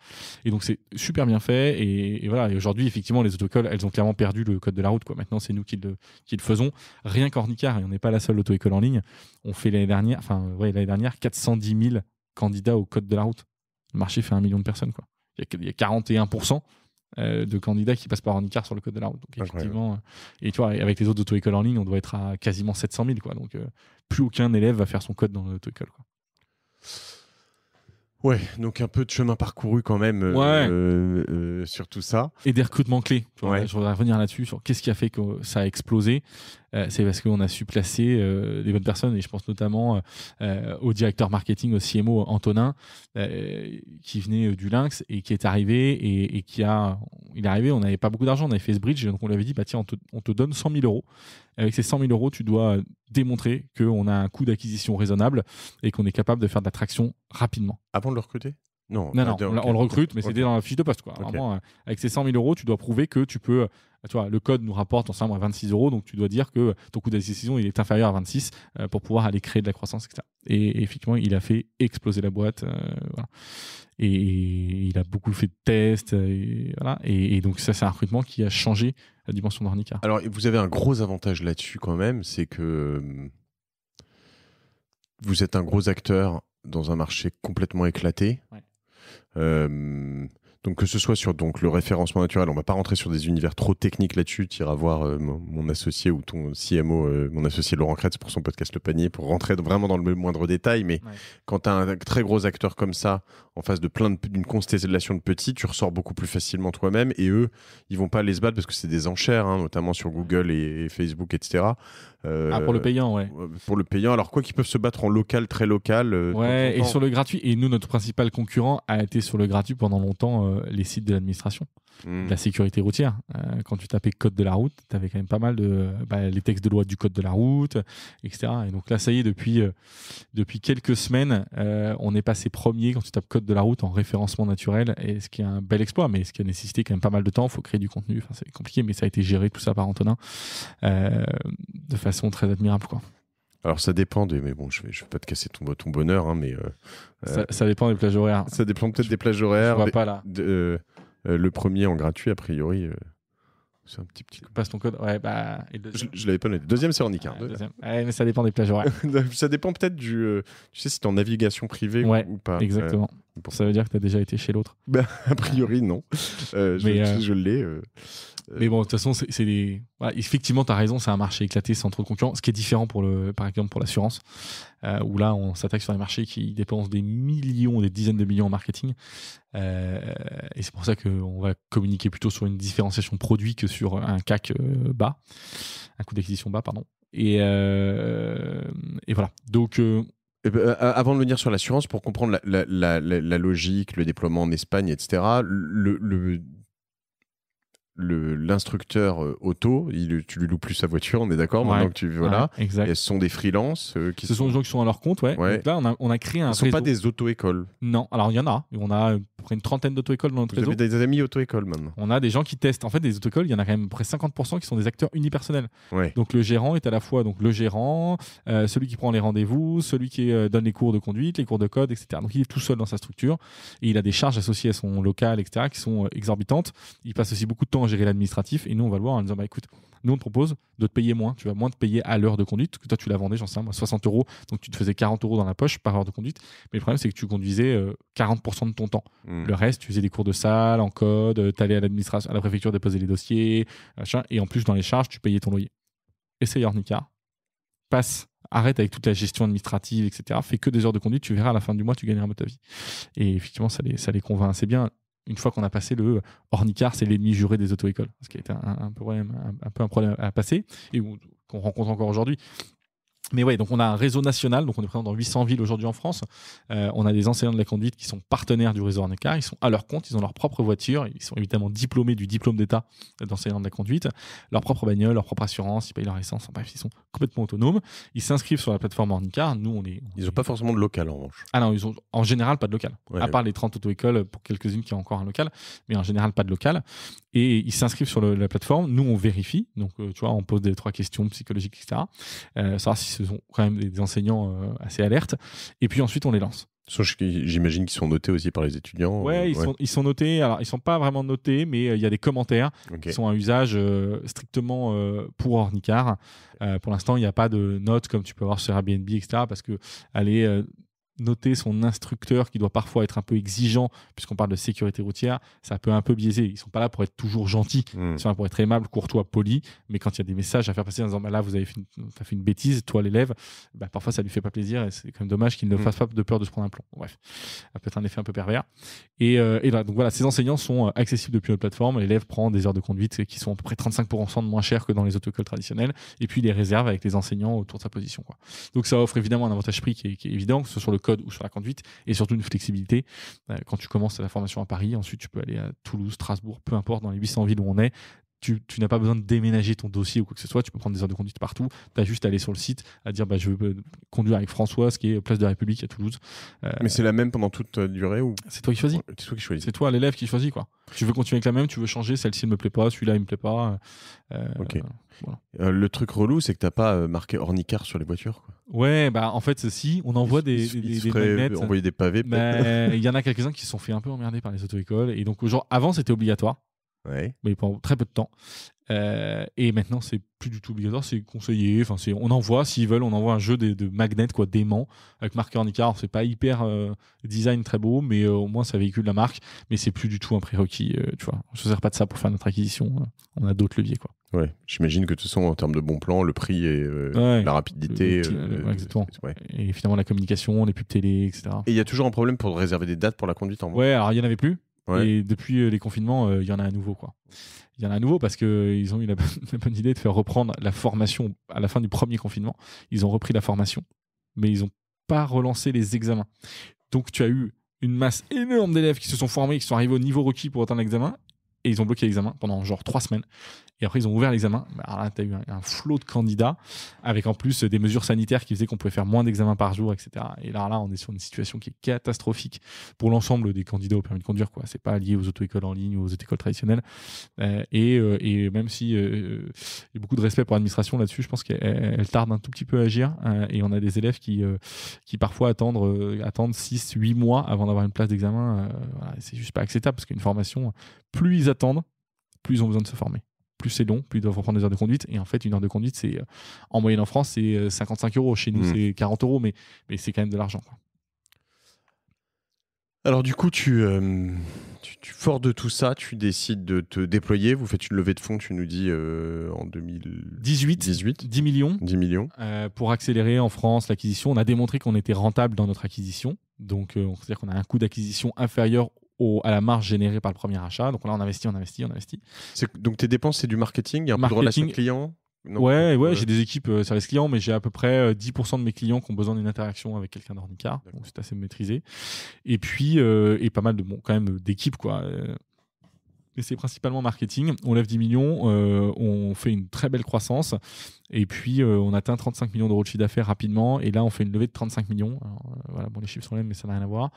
et donc c'est super bien fait et, voilà et aujourd'hui effectivement les auto-écoles elles ont clairement perdu le code de la route quoi maintenant c'est nous qui le, qui le faisons rien qu'Ornicar et on n'est pas la seule auto-école en ligne on fait l'année dernière enfin ouais l'année dernière 410 000 candidats au code de la route le marché fait un million de personnes. Quoi. Il, y a, 41% euh, de candidats qui passent par handicap sur le code de la route. effectivement, euh, et tu vois, avec les autres auto-écoles en ligne, on doit être à quasiment 700 000. Quoi. Donc, euh, plus aucun élève va faire son code dans l'auto-école. Ouais, donc un peu de chemin parcouru quand même sur tout ça. Et des recrutements clés. Je voudrais revenir là-dessus sur qu'est-ce qui a fait que ça a explosé. Euh, c'est parce qu'on a su placer euh, des bonnes personnes, et je pense notamment euh, au directeur marketing, au CMO Antonin, qui venait du Lynx et qui est arrivé et, qui a. Il est arrivé, on n'avait pas beaucoup d'argent, on avait fait ce bridge, donc on lui avait dit bah, tiens, on te, donne 100 000 euros. Avec ces 100 000 euros, tu dois démontrer qu'on a un coût d'acquisition raisonnable et qu'on est capable de faire de l'attraction rapidement. Avant ah de le recruter non, non, ah, on, le recrute, mais c'était dans la fiche de poste. avec ces 100 000 euros, tu dois prouver que tu peux euh, tu le code nous rapporte ensemble à 26 euros, donc tu dois dire que ton coût décision il est inférieur à 26 euh, pour pouvoir aller créer de la croissance, etc. Et, effectivement, il a fait exploser la boîte, euh, et, il a beaucoup fait de tests, et, donc ça, c'est un recrutement qui a changé la dimension d'Ornica. Alors, vous avez un gros avantage là-dessus quand même, c'est que vous êtes un gros acteur dans un marché complètement éclaté. Ouais. Donc que ce soit sur donc le référencement naturel, on va pas rentrer sur des univers trop techniques là-dessus. Tu iras voir euh, mon, associé ou ton CMO, euh, mon associé Laurent Kretz pour son podcast Le Panier, pour rentrer vraiment dans le moindre détail. Mais quand tu as un très gros acteur comme ça en face de plein d'une constellation de petits, tu ressors beaucoup plus facilement toi-même. Et eux, ils vont pas les se battre parce que c'est des enchères, hein, notamment sur Google et, Facebook, etc. Euh, ah, pour le payant, ouais. Pour le payant. Alors quoi qu'ils peuvent se battre en local, très local. ouais, et sur le gratuit. Et nous, notre principal concurrent a été sur le gratuit pendant longtemps les sites de l'administration, hmm. la sécurité routière. Euh, quand tu tapais code de la route, tu avais quand même pas mal de bah, les textes de loi du code de la route, etc. Et donc là, ça y est, depuis, euh, depuis quelques semaines, euh, on est passé premier quand tu tapes code de la route en référencement naturel, et ce qui est un bel exploit, mais ce qui a nécessité quand même pas mal de temps. Il faut créer du contenu, c'est compliqué, mais ça a été géré tout ça par Antonin de façon très admirable. Quoi. Alors ça dépend, de mais bon, je vais, je vais pas te casser ton, bonheur, hein, mais euh, euh, ça, dépend des plages horaires. Ça dépend peut-être des plages horaires. Je vois pas là. De, euh, le premier en gratuit, a priori. C'est un petit petit. Passe ton code. Ouais, bah, Je, l'avais pas noté. Deuxième, c'est en Ah, mais ça dépend des plages horaires. ça dépend peut-être du. tu sais, si es en navigation privée ou, pas. Exactement ça veut dire que tu as déjà été chez l'autre bah, A priori, non. Euh, je, euh, l'ai. Euh, euh. Mais bon, de toute façon, c'est effectivement, tu as raison, c'est un marché éclaté, sans trop de concurrents. Ce qui est différent, pour le, par exemple, pour l'assurance, où là, on s'attaque sur un marchés qui dépensent des millions, des dizaines de millions en marketing. et c'est pour ça qu'on va communiquer plutôt sur une différenciation produit que sur un CAC bas, un coût d'acquisition bas, pardon. Et, et voilà. Donc eh ben, euh, avant de venir sur l'assurance, pour comprendre la, logique, le déploiement en Espagne, etc., le l'instructeur euh, auto, il, tu lui loues plus sa voiture, on est d'accord tu voilà. ce sont des freelances euh, qui ce sont... des gens qui sont à leur compte, ouais. Donc là, on a, on a créé un. Ce ne sont pas des auto-écoles. Non, alors il y en a. On a près une trentaine d'auto-écoles dans notre Vous Avez des amis auto-écoles même. On a des gens qui testent. En fait, des auto-écoles, il y en a quand même près 50% qui sont des acteurs unipersonnels. Donc le gérant est à la fois donc le gérant, euh, celui qui prend les rendez-vous, celui qui donne les cours de conduite, les cours de code, etc. Donc il est tout seul dans sa structure et il a des charges associées à son local, etc. qui sont exorbitantes. Il passe aussi beaucoup de temps gérer l'administratif. Et nous, on va le voir en disant, bah écoute, nous, on te propose de te payer moins. Tu vas moins te payer à l'heure de conduite, que toi, tu la vendais, j'en sais, 60 euros. Donc, tu te faisais 40 euros dans la poche par heure de conduite. Mais le problème, c'est que tu conduisais 40% euh, de ton temps. Mm. Le reste, tu faisais des cours de salle, en code, euh, tu allais à l'administration, à la préfecture déposer les dossiers, Et en plus, dans les charges, tu payais ton loyer. Essaye Ornica. Passe arrête avec toute la gestion administrative, etc. Fais que des heures de conduite, tu verras à la fin du mois, tu gagneras ta vie. Et effectivement, ça les, ça les convainc assez bien une fois qu'on a passé le ornicar, c'est l'ennemi juré des auto-écoles, ce qui a été un, un, peu un problème à passer et qu'on rencontre encore aujourd'hui. Mais ouais, donc on a un réseau national, donc on est présent dans 800 villes aujourd'hui en France. Euh, on a des enseignants de la conduite qui sont partenaires du réseau Ornicar ils sont à leur compte, ils ont leur propre voiture, ils sont évidemment diplômés du diplôme d'État d'enseignant de la conduite, leur propre bagnole, leur propre assurance, ils payent leur essence, enfin, bref, ils sont complètement autonomes. Ils s'inscrivent sur la plateforme Ornicar nous on les... ils n'ont pas forcément de local en revanche. Ah non, ils ont en général pas de local, à part les 30 auto-écoles pour quelques-unes qui ont encore un local, mais en général pas de local. Et ils s'inscrivent sur la plateforme, nous on vérifie, donc euh, tu vois, on pose des trois questions psychologiques, etc. Euh, savoir si ce sont quand même des enseignants euh, assez alertes. Et puis ensuite, on les lance. J'imagine qu'ils sont notés aussi par les étudiants. Ouais, euh, ils, Sont, ils, Sont, notés. Alors, ils sont pas vraiment notés, mais euh, il y a des commentaires qui sont à usage strictement pour Ornicar. pour l'instant, il n'y a pas de notes comme tu peux voir sur Airbnb, etc. Parce que allez noter son instructeur qui doit parfois être un peu exigeant, puisqu'on parle de sécurité routière, ça peut un peu biaiser. Ils sont pas là pour être toujours gentils, hmm. ils sont là pour être aimables, courtois, polis. Mais quand il y a des messages à faire passer en disant bah là, vous avez fait une, fait une bêtise, toi l'élève, bah, parfois ça lui fait pas plaisir et c'est quand même dommage qu'il ne hmm. fasse pas de peur de se prendre un plomb. Bref, ça peut être un effet un peu pervers. Et, euh, là, donc voilà, ces enseignants sont euh, accessibles depuis notre plateforme. L'élève prend des heures de conduite qui sont à peu près 35% de moins chères que dans les autocolles traditionnelles et puis il les réserve avec les enseignants autour de sa position. Quoi. Donc ça offre évidemment un avantage prix qui est, évident, que ce soit le ou sur la conduite, et surtout une flexibilité. Euh, quand tu commences la formation à Paris, ensuite tu peux aller à Toulouse, Strasbourg, peu importe, dans les 800 villes où on est, tu, n'as pas besoin de déménager ton dossier ou quoi que ce soit, tu peux prendre des heures de conduite partout, tu as juste à aller sur le site, à dire bah, je veux euh, conduire avec françoise ce qui est Place de la République à Toulouse. Euh, Mais c'est la même pendant toute euh, durée ou C'est toi qui choisis. C'est toi qui choisis. C'est toi l'élève qui choisis quoi. Tu veux continuer avec la même, tu veux changer, celle-ci ne me plaît pas, celui-là il me plaît pas. ok. le truc relou, c'est que t'as pas marqué ornicard sur les voitures. Quoi. Ouais, bah en fait, si, on envoie des, il, des, pavés. Bah, il y en a quelques-uns qui se sont fait un peu emmerder par les auto-écoles. Et donc, genre, avant, c'était obligatoire mais pendant très peu de temps. Euh, et maintenant, c'est plus du tout obligatoire, c'est conseillé. Enfin, c'est, on envoie, s'ils veulent, on envoie un jeu de, de magnets, quoi, d'aimants, avec marqueur Nicar. C'est pas hyper euh, design très beau, mais euh, au moins ça véhicule la marque. Mais c'est plus du tout un prérequis, tu vois. On se sert pas de ça pour faire notre acquisition. On a d'autres leviers, quoi. Ouais, j'imagine que de toute façon, en termes de bon plan, le prix et la rapidité. exactement. Et finalement, la communication, les pubs télé, etc. Et il y a toujours un problème pour réserver des dates pour la conduite en Ouais, alors il y en avait plus. Et depuis euh, les confinements, euh, il y en a à nouveau. Il y en a à nouveau parce qu'ils euh, ont eu la, la bonne idée de faire reprendre la formation à la fin du premier confinement. Ils ont repris la formation, mais ils n'ont pas relancé les examens. Donc tu as eu une masse énorme d'élèves qui se sont formés, qui sont arrivés au niveau requis pour atteindre l'examen, et ils ont bloqué l'examen pendant genre trois semaines. Et après, ils ont ouvert l'examen. Bah, alors là, tu as eu un, flot de candidats, avec en plus des mesures sanitaires qui faisaient qu'on pouvait faire moins d'examens par jour, etc. Et là, là, on est sur une situation qui est catastrophique pour l'ensemble des candidats au permis de conduire. Ce n'est pas lié aux auto-écoles en ligne ou aux écoles traditionnelles. Euh, euh, et, même si euh, il y a beaucoup de respect pour l'administration là-dessus, je pense qu'elle tarde un tout petit peu à agir. et on a des élèves qui, qui parfois attendent, attendent 6, 8 mois avant d'avoir une place d'examen. Voilà, c'est juste pas acceptable, parce qu'une formation, plus ils attendent, plus ils ont besoin de se former. Plus c'est long, plus ils doivent reprendre des heures de conduite. Et en fait, une heure de conduite, c'est euh, en moyenne en France, c'est 55 euh, euros. Chez nous, hmm. c'est 40 euros, mais, mais c'est quand même de l'argent. Alors du coup, euh, tu, tu, fort de tout ça, tu décides de te déployer. Vous faites une levée de fonds, tu nous dis en 2018, 10 millions, 10 millions. pour accélérer en France l'acquisition. On a démontré qu'on était rentable dans notre acquisition, donc on cest dire qu'on a un coût d'acquisition inférieur à la marge générée par le premier achat. Donc là, on investit, on investit, on investit. Donc tes dépenses, c'est du marketing, il y un peu de relation client ouais, ouais, euh. j'ai des équipes euh, service client, mais j'ai à peu près 10% euh, de mes clients qui ont besoin d'une interaction avec quelqu'un d'ornicard. Donc c'est assez maîtrisé. Et puis, et pas mal de, bon, quand même, d'équipes, quoi mais c'est principalement marketing. On lève 10 millions, euh, on fait une très belle croissance, et puis euh, on atteint 35 millions d'euros de chiffre d'affaires rapidement, et là on fait une levée de 35 millions. Euh, voilà, bon, les chiffres sont les mêmes, mais ça n'a rien à voir.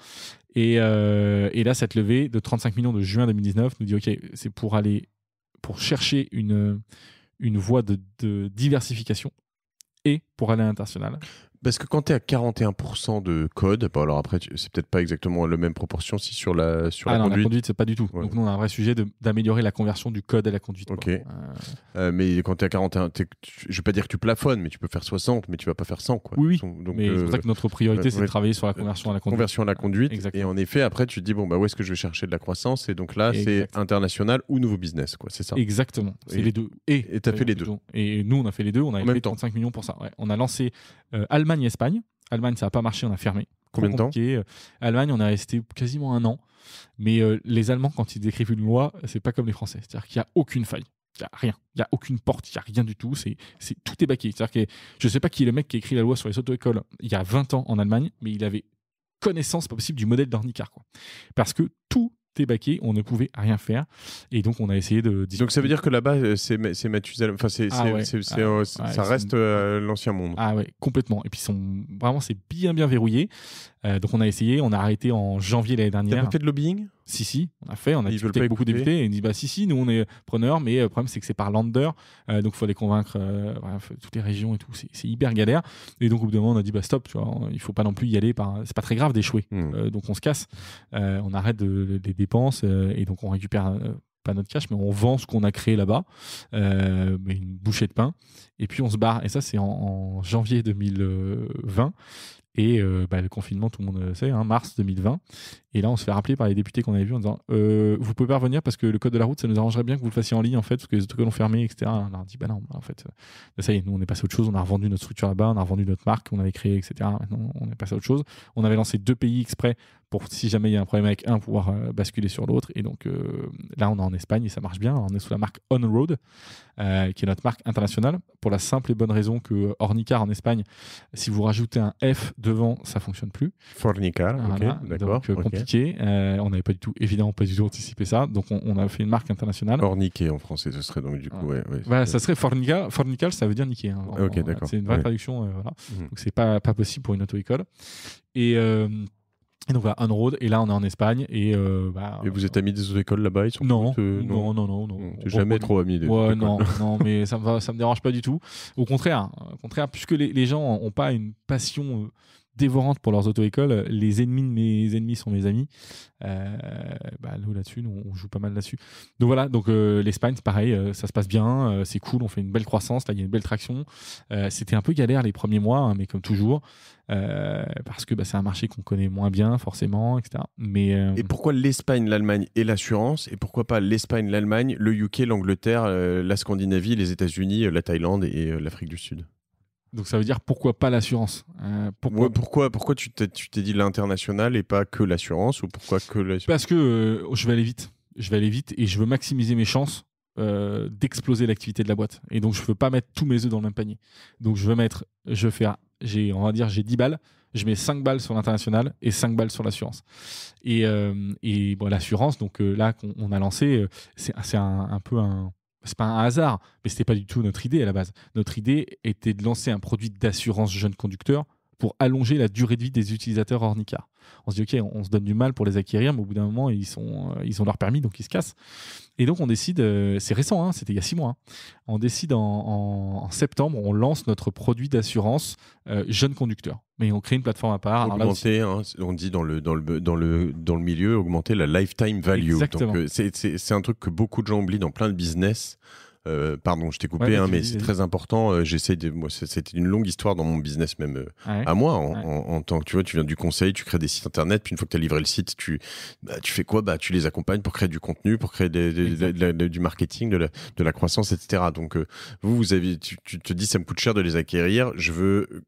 Et, là, cette levée de 35 millions de juin 2019 nous dit, OK, c'est pour aller, pour chercher une, une voie de, de diversification et pour aller à l'international. Parce que quand tu es à 41% de code, bon bah, alors après, c'est peut-être pas exactement la même proportion si sur la, sur ah la conduite. c'est pas du tout. Donc, nous, on a un vrai sujet d'améliorer la conversion du code à la conduite. Ok. Euh. Euh, mais quand tu es à 41, je vais pas dire que tu plafonnes, mais tu peux faire 60, mais tu vas pas faire 100. Quoi. Oui, Donc, mais c'est pour euh, ça que notre priorité, c'est de travailler sur la conversion à la conduite. Conversion à la conduite. Et en effet, après, tu te dis, bon, bah, où est-ce que je vais chercher de la croissance Et donc là, c'est international ou nouveau business, quoi. C'est ça. Exactement. C'est les deux. Et tu as fait les deux. Et nous, on a fait les deux. On a fait 35 millions pour ça. On a lancé Allemagne Allemagne-Espagne. Allemagne, ça n'a pas marché, on a fermé. Combien de temps euh, Allemagne, on est resté quasiment un an. Mais euh, les Allemands, quand ils décrivent une loi, c'est pas comme les Français. C'est-à-dire qu'il n'y a aucune faille. Il n'y a rien. Il n'y a aucune porte. Il n'y a rien du tout. C'est, tout est baqué. C'est-à-dire que je ne sais pas qui est le mec qui a écrit la loi sur les auto-écoles il y a 20 ans en Allemagne, mais il avait connaissance pas possible du modèle d'Ornicar. Quoi. Parce que tout débaqué, on ne pouvait rien faire. Et donc, on a essayé de. Donc, ça veut dire que là-bas, euh, ah c'est, c'est Mathusalem. Enfin, c'est, ça reste euh, l'ancien monde. Ah ouais, complètement. Et puis, sont, vraiment, c'est bien, bien verrouillé. Euh, donc on a essayé, on a arrêté en janvier l'année dernière. T'as fait de lobbying Si, si, on a fait, on a discuté avec beaucoup de députés et ils disent bah si, si, nous on est preneurs, mais euh, le problème c'est que c'est par lander, euh, donc il faut les convaincre, toutes les régions et tout, c'est hyper galère. Et donc au bout d'un moment on a dit bah stop, tu vois, il faut pas non plus y aller, par... c'est pas très grave d'échouer, hmm. donc on se casse, on arrête de, les dépenses et donc on récupère pas notre cash, mais on vend ce qu'on a créé là-bas, une bouchée de pain, et puis on se barre. Et ça, c'est en, janvier 2020. Et euh, bah, le confinement, tout le monde euh, sait, hein, mars 2020. Et là, on se fait rappeler par les députés qu'on avait vus en disant euh, Vous pouvez pas revenir parce que le code de la route, ça nous arrangerait bien que vous le fassiez en ligne, en fait, parce que les autocollants fermé, etc. On leur dit ben non, bah, en fait, ça y est, nous, on est passé à autre chose. On a revendu notre structure là-bas, on a revendu notre marque, on avait créé, etc. Maintenant, on est passé à autre chose. On avait lancé deux pays exprès pour si jamais il y a un problème avec un, pouvoir euh, basculer sur l'autre. Et donc euh, là, on est en Espagne et ça marche bien. On est sous la marque On Road, euh, qui est notre marque internationale, pour la simple et bonne raison que Ornicar en Espagne, si vous rajoutez un F devant, ça fonctionne plus. Fornicar, ok, Donc compliqué. on n'avait pas du tout, évidemment, pas du tout anticipé ça. Donc on, a fait une marque internationale. Horniqué en français, ce serait donc du coup. Ouais, voilà, ça serait fornica, fornical, ça veut dire niquer. Hein. ok, d'accord. C'est une vraie traduction. Mhm. Donc c'est pas, pas possible pour une auto-école. Et. Et donc voilà, road et là on est en Espagne. Et, euh, bah, vous êtes amis des autres écoles là-bas ils sont non, euh, non, non, non, non, jamais trop ami des ouais, non, non, mais ça me, ça me dérange pas du tout. Au contraire, au contraire puisque les, les gens n'ont pas une passion euh, dévorantes pour leurs auto-écoles. Les ennemis de mes ennemis sont mes amis. Euh, bah, nous, là-dessus, on joue pas mal là-dessus. Donc voilà, donc euh, l'Espagne, c'est pareil, euh, ça se passe bien, c'est cool, on fait une belle croissance, là, il y a une belle traction. C'était un peu galère les premiers mois, hein, mais comme toujours, parce que bah, c'est un marché qu'on connaît moins bien, forcément, etc. Mais, Et pourquoi l'Espagne, l'Allemagne et l'assurance Et pourquoi pas l'Espagne, l'Allemagne, le UK, l'Angleterre, la Scandinavie, les États-Unis, la Thaïlande et l'Afrique du Sud donc ça veut dire pourquoi pas l'assurance hein, pourquoi... pourquoi, tu t'es dit l'international et pas que l'assurance ou pourquoi que Parce que euh, je vais aller vite. Je vais aller vite et je veux maximiser mes chances euh, d'exploser l'activité de la boîte. Et donc je ne veux pas mettre tous mes œufs dans le même panier. Donc je veux mettre, je fais, j'ai, on va dire, j'ai 10 balles. Je mets 5 balles sur l'international et 5 balles sur l'assurance. Et, euh, bon, l'assurance, donc là qu'on a lancé, c'est un, peu un, c'est pas un hasard, mais c'était pas du tout notre idée à la base. Notre idée était de lancer un produit d'assurance jeune conducteur pour allonger la durée de vie des utilisateurs Hornica. On se dit, OK, on se donne du mal pour les acquérir, mais au bout d'un moment, ils, euh, ont leur permis, donc ils se cassent. Et donc, on décide, euh, c'est récent, hein, c'était il y a six mois, hein. on décide en, septembre, on lance notre produit d'assurance jeunes jeune conducteur mais on crée une plateforme à part. Augmenter, hein, on dit dans le, dans, le, dans, le, dans le milieu, augmenter la lifetime value. Euh, c'est un truc que beaucoup de gens oublient dans plein de business. Euh, pardon, je t'ai coupé, hein, mais c'est très important. C'est euh, J'essaie de, moi, c'était une longue histoire dans mon business même à moi. En, tant que tu vois, tu viens du conseil, tu crées des sites internet, puis une fois que tu as livré le site, tu, bah, tu fais quoi Bah, tu les accompagnes pour créer du contenu, pour créer du marketing, de la, croissance, etc. Donc, vous, vous avez, tu, tu, te dis, ça me coûte cher de les acquérir. Je veux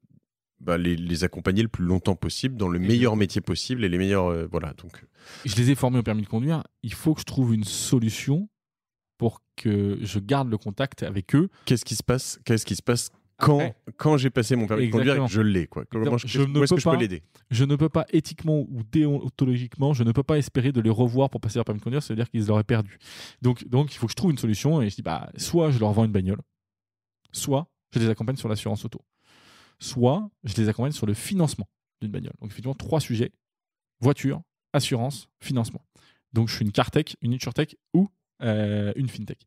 bah, les, accompagner le plus longtemps possible dans le meilleur métier possible et les meilleurs. Euh, voilà, donc. Je les ai formés au permis de conduire. Il faut que je trouve une solution pour que je garde le contact avec eux. Qu'est-ce qui se passe Qu'est-ce qui se passe quand, quand j'ai passé mon permis de conduire, je l'ai. Quoi. Comment je, est-ce que je peux l'aider Je ne peux pas, éthiquement ou déontologiquement, je ne peux pas espérer de les revoir pour passer leur permis de conduire, c'est-à-dire qu'ils l'auraient perdu. Donc, donc, il faut que je trouve une solution et je dis bah, soit je leur vends une bagnole, soit je les accompagne sur l'assurance auto soit je les accompagne sur le financement d'une bagnole. Donc effectivement, trois sujets, voiture, assurance, financement. Donc je suis une CarTech, une InsurTech ou euh, une FinTech.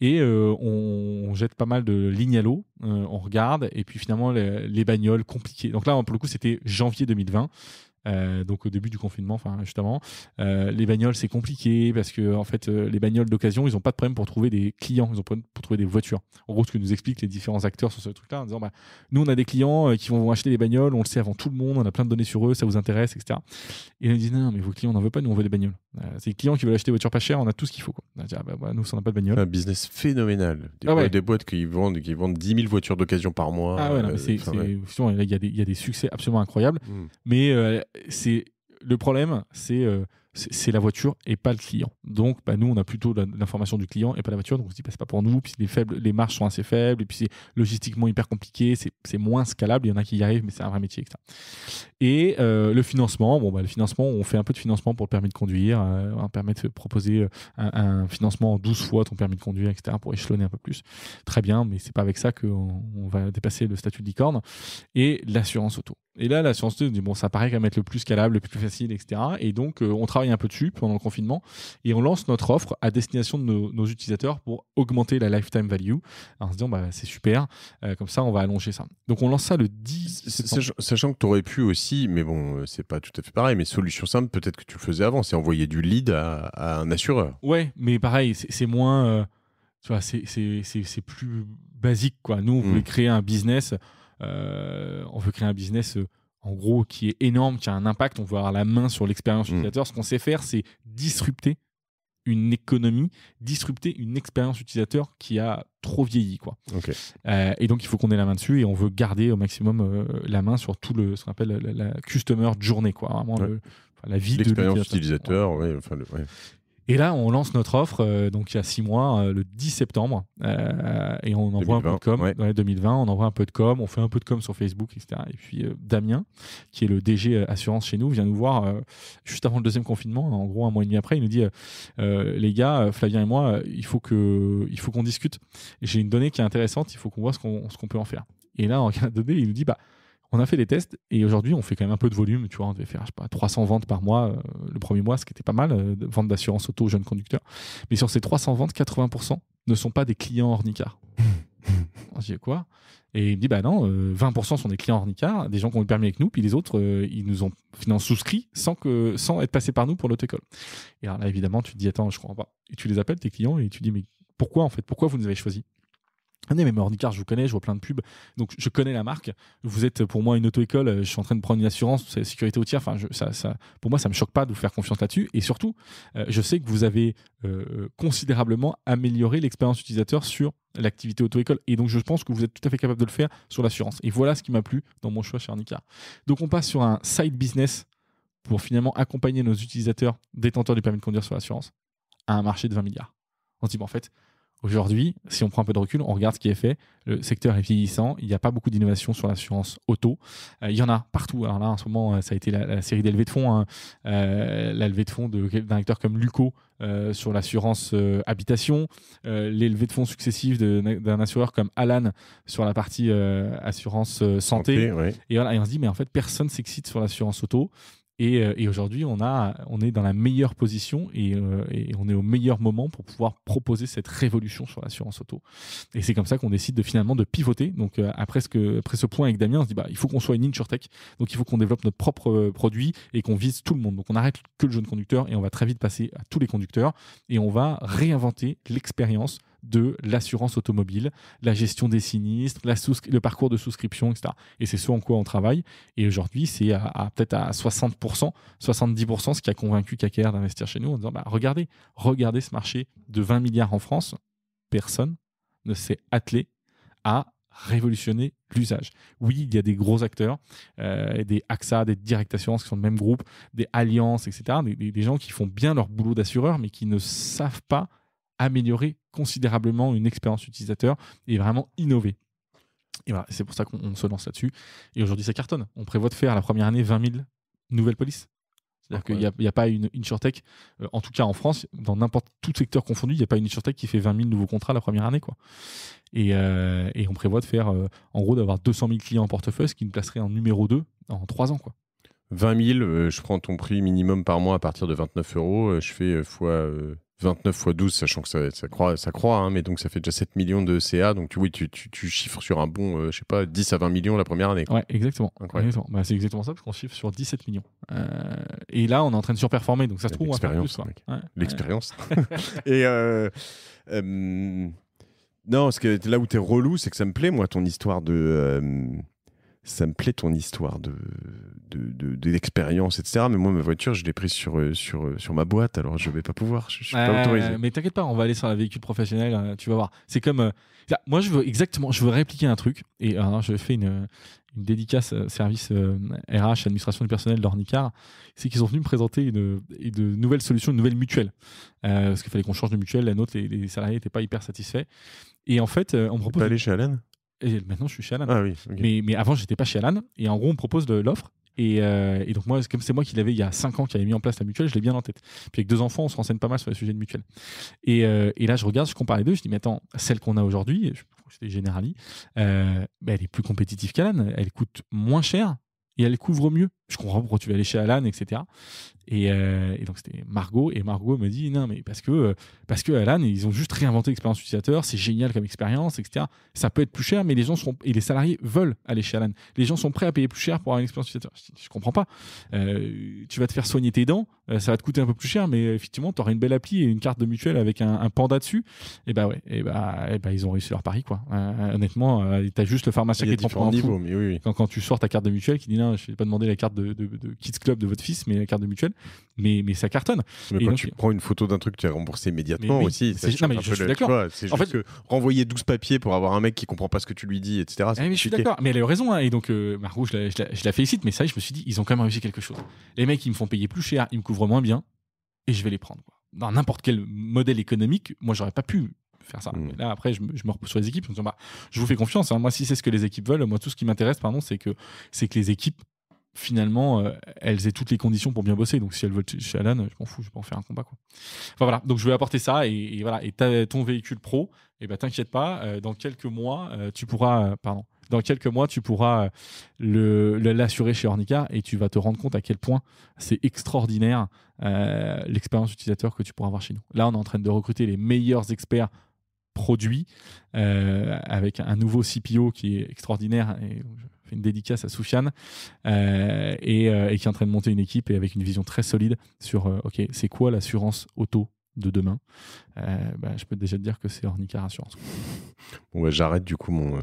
Et euh, on, jette pas mal de lignes à l'eau, euh, on regarde, et puis finalement les, les, bagnoles compliquées. Donc là, pour le coup, c'était janvier 2020. Euh, donc au début du confinement, enfin justement, euh, les bagnoles c'est compliqué parce que en fait euh, les bagnoles d'occasion ils n'ont pas de problème pour trouver des clients, ils ont problème pour trouver des voitures. En gros ce que nous expliquent les différents acteurs sur ce truc-là en disant bah, nous on a des clients qui vont acheter des bagnoles, on le sait avant tout le monde, on a plein de données sur eux, ça vous intéresse, etc. Et ils disent non, mais vos clients n'en veulent pas, nous on veut des bagnoles. c'est les clients qui veulent acheter des voitures pas chères, on a tout ce qu'il faut. Quoi. On ah, bah, bah, a dit, nous on n'a pas de bagnole. Un business phénoménal. Des, ah des boîtes qui vendent, qui vendent 10 000 voitures d'occasion par mois. il y, a des succès absolument incroyables, hmm. mais c'est le problème, c'est euh, c'est la voiture et pas le client. Donc, bah, nous, on a plutôt l'information du client et pas la voiture. Donc, on se dit, bah, c'est pas pour nous. Puis les, faibles, les marges sont assez faibles. Et puis, c'est logistiquement hyper compliqué. C'est moins scalable. Il y en a qui y arrivent, mais c'est un vrai métier. Etc. Et euh, le financement, bon, bah, le financement, on fait un peu de financement pour le permis de conduire. Euh, on permet de proposer euh, un, financement en 12 fois ton permis de conduire, etc., pour échelonner un peu plus. Très bien, mais c'est pas avec ça qu'on va dépasser le statut de licorne. Et l'assurance auto. Et là, l'assurance auto, on dit, bon, ça paraît quand même être le plus scalable, le plus facile, etc. Et donc, on travaille un peu dessus pendant le confinement et on lance notre offre à destination de nos, utilisateurs pour augmenter la lifetime value en se disant bah, c'est super, euh, comme ça on va allonger ça. Donc on lance ça le 10 Sachant que tu aurais pu aussi, mais bon, euh, c'est pas tout à fait pareil, mais solution simple, peut-être que tu le faisais avant, c'est envoyer du lead à, un assureur. Ouais, mais pareil, c'est moins. Euh, tu vois, c'est plus basique quoi. Nous, on mmh. voulait créer un business. on veut créer un business en gros, qui est énorme, qui a un impact. On veut avoir la main sur l'expérience mm. utilisateur. Ce qu'on sait faire, c'est disrupter une économie, disrupter une expérience utilisateur qui a trop vieilli. Quoi. Euh, et donc, il faut qu'on ait la main dessus et on veut garder au maximum euh, la main sur tout le, ce qu'on appelle la, customer journée. Quoi. enfin, la vie de l'utilisateur. Ouais, enfin, et là, on lance notre offre, euh, donc il y a six mois, euh, le 10 septembre, euh, et on envoie un peu de com. dans les 2020, on envoie un peu de com, on fait un peu de com sur Facebook, etc. Et puis Damien, qui est le DG assurance chez nous, vient nous voir juste avant le deuxième confinement, hein, en gros un mois et demi après, il nous dit les gars, Flavien et moi, il faut que, il faut qu'on discute. J'ai une donnée qui est intéressante, il faut qu'on voit ce qu'on, ce qu'on peut en faire. Et là, en regardant la donnée, il nous dit bah on a fait des tests et aujourd'hui, on fait quand même un peu de volume. Tu vois, on devait faire, 300 ventes par mois euh, le premier mois, ce qui était pas mal, euh, de vente d'assurance auto aux jeunes conducteurs. Mais sur ces 300 ventes, 80% ne sont pas des clients ornicards. J'ai quoi Et il me dit, bah non, 20% euh, sont des clients ornicards, des gens qui ont eu permis avec nous, puis les autres, ils nous ont finalement souscrit sans, que, sans être passés par nous pour lauto Et alors là, évidemment, tu te dis, attends, je crois pas. Et tu les appelles, tes clients, et tu dis, mais pourquoi en fait Pourquoi vous nous avez choisis ah non, mais Mornicar, je vous connais, je vois plein de pubs, donc je connais la marque. Vous êtes pour moi une auto-école, je suis en train de prendre une assurance, la sécurité routière. Enfin, ça, ça, pour moi, ça me choque pas de vous faire confiance là-dessus. Et surtout, euh, je sais que vous avez euh, considérablement amélioré l'expérience utilisateur sur l'activité auto-école. Et donc, je pense que vous êtes tout à fait capable de le faire sur l'assurance. Et voilà ce qui m'a plu dans mon choix chez Ornicar. Donc, on passe sur un side business pour finalement accompagner nos utilisateurs détenteurs du permis de conduire sur l'assurance à un marché de 20 milliards. On se dit, en fait, Aujourd'hui, si on prend un peu de recul, on regarde ce qui est fait. Le secteur est vieillissant. Il n'y a pas beaucoup d'innovation sur l'assurance auto. Euh, il y en a partout. Alors là, en ce moment, euh, ça a été la, série d'élevés de fonds. Hein. Euh, L'élevé de fonds d'un acteur comme Luco sur l'assurance habitation. L'élevé de fonds successifs d'un assureur comme Alan sur la partie assurance santé. et, on se dit, mais en fait, personne s'excite sur l'assurance auto. Euh, et, aujourd'hui, on, a, on est dans la meilleure position euh, et, on est au meilleur moment pour pouvoir proposer cette révolution sur l'assurance auto. Et c'est comme ça qu'on décide de finalement de pivoter. Donc euh, après, ce ce point avec Damien, on se dit bah, il faut qu'on soit une insurtech, donc il faut qu'on développe notre propre produit et qu'on vise tout le monde. Donc on arrête que le jeune conducteur et on va très vite passer à tous les conducteurs et on va réinventer l'expérience de l'assurance automobile, la gestion des sinistres, le parcours de souscription, etc. Et c'est ce en quoi on travaille. Et aujourd'hui, c'est à, peut-être à 60%, 70% ce qui a convaincu KKR d'investir chez nous en disant bah, regardez, regardez ce marché de 20 milliards en France. Personne ne s'est attelé à révolutionner l'usage. Oui, il y a des gros acteurs, euh, des AXA, des Direct assurances qui sont le même groupe, des Alliances, etc. des gens qui font bien leur boulot d'assureur, mais qui ne savent pas améliorer considérablement une expérience utilisateur et vraiment innover. Et voilà, c'est pour ça qu'on se lance là-dessus. Et aujourd'hui, ça cartonne. On prévoit de faire la première année 20 000 nouvelles polices. C'est-à-dire qu'il n'y a, pas une InsureTech, euh, en tout cas en France, dans n'importe tout secteur confondu, il n'y a pas une InsureTech qui fait 20 000 nouveaux contrats la première année. Quoi. Et, euh, on prévoit de faire, euh, en gros, d'avoir 200 000 clients en portefeuille, ce qui nous placerait en numéro 2 en 3 ans. Quoi. 20 000, je prends ton prix minimum par mois à partir de 29 euros, je fais fois 29 x 12, sachant que ça, ça ça hein, mais donc ça fait déjà 7 millions de CA. Donc tu, oui, tu, chiffres sur un bon, euh, je sais pas, 10 à 20 millions la première année. Ouais, exactement. Bah, c'est exactement. ça, parce qu'on chiffre sur 17 millions. Euh, et là, on est en train de surperformer, donc ça se trouve, on va faire plus. Ouais. L'expérience. et euh, non, ce que, là où tu es relou, c'est que ça me plaît, moi, ton histoire de ça me plaît ton histoire de, de, de d'expérience, etc. Mais moi, ma voiture, je l'ai prise sur, euh, sur, euh, sur ma boîte, alors je vais pas pouvoir, je, suis pas autorisé. Mais t'inquiète pas, on va aller sur un véhicule professionnel, hein, tu vas voir. C'est comme. Euh, moi, je veux exactement, je veux répliquer un truc, et alors je fais une, une dédicace service RH, administration du personnel d'Ornicar, c'est qu'ils sont venus me présenter une, une nouvelle solution, une nouvelle mutuelle. parce qu'il fallait qu'on change de mutuelle, la nôtre, les, les salariés n'étaient pas hyper satisfaits. Et en fait, on me propose. aller chez Alain maintenant, je suis chez Alan. Ah mais, mais avant, j'étais pas chez Alan. Et en gros, on propose l'offre. Et, euh, et, donc moi, comme c'est moi qui l'avais il y a 5 ans, qui avait mis en place la mutuelle, je l'ai bien en tête. Puis avec deux enfants, on se renseigne pas mal sur le sujet de mutuelle. Et, euh, et là, je regarde, je compare les deux, je dis, mais attends, celle qu'on a aujourd'hui, c'était Generali, euh, bah, elle est plus compétitive qu'Alan, elle coûte moins cher et elle couvre mieux je comprends pourquoi tu vas aller chez Alan, etc. Euh, et, donc c'était Margot, et Margot me dit non, mais parce que, parce que Alan, ils ont juste réinventé l'expérience utilisateur, c'est génial comme expérience, etc. Ça peut être plus cher, mais les gens sont et les salariés veulent aller chez Alan. Les gens sont prêts à payer plus cher pour avoir une expérience utilisateur. Je, comprends pas. Euh, tu vas te faire soigner tes dents, euh, ça va te coûter un peu plus cher, mais effectivement, tu auras une belle appli et une carte de mutuelle avec un, un panda dessus. Et bah ouais, et bah, bah, ils ont réussi leur pari, quoi. honnêtement, tu as juste le pharmacien qui te en niveau, Mais Quand, quand tu sors ta carte de mutuelle qui dit non, je vais pas demander la carte de, Kids Club de votre fils, mais la carte de mutuelle, mais, mais ça cartonne. Mais quand tu prends une photo d'un truc tu es remboursé immédiatement aussi, c'est juste, je suis d'accord. C'est juste que renvoyer 12 papiers pour avoir un mec qui comprend pas ce que tu lui dis, etc. Ah, mais je suis d'accord, mais elle a eu raison. Hein. Et donc, euh, je la, félicite, mais ça, je me suis dit, ils ont quand même réussi quelque chose. Les mecs, ils me font payer plus cher, ils me couvrent moins bien, et je vais les prendre. Dans n'importe quel modèle économique, moi, j'aurais pas pu faire ça. Hmm. Là, après, je me, je repose sur les équipes. Je, bah, je vous fais confiance. Hein. Moi, si c'est ce que les équipes veulent, moi, tout ce qui m'intéresse, pardon, c'est que, c'est que les équipes finalement, euh, elles aient toutes les conditions pour bien bosser. Donc, si elles veulent chez Alan, je m'en fous, je vais pas en faire un combat. Quoi. Enfin, voilà. Donc, je vais apporter ça et, voilà. Et ton véhicule pro, et eh ben, t'inquiète pas, euh, dans quelques mois, euh, tu pourras, pardon, dans quelques mois, tu pourras le, l'assurer chez Ornica et tu vas te rendre compte à quel point c'est extraordinaire l'expérience utilisateur que tu pourras avoir chez nous. Là, on est en train de recruter les meilleurs experts produits avec un nouveau CPO qui est extraordinaire et une dédicace à Soufiane, euh, euh, et, qui est en train de monter une équipe et avec une vision très solide sur, euh, OK, c'est quoi l'assurance auto de demain, euh, bah, je peux déjà te dire que c'est Ornicar Assurance. Bon, bah, j'arrête du coup mon, euh,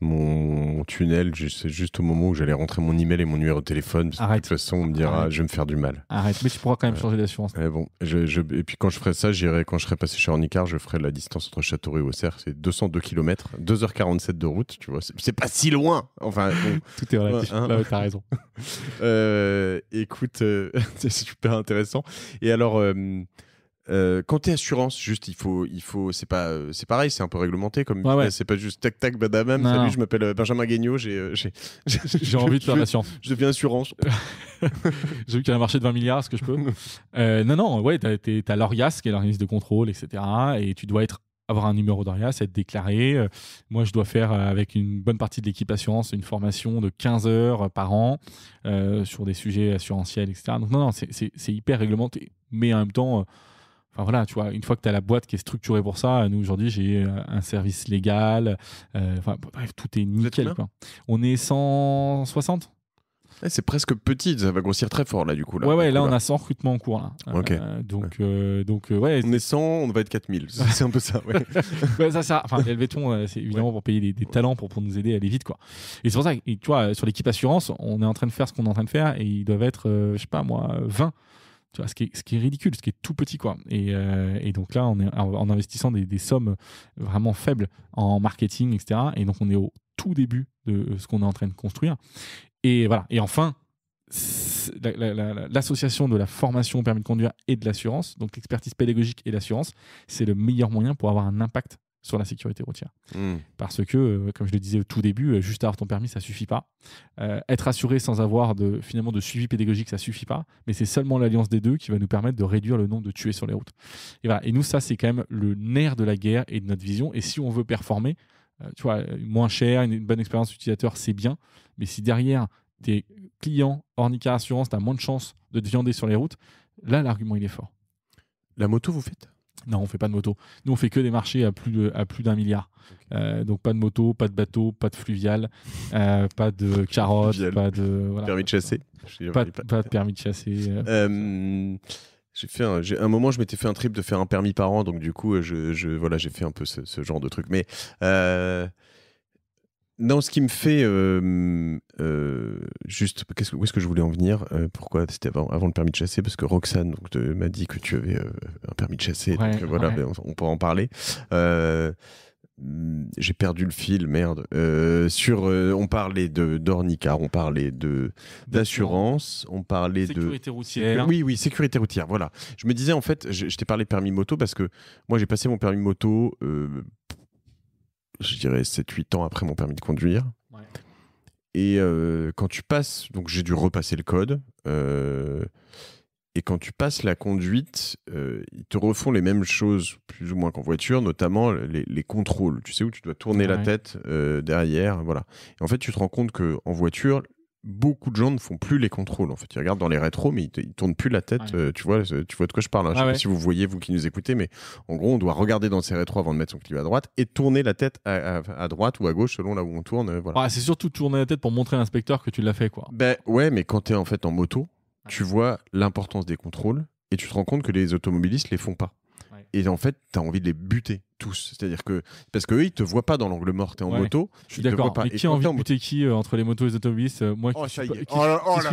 mon tunnel. juste au moment où j'allais rentrer mon email et mon numéro de téléphone. Parce Que, de toute façon, on me dira, je vais me faire du mal. Arrête, mais tu pourras quand même changer d'assurance. Eh bon, et puis quand je ferai ça, j'irai, quand je serai passé chez Ornicar, je ferai la distance entre Châteauroux et Auxerre. C'est 202 km, 2h47 de route, tu vois. C'est pas si loin. Enfin, tout est relatif. Hein. Là, t'as raison. Euh, écoute, c'est super intéressant. Et alors quand euh, quand t'es assurance, juste il faut, il faut, c'est pas, euh, c'est pareil, c'est un peu réglementé comme, c'est pas juste tac tac badamam. salut, je m'appelle euh, Benjamin Guignot, j'ai, j'ai, envie de faire l'assurance Je deviens assurance. j'ai vu qu'il y a un marché de 20 milliards, est-ce que je peux Non, non, ouais, t'as, t'as l'ORIAS qui est l'organisme de contrôle, etc. Et tu dois être avoir un numéro d'ORIAS, être déclaré. Moi, je dois faire avec une bonne partie de l'équipe assurance une formation de 15 heures par an sur des sujets assurantiels, etc. Donc non, non, c'est, hyper réglementé, mais en même temps Enfin voilà, tu vois, une fois que tu as la boîte qui est structurée pour ça, nous aujourd'hui j'ai un service légal, euh, enfin bref, tout est nickel. On est 160 eh, c'est presque petit, ça va grossir très fort là du coup. Là, ouais, ouais, là on a 100 recrutements en cours. Là. Euh, donc, euh, donc ouais. On est 100, on va être 4000, c'est un peu ça. Ouais. ça, ça. Enfin, c'est évidemment pour payer des, talents pour, nous aider à aller vite quoi. Et c'est pour ça que, tu sur l'équipe assurance, on est en train de faire ce qu'on est en train de faire et ils doivent être, je sais pas moi, 20 ce qui, est, ridicule, ce qui est tout petit, quoi. Et, euh, donc là, on est en, investissant des, sommes vraiment faibles en marketing, etc. Et donc, on est au tout début de euh, ce qu'on est en train de construire. Et voilà. Et enfin, l'association de la formation permis de conduire et de l'assurance, donc l'expertise pédagogique et l'assurance, c'est le meilleur moyen pour avoir un impact sur la sécurité routière. Hmm. Parce que, euh, comme je le disais au tout début, euh, juste avoir ton permis, ça suffit pas. Euh, être assuré sans avoir de, finalement de suivi pédagogique, ça suffit pas. Mais c'est seulement l'alliance des deux qui va nous permettre de réduire le nombre de tués sur les routes. Et, voilà. et nous, ça, c'est quand même le nerf de la guerre et de notre vision. Et si on veut performer, tu vois, moins cher, une, bonne expérience utilisateur, c'est bien. Mais si derrière, tes clients, hors Assurance, tu as moins de chances de te viander sur les routes, là, l'argument, il est fort. La moto, vous faites non, on fait pas de moto. Nous, on fait que des marchés à plus à plus d'un milliard. Euh, donc pas de moto, pas de bateau, pas de fluvial, euh, pas de carottes, pas de permis de chasser. Pas, de permis de chasser. j'ai fait un, un, moment, je m'étais fait un trip de faire un permis par an, donc du coup, je, je j'ai fait un peu ce, ce genre de truc. Mais euh, non, ce qui me fait euh, euh, juste, où est-ce que je voulais en venir euh, Pourquoi c'était avant, le permis de chasser Parce que Roxane m'a dit que tu avais un permis de chasser, donc voilà, ben, on, peut en parler. Hmm, j'ai perdu le fil, merde. sur, on parlait de Dornicar, on parlait de d'assurance, on parlait de sécurité routière. Oui, oui, sécurité routière. Voilà. Je me disais en fait, je, je t'ai parlé permis moto parce que moi j'ai passé mon permis moto je dirais, 7-8 ans après mon permis de conduire. Et euh, quand tu passes, donc j'ai dû repasser le code. Euh, et quand tu passes la conduite, euh, ils te refont les mêmes choses, plus ou moins qu'en voiture, notamment les, contrôles. Tu sais où tu dois tourner la tête derrière. voilà. Et en fait, tu te rends compte que en voiture, beaucoup de gens ne font plus les contrôles. En fait, ils regardent dans les rétros, mais ils, tournent plus la tête. Euh, tu vois, euh, tu vois de quoi je parle. Hein. Je ne ah sais pas si vous voyez vous qui nous écoutez, mais en gros, on doit regarder dans ses rétros avant de mettre son clip à droite et tourner la tête à, droite ou à gauche selon là où on tourne. Euh, voilà. c'est surtout tourner la tête pour montrer à l'inspecteur que tu l'as fait, quoi. Ben ouais, mais quand t'es en fait en moto, tu vois l'importance des contrôles et tu te rends compte que les automobilistes les font pas. Et en fait, tu as envie de les buter tous. C'est-à-dire que parce que eux, ils te voient pas dans l'angle mort, t'es en moto. Je suis d'accord. Mais qui a envie de buter qui euh, entre les motos et les automobilistes euh, Moi, qui, oh, suis,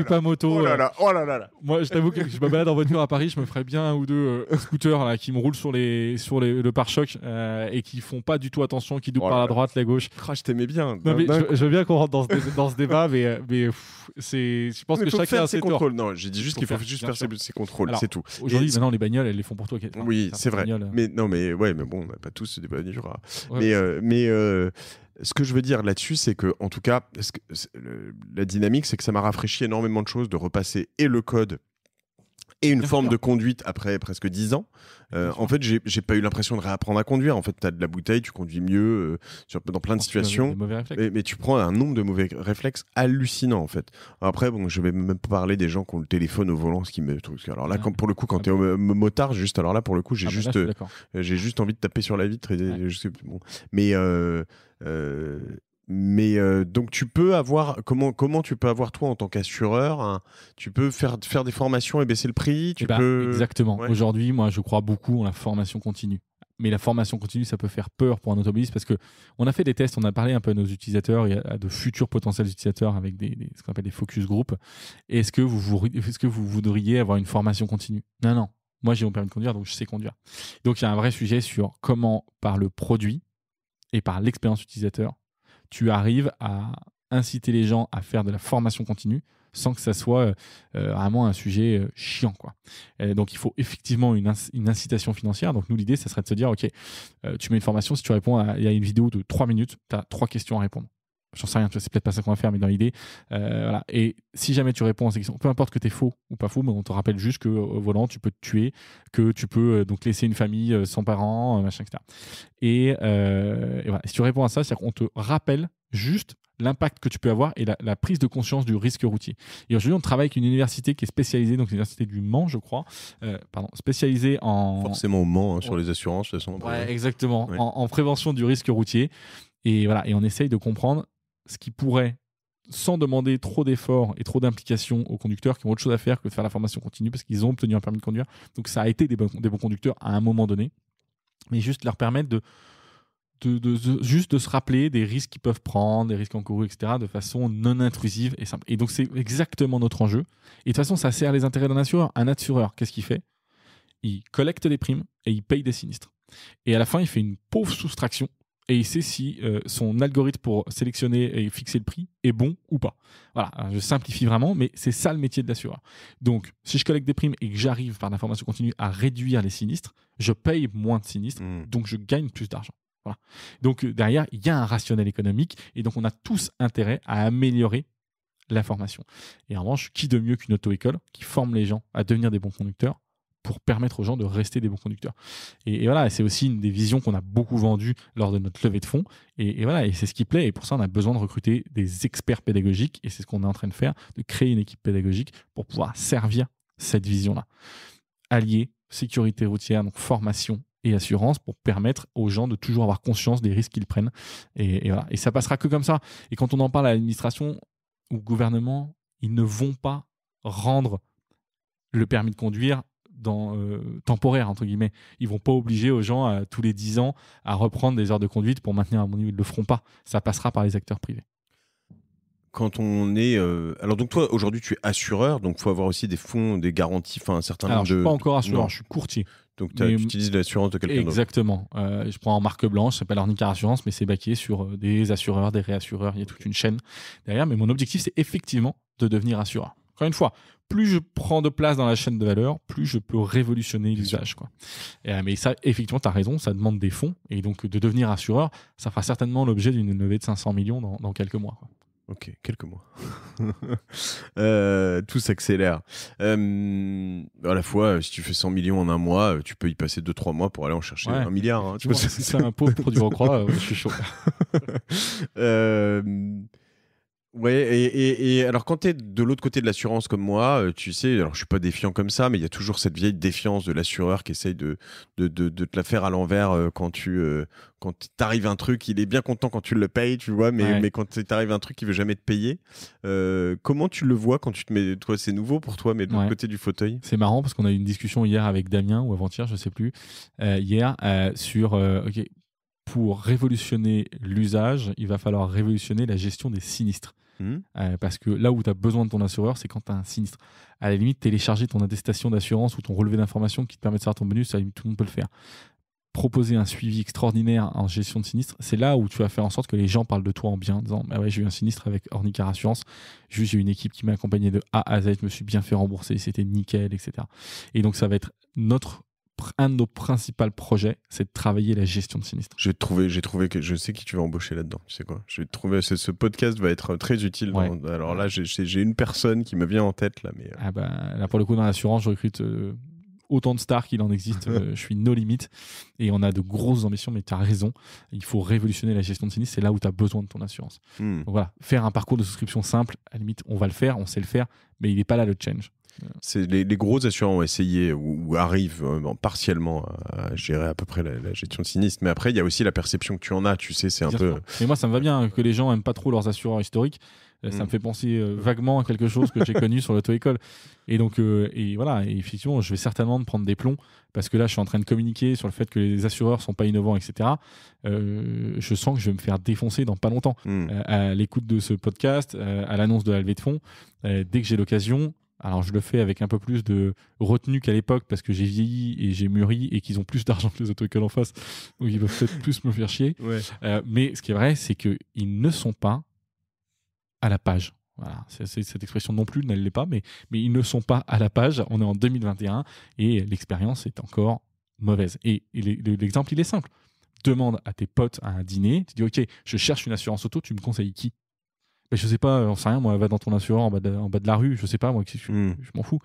pas, moto. Oh là euh, là, oh là là. Moi, je t'avoue que je me balade en voiture à Paris, je me ferais bien un ou deux scooters là qui me roulent sur les sur les, le pare-choc et qui font pas du tout attention, qui doublent oh par la droite, la gauche. crash t'aimais bien. mais je, veux bien qu'on rentre dans ce, débat, mais mais c'est. Je pense que chacun a ses contrôles. Non, j'ai dit juste qu'il faut juste faire ses contrôles, c'est tout. Aujourd'hui, maintenant, les bagnoles, elles les font pour toi. Oui, c'est vrai. Mais non, mais ouais, mais bon, tous des bonnes mais, euh, mais euh, ce que je veux dire là-dessus, c'est que, en tout cas, la dynamique, c'est que ça m'a rafraîchi énormément de choses de repasser et le code et une forme de conduite après presque 10 ans. Euh, en fait, j'ai pas eu l'impression de réapprendre à conduire. En fait, tu as de la bouteille, tu conduis mieux euh, dans plein de oh, situations. Mais, mais, tu prends un nombre de mauvais réflexes hallucinant en fait. Après, bon, je vais même parler des gens qui ont le téléphone au volant, ce qui me trouve Alors là, ah. pour le coup, quand ah tu es motard, juste alors là, pour le coup, j'ai ah, bah juste, euh, j'ai juste envie de taper sur la vitre. Et, Mais. Euh, mais euh, donc tu peux avoir comment comment tu peux avoir toi en tant qu'assureur, tu peux faire faire des formations et baisser le prix, tu eh ben, exactement. Aujourd'hui, moi je crois beaucoup en la formation continue. Mais la formation continue, ça peut faire peur pour un automobiliste parce que on a fait des tests, on a parlé un peu à nos utilisateurs et à de futurs potentiels utilisateurs avec des, des ce qu'on appelle des focus group. Est-ce que vous, vous est-ce que vous voudriez avoir une formation continue Non non. Moi j'ai mon permis de conduire donc je sais conduire. Donc il y a un vrai sujet sur comment par le produit et par l'expérience utilisateur tu arrives à inciter les gens à faire de la formation continue sans que ça soit euh, euh, vraiment un sujet euh, chiant. Quoi. donc il faut effectivement une, incitation financière. Donc nous, l'idée, ça serait de se dire, OK, tu mets une formation, si tu réponds à, une vidéo de 3 minutes, tu as trois questions à répondre j'en sais rien, c'est peut-être pas ça qu'on va faire, mais dans l'idée, euh, voilà. Et si jamais tu réponds à ces questions, peu importe que tu es faux ou pas faux, mais on te rappelle juste que volant, tu peux te tuer, que tu peux euh, donc laisser une famille euh, sans parents, machin, etc. Et, Si tu réponds à ça, c'est-à-dire qu'on te rappelle juste l'impact que tu peux avoir et la, prise de conscience du risque routier. Et aujourd'hui, on travaille avec une université qui est spécialisée, donc l'université du Mans, je crois, pardon, spécialisée en... Forcément au Mans, hein, sur les assurances, de toute façon. exactement, En, en, prévention du risque routier. Et voilà, et on essaye de comprendre ce qui pourrait, sans demander trop d'efforts et trop d'implications aux conducteurs qui ont autre chose à faire que de faire la formation continue parce qu'ils ont obtenu un permis de conduire. Donc ça a été des bons, conducteurs à un moment donné, mais juste leur permettre de, juste de se rappeler des risques qu'ils peuvent prendre, des risques encourus, etc., de façon non intrusive et simple. Et donc, c'est exactement notre enjeu. Et de toute façon, ça sert les intérêts d'un assureur. Un assureur, qu'est-ce qu'il fait Il collecte les primes et il paye des sinistres. Et à la fin, il fait une pauvre soustraction et il sait si euh, son algorithme pour sélectionner et fixer le prix est bon ou pas. Voilà, hein, je simplifie vraiment, mais c'est ça le métier de l'assureur. Donc, si je collecte des primes et que j'arrive par l'information continue à réduire les sinistres, je paye moins de sinistres, hmm. donc je gagne plus d'argent. Voilà. Donc euh, derrière, il y a un rationnel économique, et donc on a tous intérêt à améliorer la formation. Et en revanche, qui de mieux qu'une auto-école qui forme les gens à devenir des bons conducteurs pour permettre aux gens de rester des bons conducteurs. Et, voilà, c'est aussi une des visions qu'on a beaucoup vendues lors de notre levée de fonds. Et, voilà, et c'est ce qui plaît. Et pour ça, on a besoin de recruter des experts pédagogiques. Et c'est ce qu'on est en train de faire, de créer une équipe pédagogique pour pouvoir servir cette vision-là. Allier sécurité routière, donc formation et assurance pour permettre aux gens de toujours avoir conscience des risques qu'ils prennent. Et, et voilà. Et ça passera que comme ça. Et quand on en parle à l'administration ou au gouvernement, ils ne vont pas rendre le permis de conduire dans, euh, temporaire, entre guillemets. Ils vont pas obliger aux gens, tous les 10 ans, à reprendre des heures de conduite pour maintenir un bon niveau. Ils le feront pas. Ça passera par les acteurs privés. Quand on est. Euh, alors, donc, toi, aujourd'hui, tu es assureur, donc il faut avoir aussi des fonds, des garanties, enfin, un certain nombre de. Je suis pas encore assureur, je suis courtier. Donc, tu utilises l'assurance de quelqu'un d'autre. Exactement. Euh, je prends en marque blanche, ça s'appelle Ornica Assurance, mais c'est baqué sur des assureurs, des réassureurs, il y a toute une chaîne derrière. Mais mon objectif, c'est effectivement de devenir assureur. Encore une fois, plus je prends de place dans la chaîne de valeur, plus je peux révolutionner l'usage. Quoi. Euh, mais ça, effectivement, tu as raison, ça demande des fonds. Et donc, de devenir assureur, ça fera certainement l'objet d'une levée de 500 millions dans, quelques mois. Ok, quelques mois. Euh, tout s'accélère. à la fois, si tu fais 100 millions en un mois, euh, tu peux y passer 2-3 mois pour aller en chercher un milliard. Hein, tu vois, si c'est un pauvre produit recroît, je suis chaud. Ouais, et, alors quand tu es de l'autre côté de l'assurance comme moi, euh, tu sais, alors je suis pas défiant comme ça, mais il y a toujours cette vieille défiance de l'assureur qui essaye de, de, te la faire à l'envers euh, quand tu euh, quand un truc, il est bien content quand tu le payes, tu vois, mais, mais quand t'arrives un truc, il veut jamais te payer. comment tu le vois quand tu te mets, toi c'est nouveau pour toi, mais de l'autre côté du fauteuil C'est marrant parce qu'on a eu une discussion hier avec Damien ou avant-hier, je sais plus, hier sur pour révolutionner l'usage, il va falloir révolutionner la gestion des sinistres. Hmm. Euh, parce que là où tu as besoin de ton assureur, c'est quand tu as un sinistre. À la limite, télécharger ton attestation d'assurance ou ton relevé d'information qui te permet de savoir ton bonus, ça, tout le monde peut le faire. Proposer un suivi extraordinaire en gestion de sinistre, c'est là où tu vas faire en sorte que les gens parlent de toi en bien, disant ah j'ai eu un sinistre avec Ornicar Assurance, j'ai eu une équipe qui m'a accompagné de A à Z, je me suis bien fait rembourser, c'était nickel, etc. Et donc ça va être notre un de nos principaux projets, c'est de travailler la gestion de sinistre. J'ai trouvé, j'ai trouvé que je sais qui tu vas embaucher là-dedans. Tu sais quoi Je vais trouver. Ce podcast va être très utile. alors là, j'ai une personne qui me vient en tête là, mais euh. ah bah, là pour le coup dans l'assurance, je recrute. Euh, autant de stars qu'il en existe, euh, je suis no limite et on a de grosses ambitions, mais tu as raison, il faut révolutionner la gestion de sinistre, c'est là où tu as besoin de ton assurance. Hmm. Donc voilà, faire un parcours de souscription simple, à la limite, on va le faire, on sait le faire, mais il n'est pas là le change les, gros assureurs ont essayé ou, arrivent euh, partiellement à gérer à peu près la, gestion de sinistre. Mais après, il y a aussi la perception que tu en as. Tu sais, c'est un peu. Mais moi, ça me va bien que les gens aiment pas trop leurs assureurs historiques. Euh, ça mm. me fait penser euh, vaguement à quelque chose que j'ai connu sur l'auto-école. Et donc, et voilà, et effectivement, je vais certainement me prendre des plombs parce que là, je suis en train de communiquer sur le fait que les assureurs sont pas innovants, etc. je sens que je vais me faire défoncer dans pas longtemps. Mm. à l'écoute de ce podcast, à l'annonce de la levée de fonds, dès que j'ai l'occasion, alors je le fais avec un peu plus de retenue qu'à l'époque parce que j'ai vieilli et j'ai mûri et qu'ils ont plus d'argent que les autocollants en face, donc ils peuvent peut-être plus me faire chier. Euh, mais ce qui est vrai, c'est qu'ils ne sont pas à la page. Voilà, cette expression non plus ne l'est pas, mais, mais ils ne sont pas à la page. On est en 2021 et l'expérience est encore mauvaise. Et, et l'exemple, il est simple. Demande à tes potes à un dîner, tu dis ok, je cherche une assurance auto, tu me conseilles qui je sais pas, on sait rien, moi, va dans ton assureur en bas de, la rue, je sais pas, moi, hmm. je, m'en fous.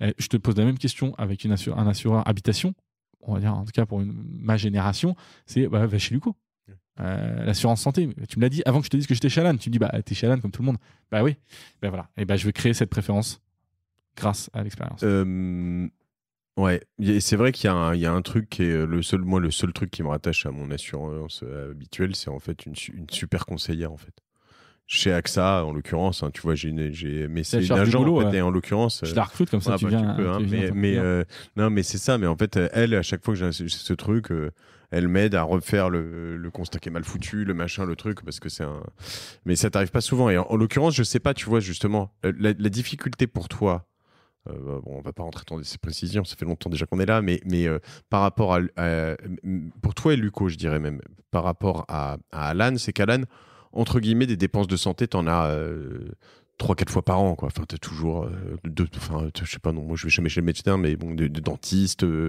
Eh, je te pose la même question avec une un assureur habitation, on va dire, en tout cas pour ma génération, c'est bah, va chez Luco. Hmm. Euh, l'assurance santé. Tu me l'as dit avant que je te dise que j'étais chalane Tu me dis, bah, t'es chalane comme tout le monde. Bah oui. Bah voilà. Et ben je veux créer cette préférence grâce à l'expérience. ouais. C'est vrai qu'il y, a un truc qui le seul, moi, le seul truc qui me rattache à mon assurance euh, habituelle, c'est en fait une, une, super conseillère, en fait chez AXA en l'occurrence hein, tu vois j'ai mais c'est une boulot, en, en l'occurrence je la recrute comme euh, ça ah, bah, euh, hein, tu, viens, mais, euh, non mais c'est ça mais en fait elle à chaque fois que j'ai ce, truc elle m'aide à refaire le, le, constat qui est mal foutu, le machin, le truc, parce que c'est un. Mais ça t'arrive pas souvent. Et en, l'occurrence, je sais pas, tu vois, justement, la, difficulté pour toi, bon, on va pas rentrer dans ces précisions, ça fait longtemps déjà qu'on est là, mais, mais par rapport à, Pour toi et Luco, je dirais même, par rapport à, à Alan, c'est qu'Alan, entre guillemets, des dépenses de santé, tu en as 3-4 euh, fois par an. Quoi. Enfin, t'as toujours, euh, deux, enfin, je sais pas, non, moi je vais jamais chez le médecin, mais bon, de, dentistes dentiste, euh,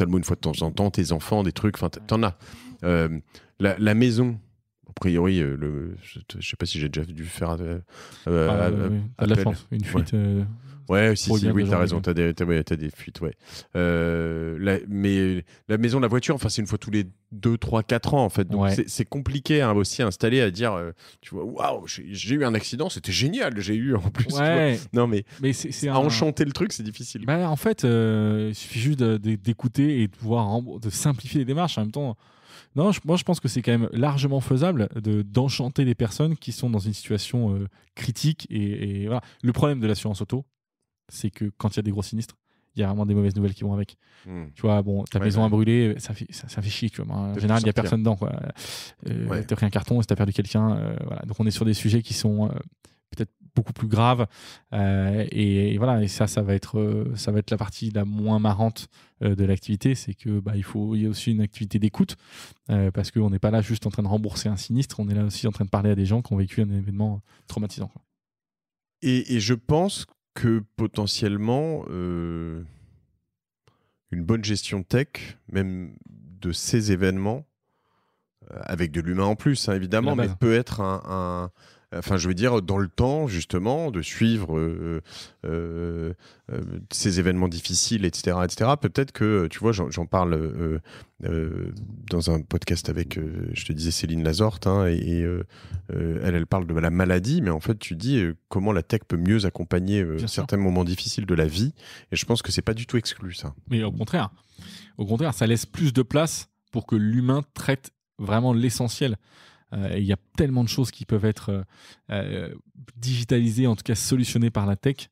une fois de temps en temps, tes enfants, des trucs, enfin, en as. La, maison. A priori, le, je, sais pas si j'ai déjà dû faire. à ah, la fin, une fuite Ouais, si, oui, t'as raison, t'as des, as, des fuites, ouais. Euh, la, mais la maison, la voiture, enfin, c'est une fois tous les 2, 3, 4 ans, en fait. Donc, c'est compliqué hein, aussi à installer, à dire, euh, tu vois, waouh, j'ai eu un accident, c'était génial, j'ai eu en plus. Non, mais, mais à enchanter le truc, c'est difficile. Bah, en fait, euh, il suffit juste d'écouter et de pouvoir de simplifier les démarches en même temps. Non, moi je pense que c'est quand même largement faisable d'enchanter les personnes qui sont dans une situation critique. Et, et voilà. Le problème de l'assurance auto, c'est que quand il y a des gros sinistres, il y a vraiment des mauvaises nouvelles qui vont avec. Hmm. Tu vois, bon, ta maison a brûlé, ça fait, ça, fait chier, tu vois. En général, il n'y a hein. personne dedans, quoi. Euh, pris un carton et as perdu quelqu'un. Euh, voilà. Donc, on est sur des sujets qui sont euh, peut-être beaucoup plus graves. Euh, et, voilà, et ça, ça va être, ça va être la partie la moins marrante de l'activité. C'est que, bah, il faut, il y a aussi une activité d'écoute. parce qu'on n'est pas là juste en train de rembourser un sinistre. On est là aussi en train de parler à des gens qui ont vécu un événement traumatisant, Et, et je pense que potentiellement euh, une bonne gestion tech, même de ces événements, euh, avec de l'humain en plus, hein, évidemment, mais peut être un, enfin, je veux dire, dans le temps, justement, de suivre euh, euh, euh, ces événements difficiles, etc., etc. Peut-être que, tu vois, j'en parle dans un podcast avec, je te disais, Céline Lazorte, hein, et, elle, elle parle de la maladie, mais en fait, tu dis comment la tech peut mieux accompagner certains moments difficiles de la vie, et je pense que c'est pas du tout exclu, ça. Mais au contraire, au contraire, ça laisse plus de place pour que l'humain traite vraiment l'essentiel. Euh, il y a tellement de choses qui peuvent être euh, euh, digitalisées, en tout cas solutionnées par la tech.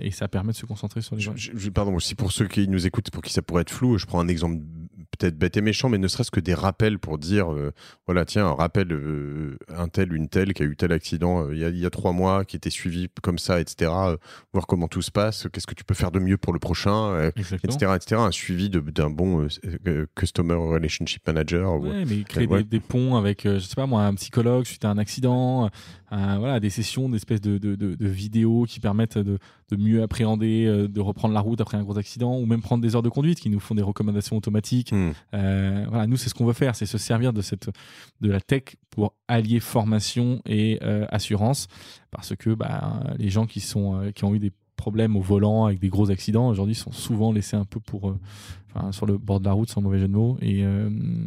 et ça permet de se concentrer sur les gens. je, pardon, aussi pour ceux qui nous écoutent, pour qui ça pourrait être flou, je prends un exemple peut-être bête et méchant, mais ne serait-ce que des rappels pour dire, euh, voilà, tiens, un rappel, euh, un tel, une telle qui a eu tel accident euh, il y, a trois mois, qui était suivi comme ça, etc. voir comment tout se passe, qu'est-ce que tu peux faire de mieux pour le prochain, etc., Un suivi d'un bon customer relationship manager. Ouais, mais créer des, ponts avec, je sais pas moi, un psychologue suite à un accident, voilà, des sessions, des espèces de, de vidéos qui permettent de de mieux appréhender, euh, de reprendre la route après un gros accident, ou même prendre des heures de conduite qui nous font des recommandations automatiques. Hmm. Euh, voilà, nous, c'est ce qu'on veut faire, c'est se servir de, cette, de la tech pour allier formation et euh, assurance, parce que bah, les gens qui, sont, qui ont eu des problèmes au volant avec des gros accidents aujourd'hui sont souvent laissés un peu pour sur le bord de la route sans mauvais jeu de mots et,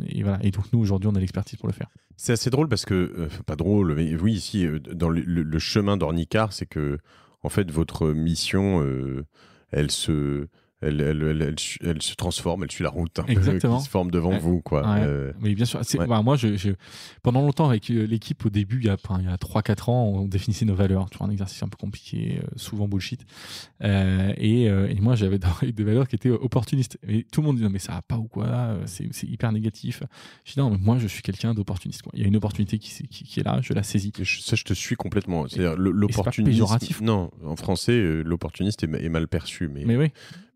et voilà et donc nous aujourd'hui on a l'expertise pour le faire c'est assez drôle parce que pas drôle mais oui ici dans le, le chemin d'Ornicar c'est que en fait, votre mission, euh, elle se elle, se transforme, elle suit la route hein, qui se forme devant vous. Quoi. Euh, bien sûr. Bah, moi, je, pendant longtemps, avec euh, l'équipe, au début, il y a, 3-4 ans, on définissait nos valeurs. Tu un exercice un peu compliqué, euh, souvent bullshit. et, moi, j'avais des valeurs qui étaient opportunistes. Et tout le monde dit mais ça va pas ou quoi, c'est hyper négatif. Je dis non, mais moi, je suis quelqu'un d'opportuniste. Il y a une opportunité qui, qui, est là, je la saisis. ça, je te suis complètement. cest l'opportuniste. Non, en français, l'opportuniste est, mal perçu. Mais, mais oui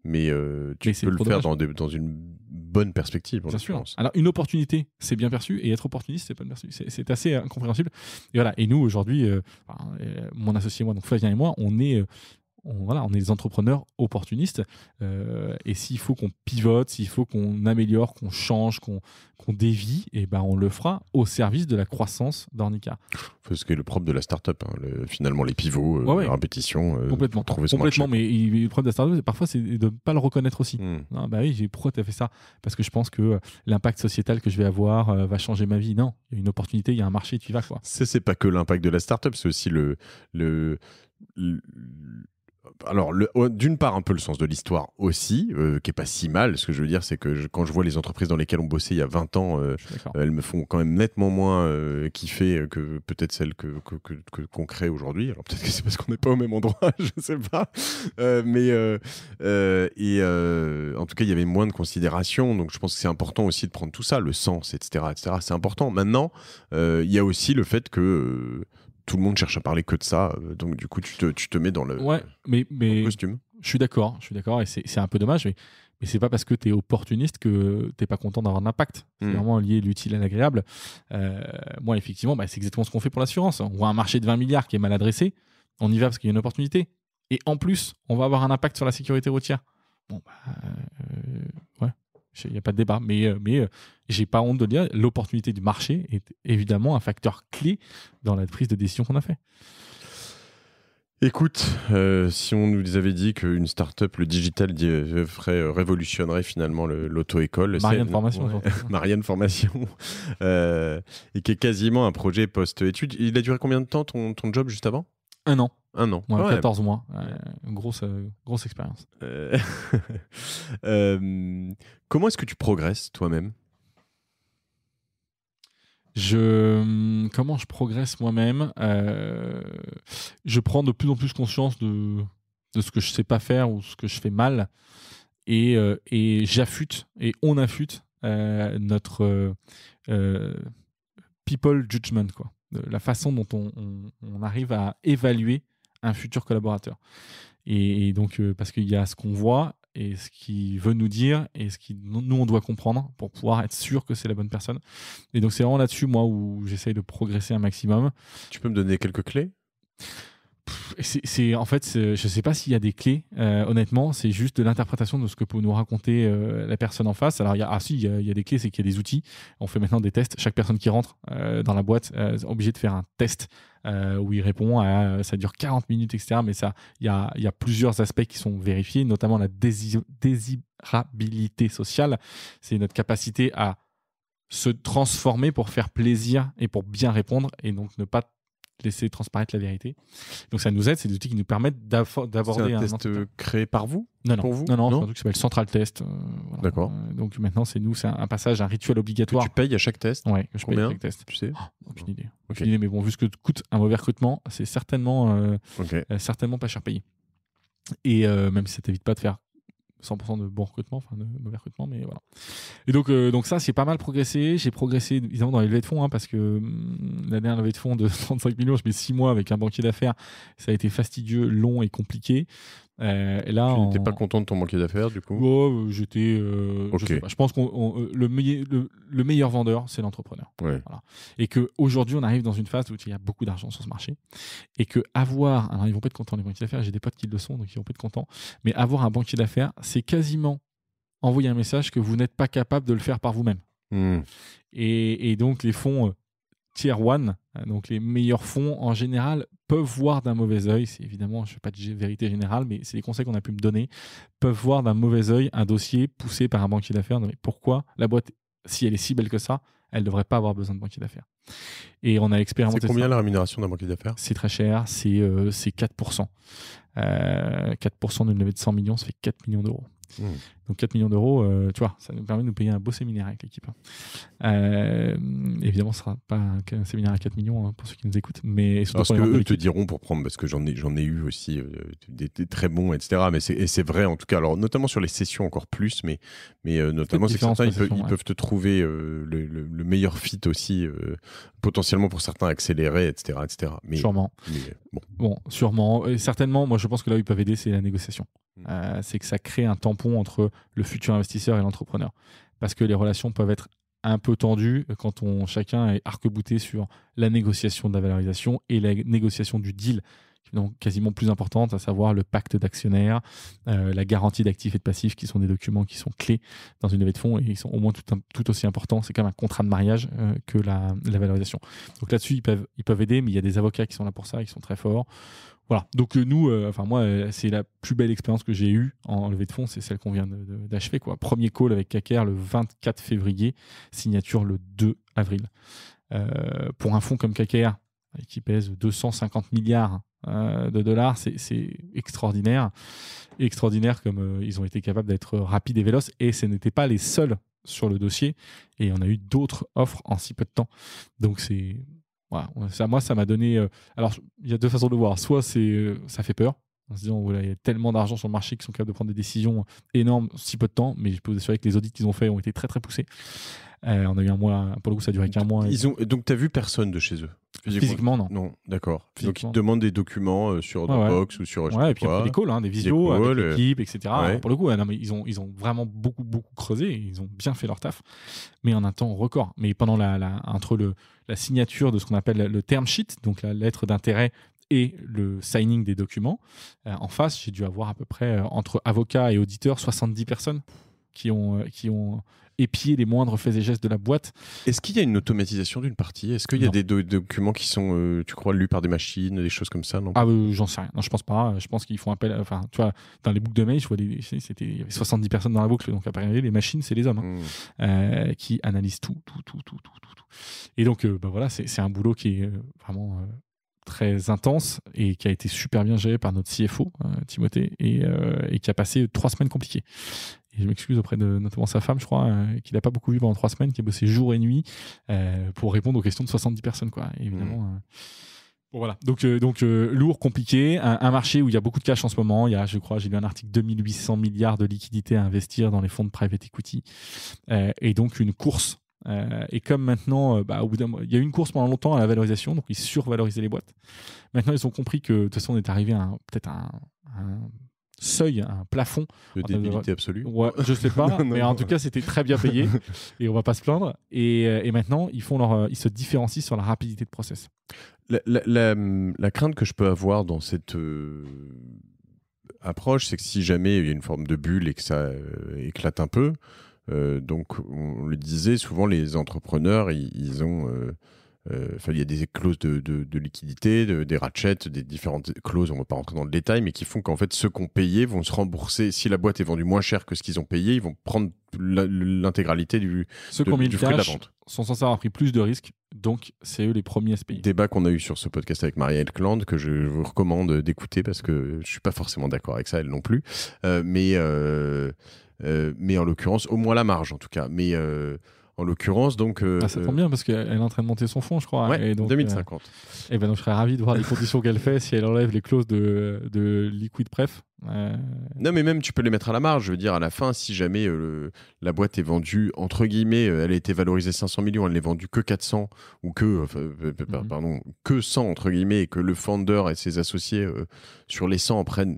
mais euh, tu peux le faire dans, une bonne perspective. Bien Alors une opportunité, c'est bien perçu, et être opportuniste, c'est pas perçu. C'est assez incompréhensible. Et voilà. Et nous aujourd'hui, euh, euh, mon associé moi, donc Flavien et moi, on est on, voilà, on est des entrepreneurs opportunistes. Euh, et s'il faut qu'on pivote, s'il faut qu'on améliore, qu'on change, qu'on dévie, et eh ben on le fera au service de la croissance d'Ornica. ce qui est le propre de la startup. Hein, finalement, les pivots, euh, la répétition. Euh, complètement. Trouver son complètement. Mais, le problème de la startup, parfois, c'est de ne pas le reconnaître aussi. Hmm. Ah, bah oui, pourquoi tu as fait ça Parce que je pense que l'impact sociétal que je vais avoir va changer ma vie. Non, il y a une opportunité, il y a un marché, tu y vas. quoi. C'est pas que l'impact de la startup, c'est aussi le, le alors, d'une part, un peu le sens de l'histoire aussi, euh, qui est pas si mal. Ce que je veux dire, c'est que quand je vois les entreprises dans lesquelles on bossait il y a 20 ans, euh, elles me font quand même nettement moins euh, kiffer que peut-être celles que, qu'on crée aujourd'hui. Alors, peut-être que c'est parce qu'on n'est pas au même endroit, je sais pas. mais, et en tout cas, il y avait moins de considération. Donc, je pense que c'est important aussi de prendre tout ça, le sens, etc. etc. c'est important. Maintenant, il y a aussi le fait que tout le monde cherche à parler que de ça. Euh, donc, du coup, tu te, mets dans le, ouais, mais, mais costume. Je suis d'accord, je suis d'accord. Et c'est un peu dommage, mais, mais c'est pas parce que tu es opportuniste que t'es pas content d'avoir un impact. C'est hmm. vraiment lié l'utile à l'agréable. Euh, moi, effectivement, bah, c'est exactement ce qu'on fait pour l'assurance. On voit un marché de 20 milliards qui est mal adressé. On y va parce qu'il y a une opportunité. Et en plus, on va avoir un impact sur la sécurité routière. Bon, bah, euh, ouais il n'y a pas de débat, mais, euh, mais euh, j'ai pas honte de le dire, l'opportunité du marché est évidemment un facteur clé dans la prise de décision qu'on a fait. Écoute, euh, si on nous avait dit qu'une start-up, le digital, ferait, révolutionnerait finalement l'auto-école. Marianne Formation. Ouais. Marianne Formation. et qui est quasiment un projet post-études. Il a duré combien de temps ton, ton job juste avant Un an. Un an. 14 mois. Euh, grosse, euh, grosse expérience. Euh, comment est-ce que tu progresses toi-même je hum, comment je progresse moi-même je prends de plus en plus conscience de, de ce que je sais pas faire ou ce que je fais mal et, et j'affûte et on affûte notre people judgment quoi la façon dont on arrive à évaluer un futur collaborateur. Et, donc, euh, parce qu'il y a ce qu'on voit et ce qui veut nous dire et ce que nous, on doit comprendre pour pouvoir être sûr que c'est la bonne personne. Et donc, c'est vraiment là-dessus, moi, où j'essaye de progresser un maximum. Tu peux me donner quelques clés c'est en fait, je ne sais pas s'il y a des clés. Euh, honnêtement, c'est juste de l'interprétation de ce que peut nous raconter euh, la personne en face. Alors, y a, ah, si, il y, a des clés, c'est qu'il y a des outils. On fait maintenant des tests. Chaque personne qui rentre dans la boîte est obligée de faire un test euh, où il répond ça dure 40 minutes, etc. Mais ça, il y a, plusieurs aspects qui sont vérifiés, notamment la désirabilité sociale. C'est notre capacité à se transformer pour faire plaisir et pour bien répondre et donc ne pas laisser transparaître la vérité. Donc ça nous aide, c'est des outils qui nous permettent d'aborder un, un, test créé par vous Non, non, non, c'est un truc qui s'appelle Central Test. Euh, D'accord. Euh, donc maintenant, c'est nous, c'est un, passage, un rituel obligatoire. tu payes à chaque test Ouais, je paye à chaque test. Tu sais oh, Aucune idée. idée. Mais bon, vu ce que coûte un mauvais recrutement, c'est certainement, euh, certainement pas cher payé. Et même si ça t'évite pas de faire 100% de bon recrutement, enfin de mauvais recrutement, mais voilà. Et donc, euh, donc ça, c'est pas mal progressé. J'ai progressé évidemment dans les levées de fonds, hein, parce que mm, la dernière levée de fonds de 35 millions, je mets 6 mois avec un banquier d'affaires. Ça a été fastidieux, long et compliqué. Euh, et là, tu n'étais pas content de ton banquier d'affaires, du coup euh, J'étais. Euh, je, pense que le, meilleur le, meilleur vendeur, c'est l'entrepreneur. Voilà. Et qu'aujourd'hui, on arrive dans une phase où il y a beaucoup d'argent sur ce marché. Et que avoir. Alors, ils vont pas être contents, des banquiers d'affaires. J'ai des potes qui le sont, donc ils ne vont pas être contents. Mais avoir un banquier d'affaires, c'est quasiment envoyer un message que vous n'êtes pas capable de le faire par vous-même. Hmm. Et, et, donc, les fonds tier one, euh, donc les meilleurs fonds en général, peuvent voir d'un mauvais oeil, c'est évidemment, je ne fais pas de vérité générale, mais c'est les conseils qu'on a pu me donner, peuvent voir d'un mauvais oeil un dossier poussé par un banquier d'affaires. Mais pourquoi la boîte, si elle est si belle que ça, elle ne devrait pas avoir besoin de banquier d'affaires Et on a expérimenté. C'est combien la rémunération d'un banquier d'affaires C'est très cher, c'est 4%. Euh, 4% euh, d'une levée de 100 millions, ça fait 4 millions d'euros. Hmm. Donc 4 millions d'euros, euh, tu vois, ça nous permet de nous payer un beau séminaire avec l'équipe. Hein. Euh, évidemment, ce sera pas un, séminaire à 4 millions hein, pour ceux qui nous écoutent. Mais parce que eux te diront pour prendre, parce que j'en ai, j'en ai eu aussi euh, des, très bons, etc. Mais c'est, et c'est vrai en tout cas, alors notamment sur les sessions encore plus, mais, mais notamment c'est que certains ils, peuvent, peuvent te trouver le, meilleur fit aussi, potentiellement pour certains accélérer, etc. etc. Mais, sûrement. bon. sûrement. Et certainement, moi je pense que là où ils peuvent aider, c'est la négociation. Mmh. c'est que ça crée un tampon entre le futur investisseur et l'entrepreneur. Parce que les relations peuvent être un peu tendues quand on, chacun est arc-bouté sur la négociation de la valorisation et la négociation du deal donc quasiment plus importante, à savoir le pacte d'actionnaires, euh, la garantie d'actifs et de passifs, qui sont des documents qui sont clés dans une levée de fonds et ils sont au moins tout, aussi importants. C'est quand même un contrat de mariage euh, que la, la, valorisation. Donc là-dessus, ils peuvent, ils peuvent aider, mais il y a des avocats qui sont là pour ça, qui sont très forts. Voilà. Donc euh, nous, euh, enfin moi, euh, c'est la plus belle expérience que j'ai eue en levée de fonds, c'est celle qu'on vient d'achever. Quoi. Premier call avec KKR le 24 février, signature le 2 avril. pour un fonds comme KKR, qui pèse 250 milliards de dollars. C'est extraordinaire. Extraordinaire comme ils ont été capables d'être rapides et véloces. Et ce n'étaient pas les seuls sur le dossier. Et on a eu d'autres offres en si peu de temps. Donc c'est voilà, ça, moi, ça m'a donné. Euh, alors, il y a deux façons de voir. Soit c'est, euh, ça fait peur, en se disant voilà, il y a tellement d'argent sur le marché qu'ils sont capables de prendre des décisions énormes si peu de temps. Mais je peux vous assurer que les audits qu'ils ont fait ont été très très poussés. Euh, on a eu un mois, pour le coup, ça a duré qu'un mois. Ils ont, donc, tu as vu personne de chez eux Physiquement, non. Non, d'accord. Donc, ils te demandent des documents euh, sur Dropbox ou sur. Ouais, et puis après hein, des calls, des visios des avec l'équipe, etc. Pour le coup, non, mais ils, ont, ils ont vraiment beaucoup, beaucoup creusé. Ils ont bien fait leur taf, mais en un temps record. Mais pendant la, entre le, la signature de ce qu'on appelle le term sheet, donc la lettre d'intérêt et le signing des documents. Euh, en face, j'ai dû avoir à peu près euh, entre avocats et auditeurs 70 personnes qui ont, euh, qui ont épié les moindres faits et gestes de la boîte. Est-ce qu'il y a une automatisation d'une partie Est-ce qu'il y a des, documents qui sont, tu crois, lus par des machines, des choses comme ça non Ah, j'en sais rien. Non, je pense pas. Je pense qu'ils font appel. Enfin, tu vois, dans les boucles de mail, je vois des, c'était, il y avait 70 personnes dans la boucle, donc après les machines, c'est les hommes hein, hmm. qui analysent tout, tout, tout, tout, tout, tout. Et donc, bah voilà, c'est, un boulot qui est vraiment très intense et qui a été super bien géré par notre CFO, hein, Timothée, euh, et, qui a passé trois semaines compliquées. Et je m'excuse auprès de notamment sa femme, je crois, hein, qu'il n'a pas beaucoup vu pendant trois semaines, qui a bossé jour et nuit euh, pour répondre aux questions de 70 personnes, quoi. évidemment. Mm. Euh, voilà, donc, donc lourd, compliqué, un, marché où il y a beaucoup de cash en ce moment. Il y a, je crois, j'ai lu un article 2800 milliards de liquidités à investir dans les fonds de private equity, et donc une course euh, et comme maintenant, euh, bah, au bout il y a eu une course pendant longtemps à la valorisation, donc ils survalorisaient les boîtes. Maintenant, ils ont compris que de toute façon, on est arrivé à peut-être un, seuil, un plafond. De débilité absolue. Ouais, je sais pas, mais en tout cas, c'était très bien payé et on va pas se plaindre. Et, euh, maintenant, ils, font leur, ils se différencient sur la rapidité de process. La, crainte que je peux avoir dans cette approche, c'est que si jamais il y a une forme de bulle et que ça éclate un peu, euh, donc, on le disait, souvent les entrepreneurs, ils, ont euh, euh, il y a des clauses de, de, liquidité, des ratchets, des différentes clauses, on ne va pas rentrer dans le détail, mais qui font qu'en fait, ceux qui ont payé vont se rembourser. Si la boîte est vendue moins cher que ce qu'ils ont payé, ils vont prendre l'intégralité du, ceux de, du fruit de la vente. sont censés avoir pris plus de risques, donc c'est eux les premiers à se payer. Débat qu'on a eu sur ce podcast avec marielle Elkland, que je vous recommande d'écouter parce que je ne suis pas forcément d'accord avec ça, elle non plus. Euh, mais, euh, mais en l'occurrence, au moins la marge en tout cas. Mais. En l'occurrence, donc. Euh, ah, ça tombe euh, bien parce qu'elle est en train de monter son fonds, je crois. Ouais, 2050. et euh, eh ben donc, je serais ravi de voir les conditions qu'elle fait si elle enlève les clauses de, de liquid pref. Non, mais même tu peux les mettre à la marge. Je veux dire, à la fin, si jamais la boîte est vendue, entre guillemets, elle a été valorisée 500 millions, elle n'est vendue que 400 ou que, mhm. pardon, que 100, entre guillemets, et que le founder et ses associés sur les 100 en prennent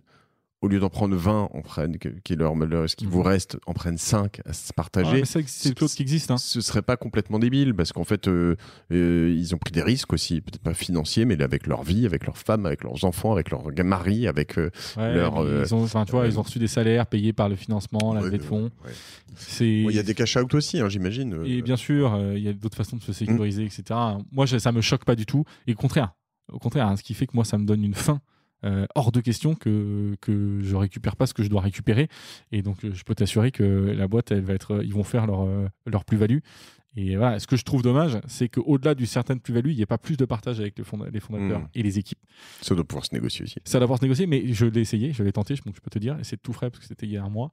au lieu d'en prendre 20, on prenne ce qui vous mhm. reste, en prennent 5 à se partager. c'est ce qui existe. Hein. Ce serait pas complètement débile parce qu'en fait, euh, euh, ils ont pris des risques aussi, peut-être pas financiers, mais avec leur vie, avec leurs femmes, avec leurs enfants, avec euh, leur mari, avec leur. ils, ont, ils ont reçu des salaires payés par le financement, la levée de fonds. Il y a des cash-out aussi, hein, j'imagine. Et bien sûr, il y a d'autres façons de se mm. sécuriser, etc. Moi, ça me choque pas du tout. Et au contraire, au contraire, hein, ce qui fait que moi, ça me donne une faim euh, hors de question que, que je récupère pas ce que je dois récupérer. Et donc, euh, je peux t'assurer que la boîte, elle va être, ils vont faire leur, euh, leur plus-value. Et voilà, ce que je trouve dommage, c'est qu'au-delà du certain plus-value, il n'y a pas plus de partage avec les fondateurs hmm. et les équipes. Ça doit pouvoir se négocier aussi. Ça doit pouvoir se négocier, mais je l'ai essayé, je l'ai tenté, je peux te dire, et c'est tout frais parce que c'était il y a un mois.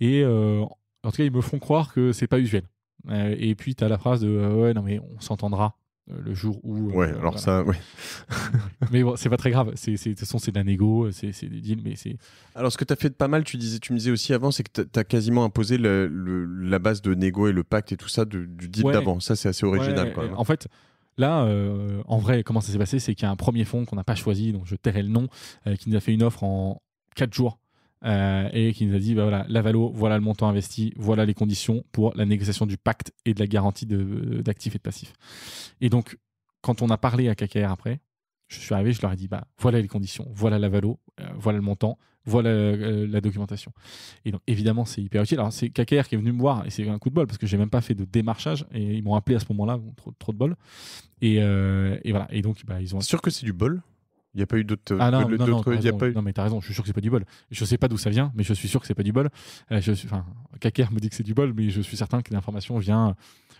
Et en tout cas, ils me font croire que c'est pas usuel. et puis, tu as la phrase de Ouais, non, mais on s'entendra. Euh, le jour où. Euh, ouais, alors ça, ouais. mais bon, c'est pas très grave. de toute façon, c'est de la négo, euh, c'est, des deals, mais c'est. Alors, ce que tu as fait de pas mal, tu, disais, tu me disais aussi avant, c'est que tu as quasiment imposé la base de négo et le pacte et tout ça du deal d'avant. Ça, c'est assez original quand même. En fait. Là, en vrai, comment ça s'est passé C'est qu'il y a un premier fonds qu'on n'a pas choisi, donc je tairai le nom, qui nous a fait une offre en 4 jours euh, et qui nous a dit bah voilà, la Valo, voilà le montant investi, voilà les conditions pour la négociation du pacte et de la garantie euh, d'actifs et de passifs. Et donc, quand on a parlé à KKR après, je suis arrivé, je leur ai dit bah voilà les conditions, voilà la Valo, euh, voilà le montant, voilà la documentation. Et donc évidemment c'est hyper utile. Alors c'est KKR qui est venu me voir et c'est un coup de bol parce que j'ai même pas fait de démarchage et ils m'ont appelé à ce moment-là, trop, de bol. Et, et, voilà. Et donc bah, ils ont. Sûr que c'est du bol il n'y a pas eu d'autres. Ah non, euh, non, y a mais t'as raison, je suis sûr que c'est pas du bol. Je sais pas d'où ça vient, mais je suis sûr que c'est pas du bol. Euh, enfin, Kaker me dit que c'est du bol, mais je suis certain que l'information vient euh,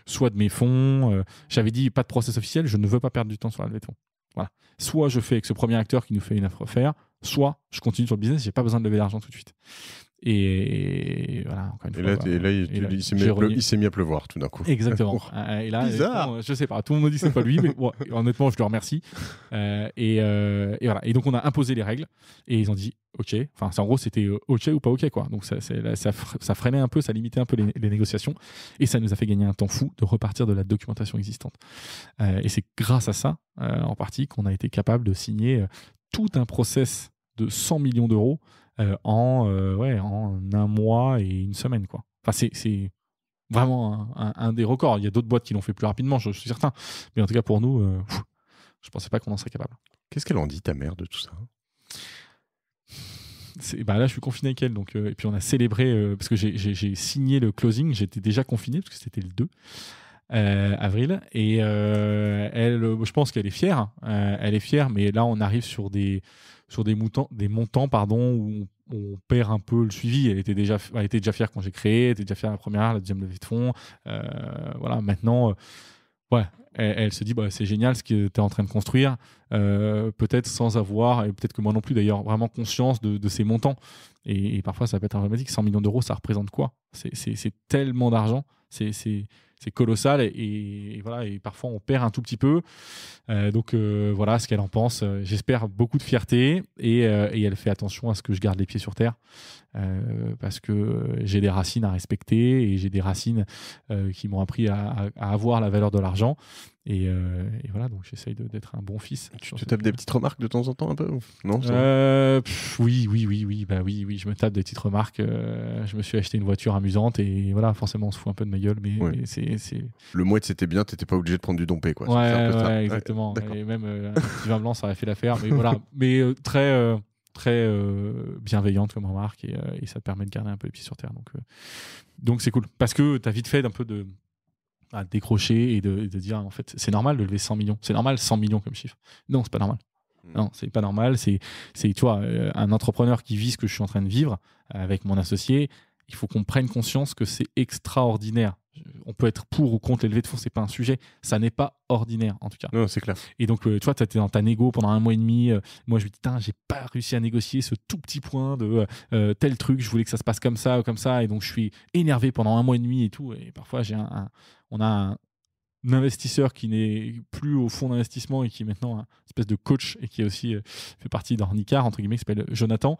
soit de mes fonds. J'avais dit pas de process officiel, je ne veux pas perdre du temps sur la levée Voilà. Soit je fais avec ce premier acteur qui nous fait une offre soit je continue sur le business, j'ai pas besoin de lever l'argent tout de suite. Et, voilà, bah, et Là, il, s'est mis, à pleuvoir tout d'un coup. Exactement. Ah, ah, et là, bizarre. Euh, je sais pas, tout le monde dit que c'est pas lui, mais honnêtement, je le remercie. Euh, et, euh, et, voilà. Et donc, on a imposé les règles et ils ont dit OK. Enfin, en gros, c'était OK ou pas OK, quoi. Donc, ça, ça, freinait un peu, ça limitait un peu les, négociations et ça nous a fait gagner un temps fou de repartir de la documentation existante. et c'est grâce à ça, en partie, qu'on a été capable de signer tout un process de 100 millions d'euros euh, en, euh, ouais, en un mois et une semaine. Quoi. Enfin, c'est vraiment un, des records. Il y a d'autres boîtes qui l'ont fait plus rapidement, je, suis certain. Mais en tout cas, pour nous, je euh, je pensais pas qu'on en serait capable. Qu'est-ce qu'elle en dit, ta mère, de tout ça bah là, je suis confiné avec elle. Donc, et puis, on a célébré, parce que j'ai signé le closing, j'étais déjà confiné, parce que c'était le 2. avril et elle je pense qu'elle est fière hein. elle est fière mais là on arrive sur des sur des, des montants pardon, où on, perd un peu le suivi. Elle était déjà, elle déjà fière quand j'ai créé, elle était déjà fière la première, la deuxième levée de fonds. Euh, voilà, maintenant, euh, ouais, elle, se dit bah, c'est génial ce que tu es en train de construire, euh, peut-être sans avoir, et peut-être que moi non plus d'ailleurs, vraiment conscience de, ces montants. Et, parfois, ça peut être un dramatique. 100 millions d'euros, ça représente quoi C'est tellement d'argent. C'est c'est colossal et, voilà et parfois on perd un tout petit peu euh, donc euh, voilà ce qu'elle en pense euh, j'espère beaucoup de fierté et, elle fait attention à ce que je garde les pieds sur terre parce que j'ai des racines à respecter et j'ai des racines qui m'ont appris à, avoir la valeur de l'argent euh, et, voilà, donc j'essaye d'être un bon fils. Tu te tapes des petites remarques de temps en temps un peu Non euh, Oui, oui, oui, oui, bah oui, oui, je me tape des petites remarques. Euh, je me suis acheté une voiture amusante et voilà, forcément, on se fout un peu de ma gueule, mais, c'est. Le mouette, c'était bien, t'étais pas obligé de prendre du dompé, quoi. Ouais, peu ouais exactement. et même un vin blanc, ça avait fait l'affaire, mais voilà. Mais très très bienveillante comme remarque et, ça te permet de garder un peu les pieds sur terre. Donc, donc c'est cool parce que tu as vite fait un peu de à décrocher et de, dire en fait c'est normal de lever 100 millions, c'est normal 100 millions comme chiffre. Non, c'est pas normal. Hmm. Non, c'est pas normal. C'est, tu vois, euh, un entrepreneur qui vit ce que je suis en train de vivre euh, avec mon associé, il faut qu'on prenne conscience que c'est extraordinaire on peut être pour ou contre l'élevé de fonds, c'est pas un sujet. Ça n'est pas ordinaire, en tout cas. Non, c'est clair. Et donc, euh, tu vois, tu étais dans ta négo pendant un mois et demi. Euh, moi, je me dis, putain, j'ai pas réussi à négocier ce tout petit point de euh, tel truc. Je voulais que ça se passe comme ça ou comme ça. Et donc, je suis énervé pendant un mois et demi et tout. Et parfois, j'ai un, on a un, investisseur qui n'est plus au fond d'investissement et qui est maintenant un espèce de coach et qui est aussi fait partie d'Ornicar, entre guillemets, qui s'appelle Jonathan.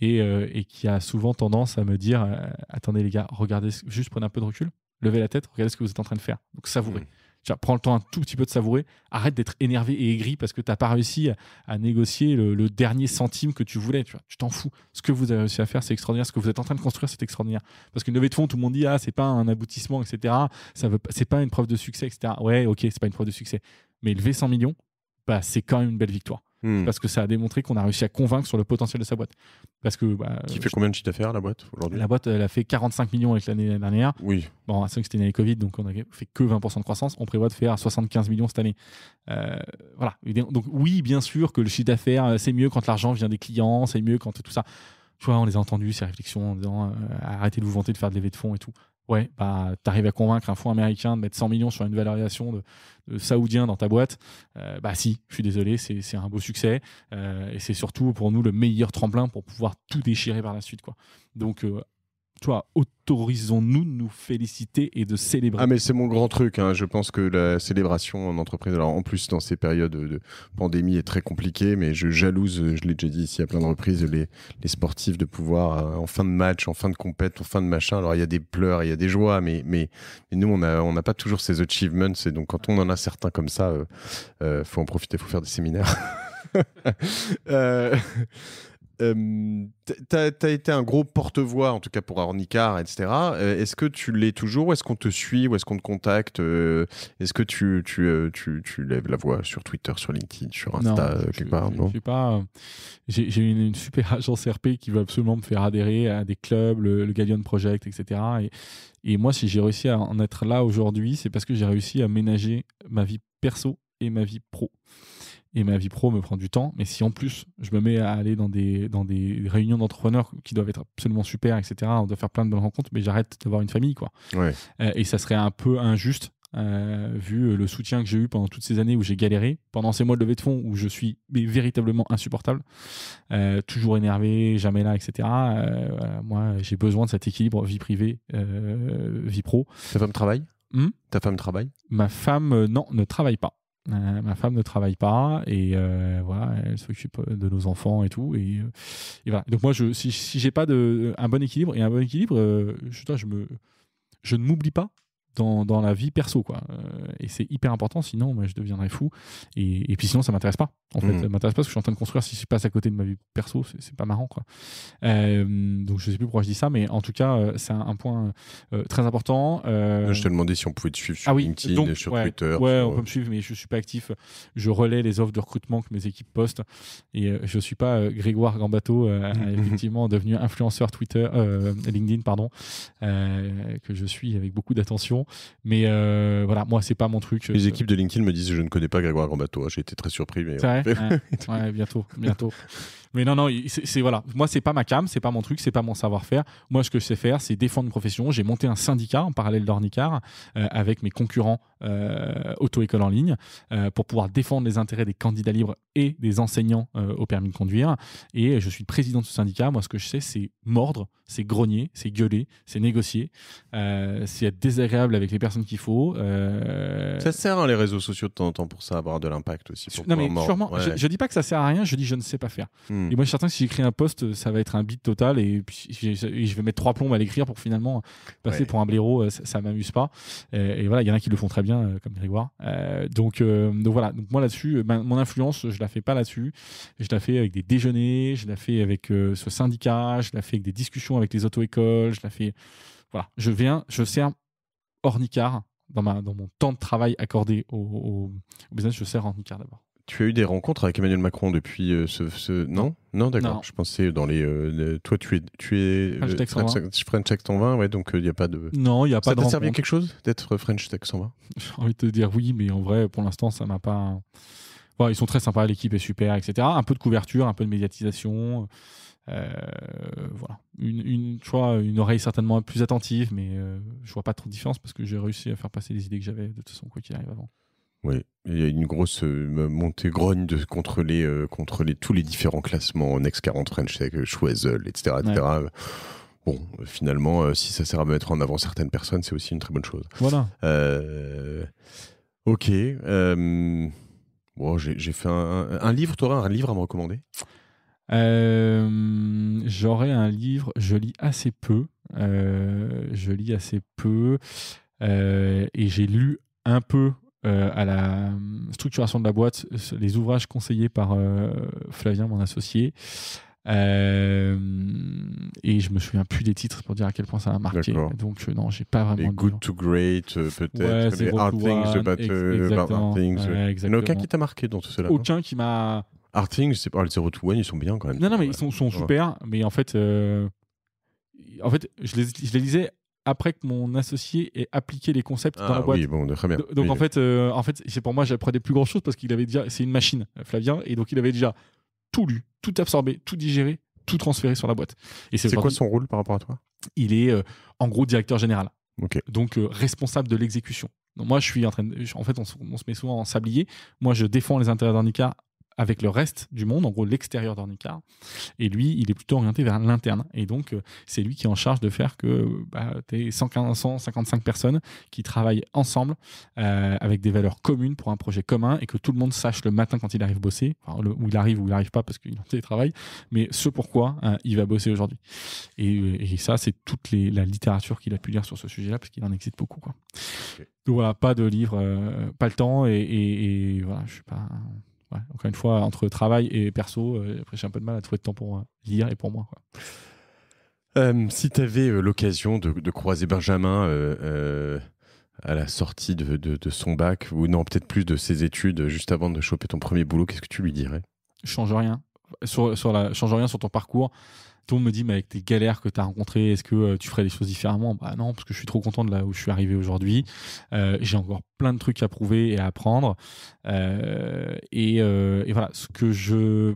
Et, et, qui a souvent tendance à me dire Attendez, les gars, regardez, juste prenez un peu de recul levez la tête, regardez ce que vous êtes en train de faire. Donc savourez. Mm. prends le temps un tout petit peu de savourer. Arrête d'être énervé et aigri parce que tu n'as pas réussi à, négocier le, dernier centime que tu voulais. Tu, t'en fous. Ce que vous avez réussi à faire, c'est extraordinaire. Ce que vous êtes en train de construire, c'est extraordinaire. Parce qu'une levée de fonds, tout le monde dit Ah, c'est pas un aboutissement, etc. Ça n'est c'est pas une preuve de succès, etc. Ouais, ok, c'est pas une preuve de succès. Mais lever 100 millions, bah, c'est quand même une belle victoire. Hmm. Parce que ça a démontré qu'on a réussi à convaincre sur le potentiel de sa boîte. Parce que. Bah, qui fait combien de chiffre d'affaires, la boîte, aujourd'hui La boîte, elle a fait 45 millions avec l'année dernière. Oui. Bon, à c'était une année Covid, donc on a fait que 20% de croissance. On prévoit de faire 75 millions cette année. Euh, voilà. Donc, oui, bien sûr que le chiffre d'affaires, euh, c'est mieux quand l'argent vient des clients, c'est mieux quand tout ça. Tu vois, on les a entendus, ces réflexions en disant euh, arrêtez de vous vanter de faire de levées de fonds et tout ouais, bah, t'arrives à convaincre un fonds américain de mettre 100 millions sur une valorisation de, saoudien dans ta boîte, euh, bah si, je suis désolé, c'est un beau succès euh, et c'est surtout pour nous le meilleur tremplin pour pouvoir tout déchirer par la suite, quoi. Donc euh, toi, autorisons-nous de nous féliciter et de célébrer. Ah, mais c'est mon grand truc. Hein. Je pense que la célébration en entreprise, alors en plus, dans ces périodes de pandémie, est très compliquée, mais je jalouse, je l'ai déjà dit ici à plein de reprises, les, sportifs de pouvoir, euh, en fin de match, en fin de compète, en fin de machin. Alors, il y a des pleurs, il y a des joies, mais, mais, nous, on n'a on pas toujours ces achievements. Et donc, quand on en a certains comme ça, il euh, euh, faut en profiter, faut faire des séminaires. euh, euh, t'as as été un gros porte-voix, en tout cas pour Ornicar, etc. Euh, est-ce que tu l'es toujours Est-ce qu'on te suit ou est-ce qu'on te contacte euh, Est-ce que euh, tu tu, lèves la voix sur Twitter, sur LinkedIn, sur Insta, quelque je, part non suis pas. J'ai une, super agence RP qui veut absolument me faire adhérer à des clubs, le, le Project, etc. Et, et moi, si j'ai réussi à en être là aujourd'hui, c'est parce que j'ai réussi à ménager ma vie perso et ma vie pro et ma vie pro me prend du temps. Mais si en plus je me mets à aller dans des, dans des réunions d'entrepreneurs qui doivent être absolument super, etc., on doit faire plein de bonnes rencontres, mais j'arrête d'avoir une famille. quoi. Euh, et ça serait un peu injuste. Euh, vu le soutien que j'ai eu pendant toutes ces années où j'ai galéré, pendant ces mois de levée de fonds où je suis véritablement insupportable, euh, toujours énervé, jamais là, etc. moi, j'ai besoin de cet équilibre vie privée, vie pro. Ta femme travaille hmm Ta femme travaille Ma femme, non, ne travaille pas. Euh, ma femme ne travaille pas et euh, voilà, elle s'occupe de nos enfants et tout. Et, euh, voilà. Donc moi, je, si, j'ai pas de, un bon équilibre et un bon équilibre, je, je, me, je ne m'oublie pas dans, dans, la vie perso. Quoi. Euh, et c'est hyper important, sinon moi, je deviendrais fou. Et, puis sinon, ça m'intéresse pas. En fait, mm. ça ne m'intéresse pas parce que je suis en train de construire. Si je passe à côté de ma vie perso, c'est pas marrant. Quoi. Euh, donc je sais plus pourquoi je dis ça, mais en tout cas, euh, c'est un, point très important. Je te demandais si on pouvait te suivre sur ah LinkedIn, sur Twitter. Ouais, on peut me suivre, mais je suis pas actif. Je relais les offres de recrutement que mes équipes postent. Et je suis pas Grégoire Gambato, effectivement devenu influenceur Twitter, LinkedIn, pardon, que je suis avec beaucoup d'attention. Mais euh, voilà, moi, c'est pas mon truc. Les euh, équipes de LinkedIn me disent je ne connais pas Grégoire Gambato J'ai été très surpris. ouais, bientôt, bientôt. Mais non, non, c'est voilà. Moi, c'est pas ma cam, c'est pas mon truc, c'est pas mon savoir-faire. Moi, ce que je sais faire, c'est défendre une profession. J'ai monté un syndicat en parallèle d'Ornicar euh, avec mes concurrents euh, auto-école en ligne euh, pour pouvoir défendre les intérêts des candidats libres et des enseignants au permis de conduire. Et je suis président de ce syndicat. Moi, ce que je sais, c'est mordre, c'est grogner, c'est gueuler, c'est négocier, c'est être désagréable avec les personnes qu'il faut. Ça sert hein, les réseaux sociaux de temps en temps pour ça, avoir de l'impact aussi. Pour non, mais sûrement. Je, ne dis pas que ça sert à rien. Je dis je ne sais pas faire. Hmm. Hmm. Et moi, je suis certain que si j'écris un poste, ça va être un beat total et puis je vais mettre trois plombes à l'écrire pour finalement passer pour un blaireau. Euh, ça, ne m'amuse pas. Et, voilà, il y en a qui le font très bien, euh, comme Grégoire. Euh, donc, donc voilà. Donc moi là-dessus, mon influence, je la fais pas là-dessus. Je la fais avec des déjeuners, je la fais avec ce syndicat, je la fais avec des discussions avec les auto-écoles, je la fais. Voilà, je viens, je sers hors dans, ma, dans mon temps de travail accordé au, au, business, je sers Ornicard d'abord. Tu as eu des rencontres avec Emmanuel Macron depuis euh, ce, Non Non, d'accord. Je pensais dans euh, les. toi, tu es. Tu es euh, French Tech 120. ouais, donc il n'y a pas de. Non, il n'y a pas de. Ça t'a servi quelque chose d'être French Tech 120 J'ai envie de te dire oui, mais en vrai, pour l'instant, ça m'a pas. ils sont très sympas, l'équipe est super, etc. Un peu de couverture, un peu de médiatisation. voilà. Une, une, vois, une oreille certainement plus attentive, mais je vois pas trop de différence parce que j'ai réussi à faire passer les idées que j'avais de toute façon, quoi qu'il arrive avant. Oui, il y a une grosse euh, montée grogne de, contre, les, euh, contre les, tous les différents classements Next 40 French Tech, euh, etc. Bon, finalement, si ça sert à mettre en avant certaines personnes, c'est aussi une très bonne chose. Voilà. ok. bon, j'ai fait un, un livre. Tu un livre à me recommander j'aurais un livre, je lis assez peu, je lis assez peu, et j'ai lu un peu euh, à la structuration de la boîte, les ouvrages conseillés par euh, Flavien, mon associé. Euh, et je me souviens plus des titres pour dire à quel point ça m'a marqué. Donc non, j'ai pas vraiment. Les Good to Great peut-être, ouais, Hard Things, One, ex art Things. aucun qui t'a marqué dans tout cela. Aucun qui m'a. Hard Things, c'est pas les Zero to One, ils sont bien quand même. Non non, mais ils sont, sont super, mais en fait, en fait, je les, je les lisais après que mon associé ait appliqué les concepts dans la ah boîte. Oui, bon, très bien. Donc en fait, euh, en fait, c'est pour moi, j'apprenais plus grand choses parce qu'il avait déjà, c'est une machine, euh, Flavien, et donc il avait déjà tout lu, tout absorbé, tout digéré, tout transféré sur la boîte. Et c'est quoi son rôle par rapport à toi Il est euh, en gros directeur général. Donc responsable de l'exécution. Donc moi, je suis en train de, en fait, on, se met souvent en sablier. Moi, je défends les intérêts d'Indica avec le reste du monde, en gros l'extérieur d'Ornicar. Et lui, il est plutôt orienté vers l'interne. Et donc, euh, c'est lui qui est en charge de faire que euh, bah, tu 155 personnes qui travaillent ensemble euh, avec des valeurs communes pour un projet commun et que tout le monde sache le matin quand il arrive bosser, où il arrive ou il n'arrive pas parce qu'il est en télétravail, mais ce pourquoi il va bosser aujourd'hui. Et, ça, c'est toute la littérature qu'il a pu lire sur ce sujet-là parce qu'il en existe beaucoup. Quoi. Donc voilà, pas de livre, pas le temps et, voilà, je suis pas encore une fois, entre travail et perso, euh, après j'ai un peu de mal à trouver de temps pour euh, lire et pour moi. Euh, si tu avais l'occasion de, croiser Benjamin à la sortie de, de, son bac, ou non, peut-être plus de ses études, juste avant de choper ton premier boulot, qu'est-ce que tu lui dirais Change rien. Sur, sur la, change rien sur ton parcours. Tout me dit, mais avec tes galères que tu as rencontrées, est-ce que euh, tu ferais des choses différemment bah, non, parce que je suis trop content de là où je suis arrivé aujourd'hui. Euh, j'ai encore plein de trucs à prouver et à apprendre. Euh, et, voilà, ce que je.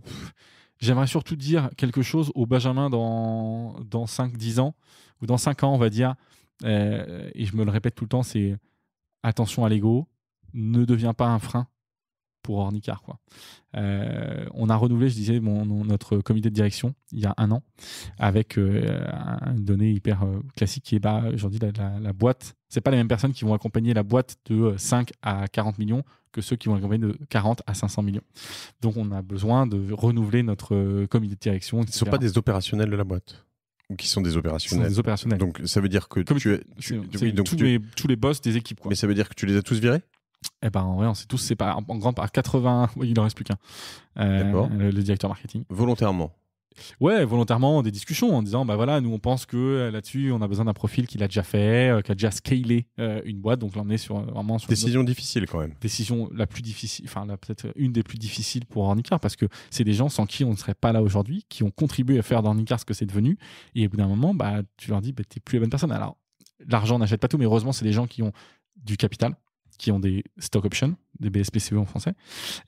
J'aimerais surtout dire quelque chose au Benjamin dans, dans 5-10 ans, ou dans 5 ans, on va dire, et je me le répète tout le temps, c'est attention à l'ego, ne deviens pas un frein pour Ornicar. Quoi. Euh, on a renouvelé, je disais, mon, notre comité de direction il y a un an avec euh, un une donnée hyper euh, classique qui est bas, aujourd'hui la, la, la, boîte. C'est pas les mêmes personnes qui vont accompagner la boîte de 5 à 40 millions que ceux qui vont accompagner de 40 à 500 millions. Donc on a besoin de renouveler notre comité de direction. Ce sont pas des opérationnels de la boîte qui sont des opérationnels. opérationnels. Donc ça veut dire que Comme tu, es... tous, Les, tous, les, boss des équipes. Mais ça veut dire que tu les as tous virés eh ben, en vrai, on s'est tous c'est En, en grande part, 80, il en reste plus qu'un. Euh, le, directeur marketing. Volontairement. Ouais, volontairement, des discussions en disant, bah voilà, nous on pense que euh, là-dessus, on a besoin d'un profil qui l'a déjà fait, euh, qui a déjà scalé euh, une boîte, donc l'emmener est sur vraiment sur décision difficile quand même. Décision la plus difficile, enfin peut-être une des plus difficiles pour Ornicar parce que c'est des gens sans qui on ne serait pas là aujourd'hui, qui ont contribué à faire d'Ornicar ce que c'est devenu, et au bout d'un moment, bah tu leur dis, bah t'es plus la bonne personne. Alors l'argent n'achète pas tout, mais heureusement c'est des gens qui ont du capital, qui ont des stock options, des BSPCE en français,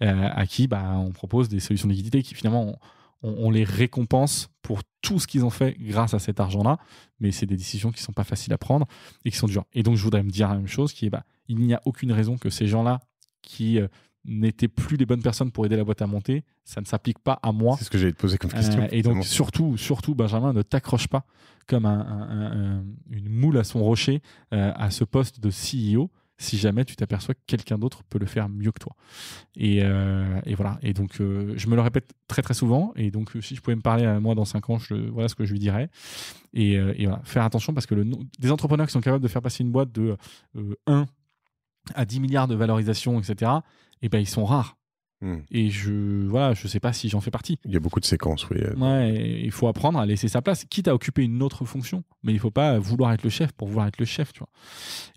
euh, à qui bah, on propose des solutions de liquidité qui finalement on, les récompense pour tout ce qu'ils ont fait grâce à cet argent-là, mais c'est des décisions qui ne sont pas faciles à prendre et qui sont dures. Et donc je voudrais me dire la même chose, qui est bah, il n'y a aucune raison que ces gens-là qui euh, n'étaient plus les bonnes personnes pour aider la boîte à monter, ça ne s'applique pas à moi. C'est ce que j'allais te poser comme question. Euh, et donc, surtout, surtout, Benjamin, ne t'accroche pas comme une moule à son rocher à ce poste de CEO si jamais tu t'aperçois que quelqu'un d'autre peut le faire mieux que toi. Et, euh, voilà. Et donc, euh, je me le répète très très souvent. Et donc, euh, si je pouvais me parler à moi dans 5 ans, je, voilà ce que je lui dirais. Et, voilà, faire attention parce que le, des entrepreneurs qui sont capables de faire passer une boîte de 1 à 10 milliards de valorisation, etc., et eh ben, ils sont rares Hmm. Et je voilà, je sais pas si j'en fais partie. Il y a beaucoup de séquences, oui. Ouais, il faut apprendre à laisser sa place, quitte à occuper une autre fonction. Mais il faut pas vouloir être le chef pour vouloir être le chef, tu vois.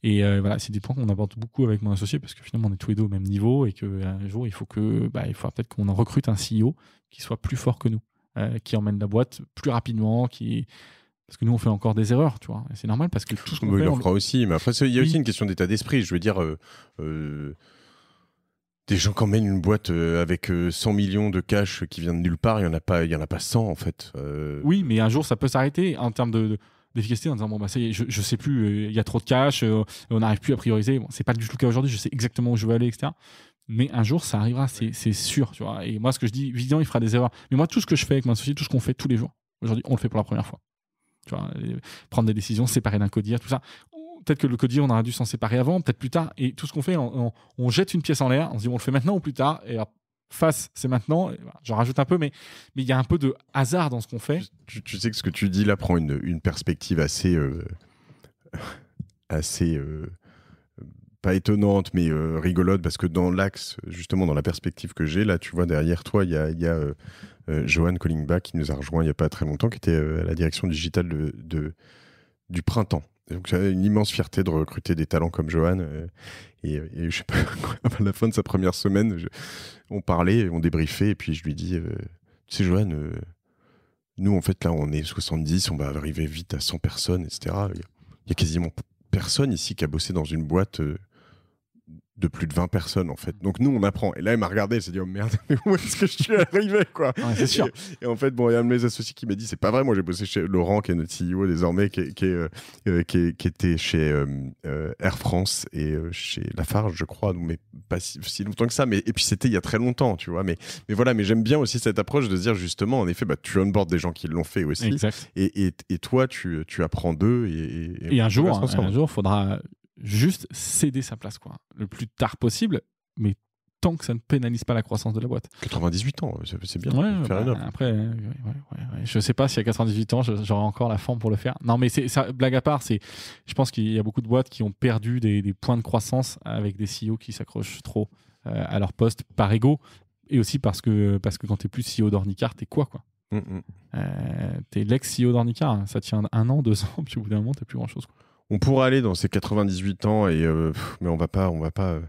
Et euh, voilà, c'est des points qu'on aborde beaucoup avec mon associé parce que finalement on est tous les deux au même niveau et que euh, un jour il faut que bah, il faut peut-être qu'on en recrute un CEO qui soit plus fort que nous, euh, qui emmène la boîte plus rapidement, qui parce que nous, on fait encore des erreurs, tu vois. C'est normal parce que tout ce qu'on fait. Il aussi. Mais après, il y a aussi une question d'état d'esprit. Je veux dire, des gens qui emmènent une boîte euh, avec 100 euh, millions de cash qui vient de nulle part, il n'y en, a pas, y en a pas 100 en fait. Euh. Oui, mais un jour ça peut s'arrêter en termes de, d'efficacité en disant bon bah ça je, sais plus il y a trop de cash on n'arrive plus à prioriser bon, n'est pas du tout le cas aujourd'hui je sais exactement où je veux aller etc mais un jour ça arrivera c'est sûr tu vois et moi ce que je dis évidemment il fera des erreurs mais moi tout ce que je fais avec ma société tout ce qu'on fait tous les jours aujourd'hui on le fait pour la première fois tu vois, prendre des décisions séparer d'un codir tout ça peut-être que le codier on aurait dû s'en séparer avant, peut-être plus tard. Et tout ce qu'on fait, on, jette une pièce en l'air, on se dit, on le fait maintenant ou plus tard. Et face, c'est maintenant. J'en rajoute un peu, mais il y a un peu de hasard dans ce qu'on fait. Tu, sais que ce que tu dis là prend une, perspective assez. Euh, assez. Euh, pas étonnante, mais euh, rigolote, parce que dans l'axe, justement, dans la perspective que j'ai, là, tu vois, derrière toi, il y a, Johan Collingba qui nous a rejoint il n'y a pas très longtemps, qui était à la direction digitale de du printemps j'avais une immense fierté de recruter des talents comme Johan. Euh, et, je sais pas, à la fin de sa première semaine, on parlait, on débriefait, et puis je lui dis, euh, tu sais Johan, euh, nous en fait là on est 70, on va arriver vite à 100 personnes, etc. Il n'y a quasiment personne ici qui a bossé dans une boîte de plus de 20 personnes en fait. Mmh. Donc nous on apprend. Et là elle m'a regardé, elle s'est dit oh merde, mais où est-ce que je suis arrivé quoi C'est sûr. Et, en fait bon, il y a un de mes associés qui m'a dit c'est pas vrai. Moi j'ai bossé chez Laurent qui est notre CEO désormais, qui, qui, euh, euh, qui, était chez euh, Air France et chez Lafarge je crois, mais pas si, longtemps que ça. Mais et puis c'était il y a très longtemps, tu vois. Mais mais voilà, mais j'aime bien aussi cette approche de dire justement en effet bah tu onboard des gens qui l'ont fait aussi. Et, et, et, toi tu tu apprends d'eux et, et, et un jour hein, un jour faudra juste céder sa place, quoi, le plus tard possible, mais tant que ça ne pénalise pas la croissance de la boîte. 98 ans, c'est bien. après, ouais, ouais, je sais pas si à 98 ans, j'aurai encore la forme pour le faire. Non, mais c'est ça, blague à part, c'est, je pense qu'il y a beaucoup de boîtes qui ont perdu des, points de croissance avec des CEO qui s'accrochent trop euh, à leur poste par ego et aussi parce que, parce que quand tu es plus CEO d'Ornicar, t'es quoi, quoi. Mm, mm. euh, tu es l'ex-CEO d'Ornicar, hein. ça tient un an, deux ans, puis au bout d'un moment, t'as plus grand chose on pourra aller dans ces 98 ans et euh, mais on va pas on va pas euh,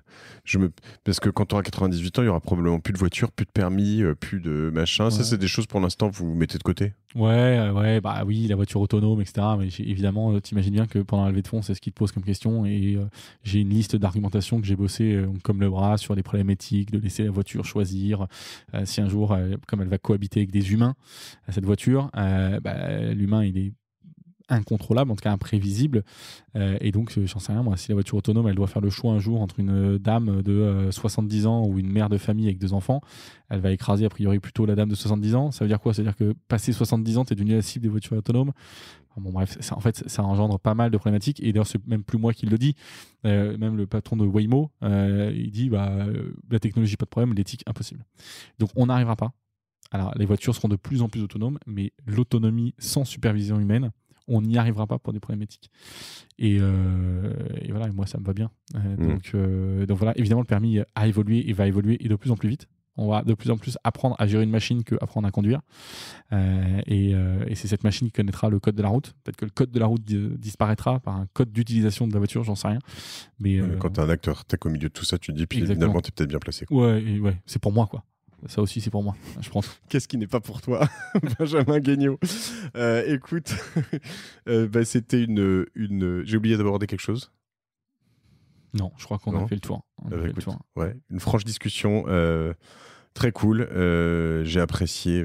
je me parce que quand on aura 98 ans il y aura probablement plus de voiture plus de permis euh, plus de machin ça c'est des choses pour l'instant vous, vous mettez de côté ouais ouais bah oui la voiture autonome etc mais évidemment t'imagines bien que pendant la levée de fonds c'est ce qui te pose comme question et j'ai une liste d'argumentations que j'ai bossé comme le bras sur les problèmes éthiques de laisser la voiture choisir si un jour comme elle va cohabiter avec des humains cette voiture bah, l'humain il est incontrôlable, en tout cas imprévisible. Euh, et donc, euh, j'en sais rien, moi, si la voiture autonome, elle doit faire le choix un jour entre une euh, dame de 70 ans ou une mère de famille avec deux enfants, elle va écraser a priori plutôt la dame de 70 ans. Ça veut dire quoi Ça veut dire que passé 70 ans, tu es devenu la cible des voitures autonomes. Bon, bref, ça, en fait, ça engendre pas mal de problématiques. Et d'ailleurs, c'est même plus moi qui le dis. même le patron de Waymo, il dit bah, la technologie, pas de problème, l'éthique, impossible. Donc, on n'arrivera pas. Alors, les voitures seront de plus en plus autonomes, mais l'autonomie sans supervision humaine, on n'y arrivera pas pour des problématiques éthiques. Euh, et, voilà, moi, ça me va bien. Euh, hmm. donc, euh, donc voilà, évidemment, le permis a évolué et va évoluer et de plus en plus vite. On va de plus en plus apprendre à gérer une machine que à conduire. et, c'est cette machine qui connaîtra le code de la route. Peut-être que le code de la route disparaîtra par un code d'utilisation de la voiture, j'en sais rien. Mais, Quand tu un acteur tech au milieu de tout ça, tu te dis, puis évidemment, tu es peut-être bien placé. Ouais, ouais c'est pour moi, quoi. Ça aussi, c'est pour moi, je pense. Qu'est-ce qui n'est pas pour toi, Benjamin Guignot euh, Écoute, euh, bah, c'était une. une... J'ai oublié d'aborder quelque chose. Non, je crois qu'on a fait le tour. Bah, fait le tour. Ouais, une franche discussion, euh, très cool. J'ai apprécié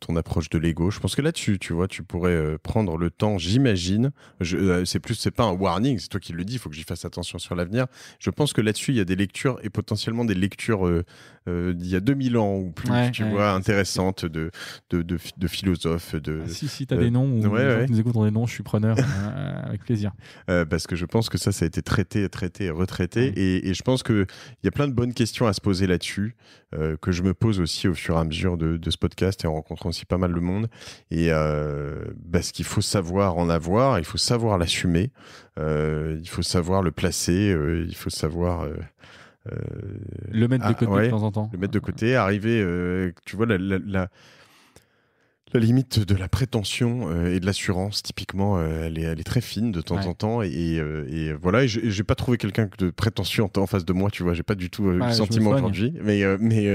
ton approche de l'ego. Je pense que là-dessus, tu vois, tu pourrais prendre le temps, j'imagine. c'est plus, c'est pas un warning, c'est toi qui le dis, il faut que j'y fasse attention sur l'avenir. Je pense que là-dessus, il y a des lectures et potentiellement des lectures euh, il y a 2000 ans ou plus, tu vois, intéressante de, de, de, de philosophes. De, ah, si, si tu as des euh, noms ou ouais, qui nous écoutent ont des noms, je suis preneur, euh, avec plaisir. parce que je pense que ça, ça a été traité, traité, retraité. Et, je pense qu'il y a plein de bonnes questions à se poser là-dessus, que je me pose aussi au fur et à mesure de, de ce podcast et en rencontrant aussi pas mal de monde. Et parce bah, qu'il faut savoir en avoir, il faut savoir l'assumer, il faut savoir le placer, il faut savoir euh, le mettre de ah, côté de temps en temps. Le mettre de ah. côté, arriver, euh, tu vois, la, la, la la limite de la prétention euh, et de l'assurance, typiquement, euh, elle, est, elle, est, très fine de temps en temps. Et, euh, voilà, j'ai pas trouvé quelqu'un de prétentieux en, face de moi, tu vois. J'ai pas du tout le sentiment aujourd'hui. Mais, mais,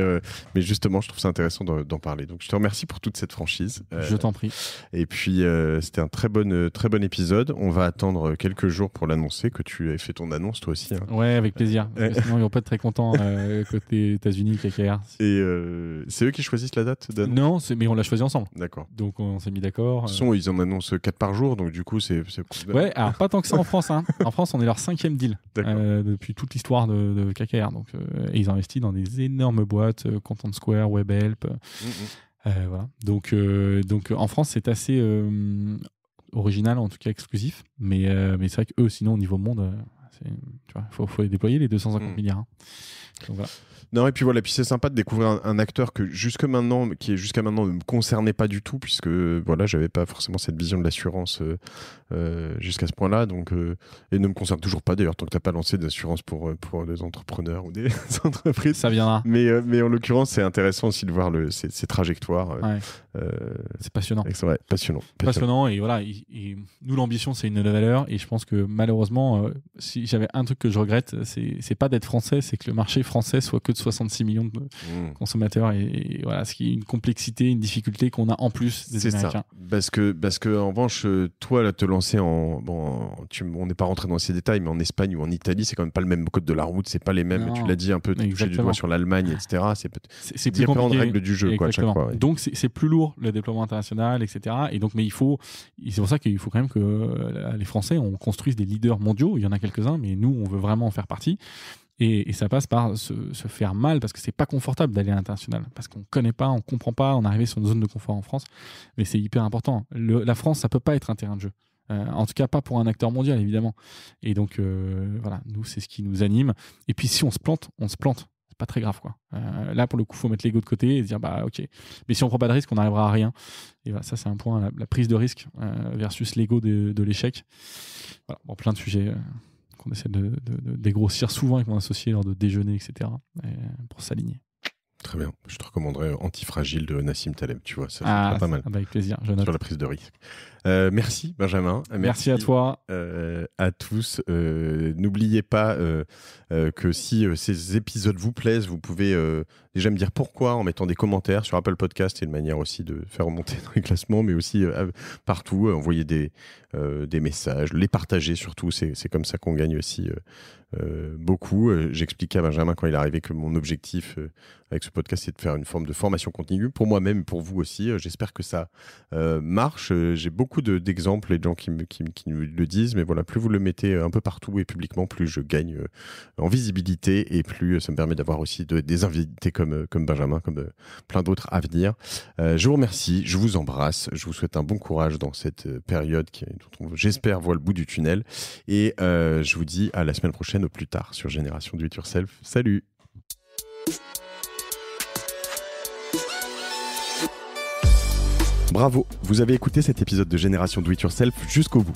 mais justement, je trouve ça intéressant d'en parler. Donc, je te remercie pour toute cette franchise. je t'en prie. Et puis, c'était un très bon, très bon épisode. On va attendre quelques jours pour l'annoncer, que tu aies fait ton annonce toi aussi. Hein. Ouais, avec plaisir. sinon, ils vont pas être très contents côté États-Unis, KKR. Et c'est eux qui choisissent la date Non, mais on l'a choisi ensemble. Donc on s'est mis d'accord. Euh. Ils, en annoncent 4 par jour, donc du coup c'est. Ouais, alors pas tant que ça en France. Hein. En France, on est leur cinquième deal euh, depuis toute l'histoire de, de, KKR. Donc, euh, et ils investissent dans des énormes boîtes, Content Square, WebHelp. Help. voilà. Donc, donc en France, c'est assez original, en tout cas exclusif. Mais, mais c'est vrai que eux, sinon au niveau monde, il faut, faut, les déployer les 250 mm. milliards. Hein. Donc, voilà. Non, et puis voilà, puis c'est sympa de découvrir un, acteur que jusque maintenant, qui jusqu'à maintenant ne me concernait pas du tout, puisque voilà, j'avais pas forcément cette vision de l'assurance euh, euh, jusqu'à ce point-là, donc euh, et ne me concerne toujours pas d'ailleurs tant que tu t'as pas lancé d'assurance pour pour des entrepreneurs ou des entreprises. Ça viendra. Mais mais en l'occurrence, c'est intéressant aussi de voir le, ces, trajectoires. Ouais. Euh, c'est passionnant. C'est passionnant, passionnant. et voilà. nous, l'ambition, c'est une valeur. Et je pense que malheureusement, euh, si j'avais un truc que je regrette, c'est pas d'être français, c'est que le marché français soit que de 66 millions de hmm. consommateurs. Et, voilà, ce qui est une complexité, une difficulté qu'on a en plus des Ça. Parce que, parce que en revanche, euh, toi, là, te lancer en. Bon, on n'est pas rentré dans ces détails, mais en Espagne ou en Italie, c'est quand même pas le même code de la route, c'est pas les mêmes. tu l'as dit un peu, tu touché du doigt sur l'allemagne, etc. C'est différentes règles du jeu, quoi, à chaque fois, Donc, c'est plus lourd le déploiement international, etc. Et donc, mais il faut, c'est pour ça qu'il faut quand même que euh, les Français, on construise des leaders mondiaux. Il y en a quelques-uns, mais nous, on veut vraiment en faire partie. Et, ça passe par se, faire mal parce que c'est pas confortable d'aller à l'international, parce qu'on connaît pas, on comprend pas, on arrive sur une zone de confort en France, mais c'est hyper important. la France, ça peut pas être un terrain de jeu. Euh, en tout cas, pas pour un acteur mondial, évidemment. Et donc, euh, voilà, nous, c'est ce qui nous anime. Et puis, si on se plante, on se plante pas très grave quoi. Euh, là pour le coup faut mettre l'ego de côté et dire bah ok mais si on prend pas de risque on n'arrivera à rien et ça c'est un point la, prise de risque euh, versus l'ego de, l'échec plein de sujets euh, qu'on essaie de, dégrossir souvent avec mon associé lors de déjeuner etc pour s'aligner Très bien. Je te recommanderais Antifragile de Nassim Taleb. Tu vois, ça, ah, pas mal. Ah, bah, avec plaisir, je note. Sur la prise de risque. Euh, merci, Benjamin. Euh, merci, à toi. Euh, à tous. N'oubliez pas que si ces épisodes vous plaisent, vous pouvez déjà me dire pourquoi en mettant des commentaires sur Apple Podcast et une manière aussi de faire remonter dans les classements, mais aussi euh, partout, euh, envoyer des, euh, des messages, les partager surtout. C'est comme ça qu'on gagne aussi beaucoup. J'expliquais à Benjamin quand il est arrivé que mon objectif avec ce podcast, c'est de faire une forme de formation continue pour moi-même pour vous aussi. J'espère que ça marche. J'ai beaucoup d'exemples et de gens qui, nous le disent, mais voilà, plus vous le mettez un peu partout et publiquement, plus je gagne en visibilité et plus ça me permet d'avoir aussi des invités euh, comme, Benjamin, comme euh, plein d'autres à venir. Euh, je vous remercie, je vous embrasse, je vous souhaite un bon courage dans cette période qui, j'espère, voit le bout du tunnel. Et je vous dis à la semaine prochaine au plus tard sur Génération Do It Yourself. Salut Bravo, vous avez écouté cet épisode de Génération Do It Yourself jusqu'au bout.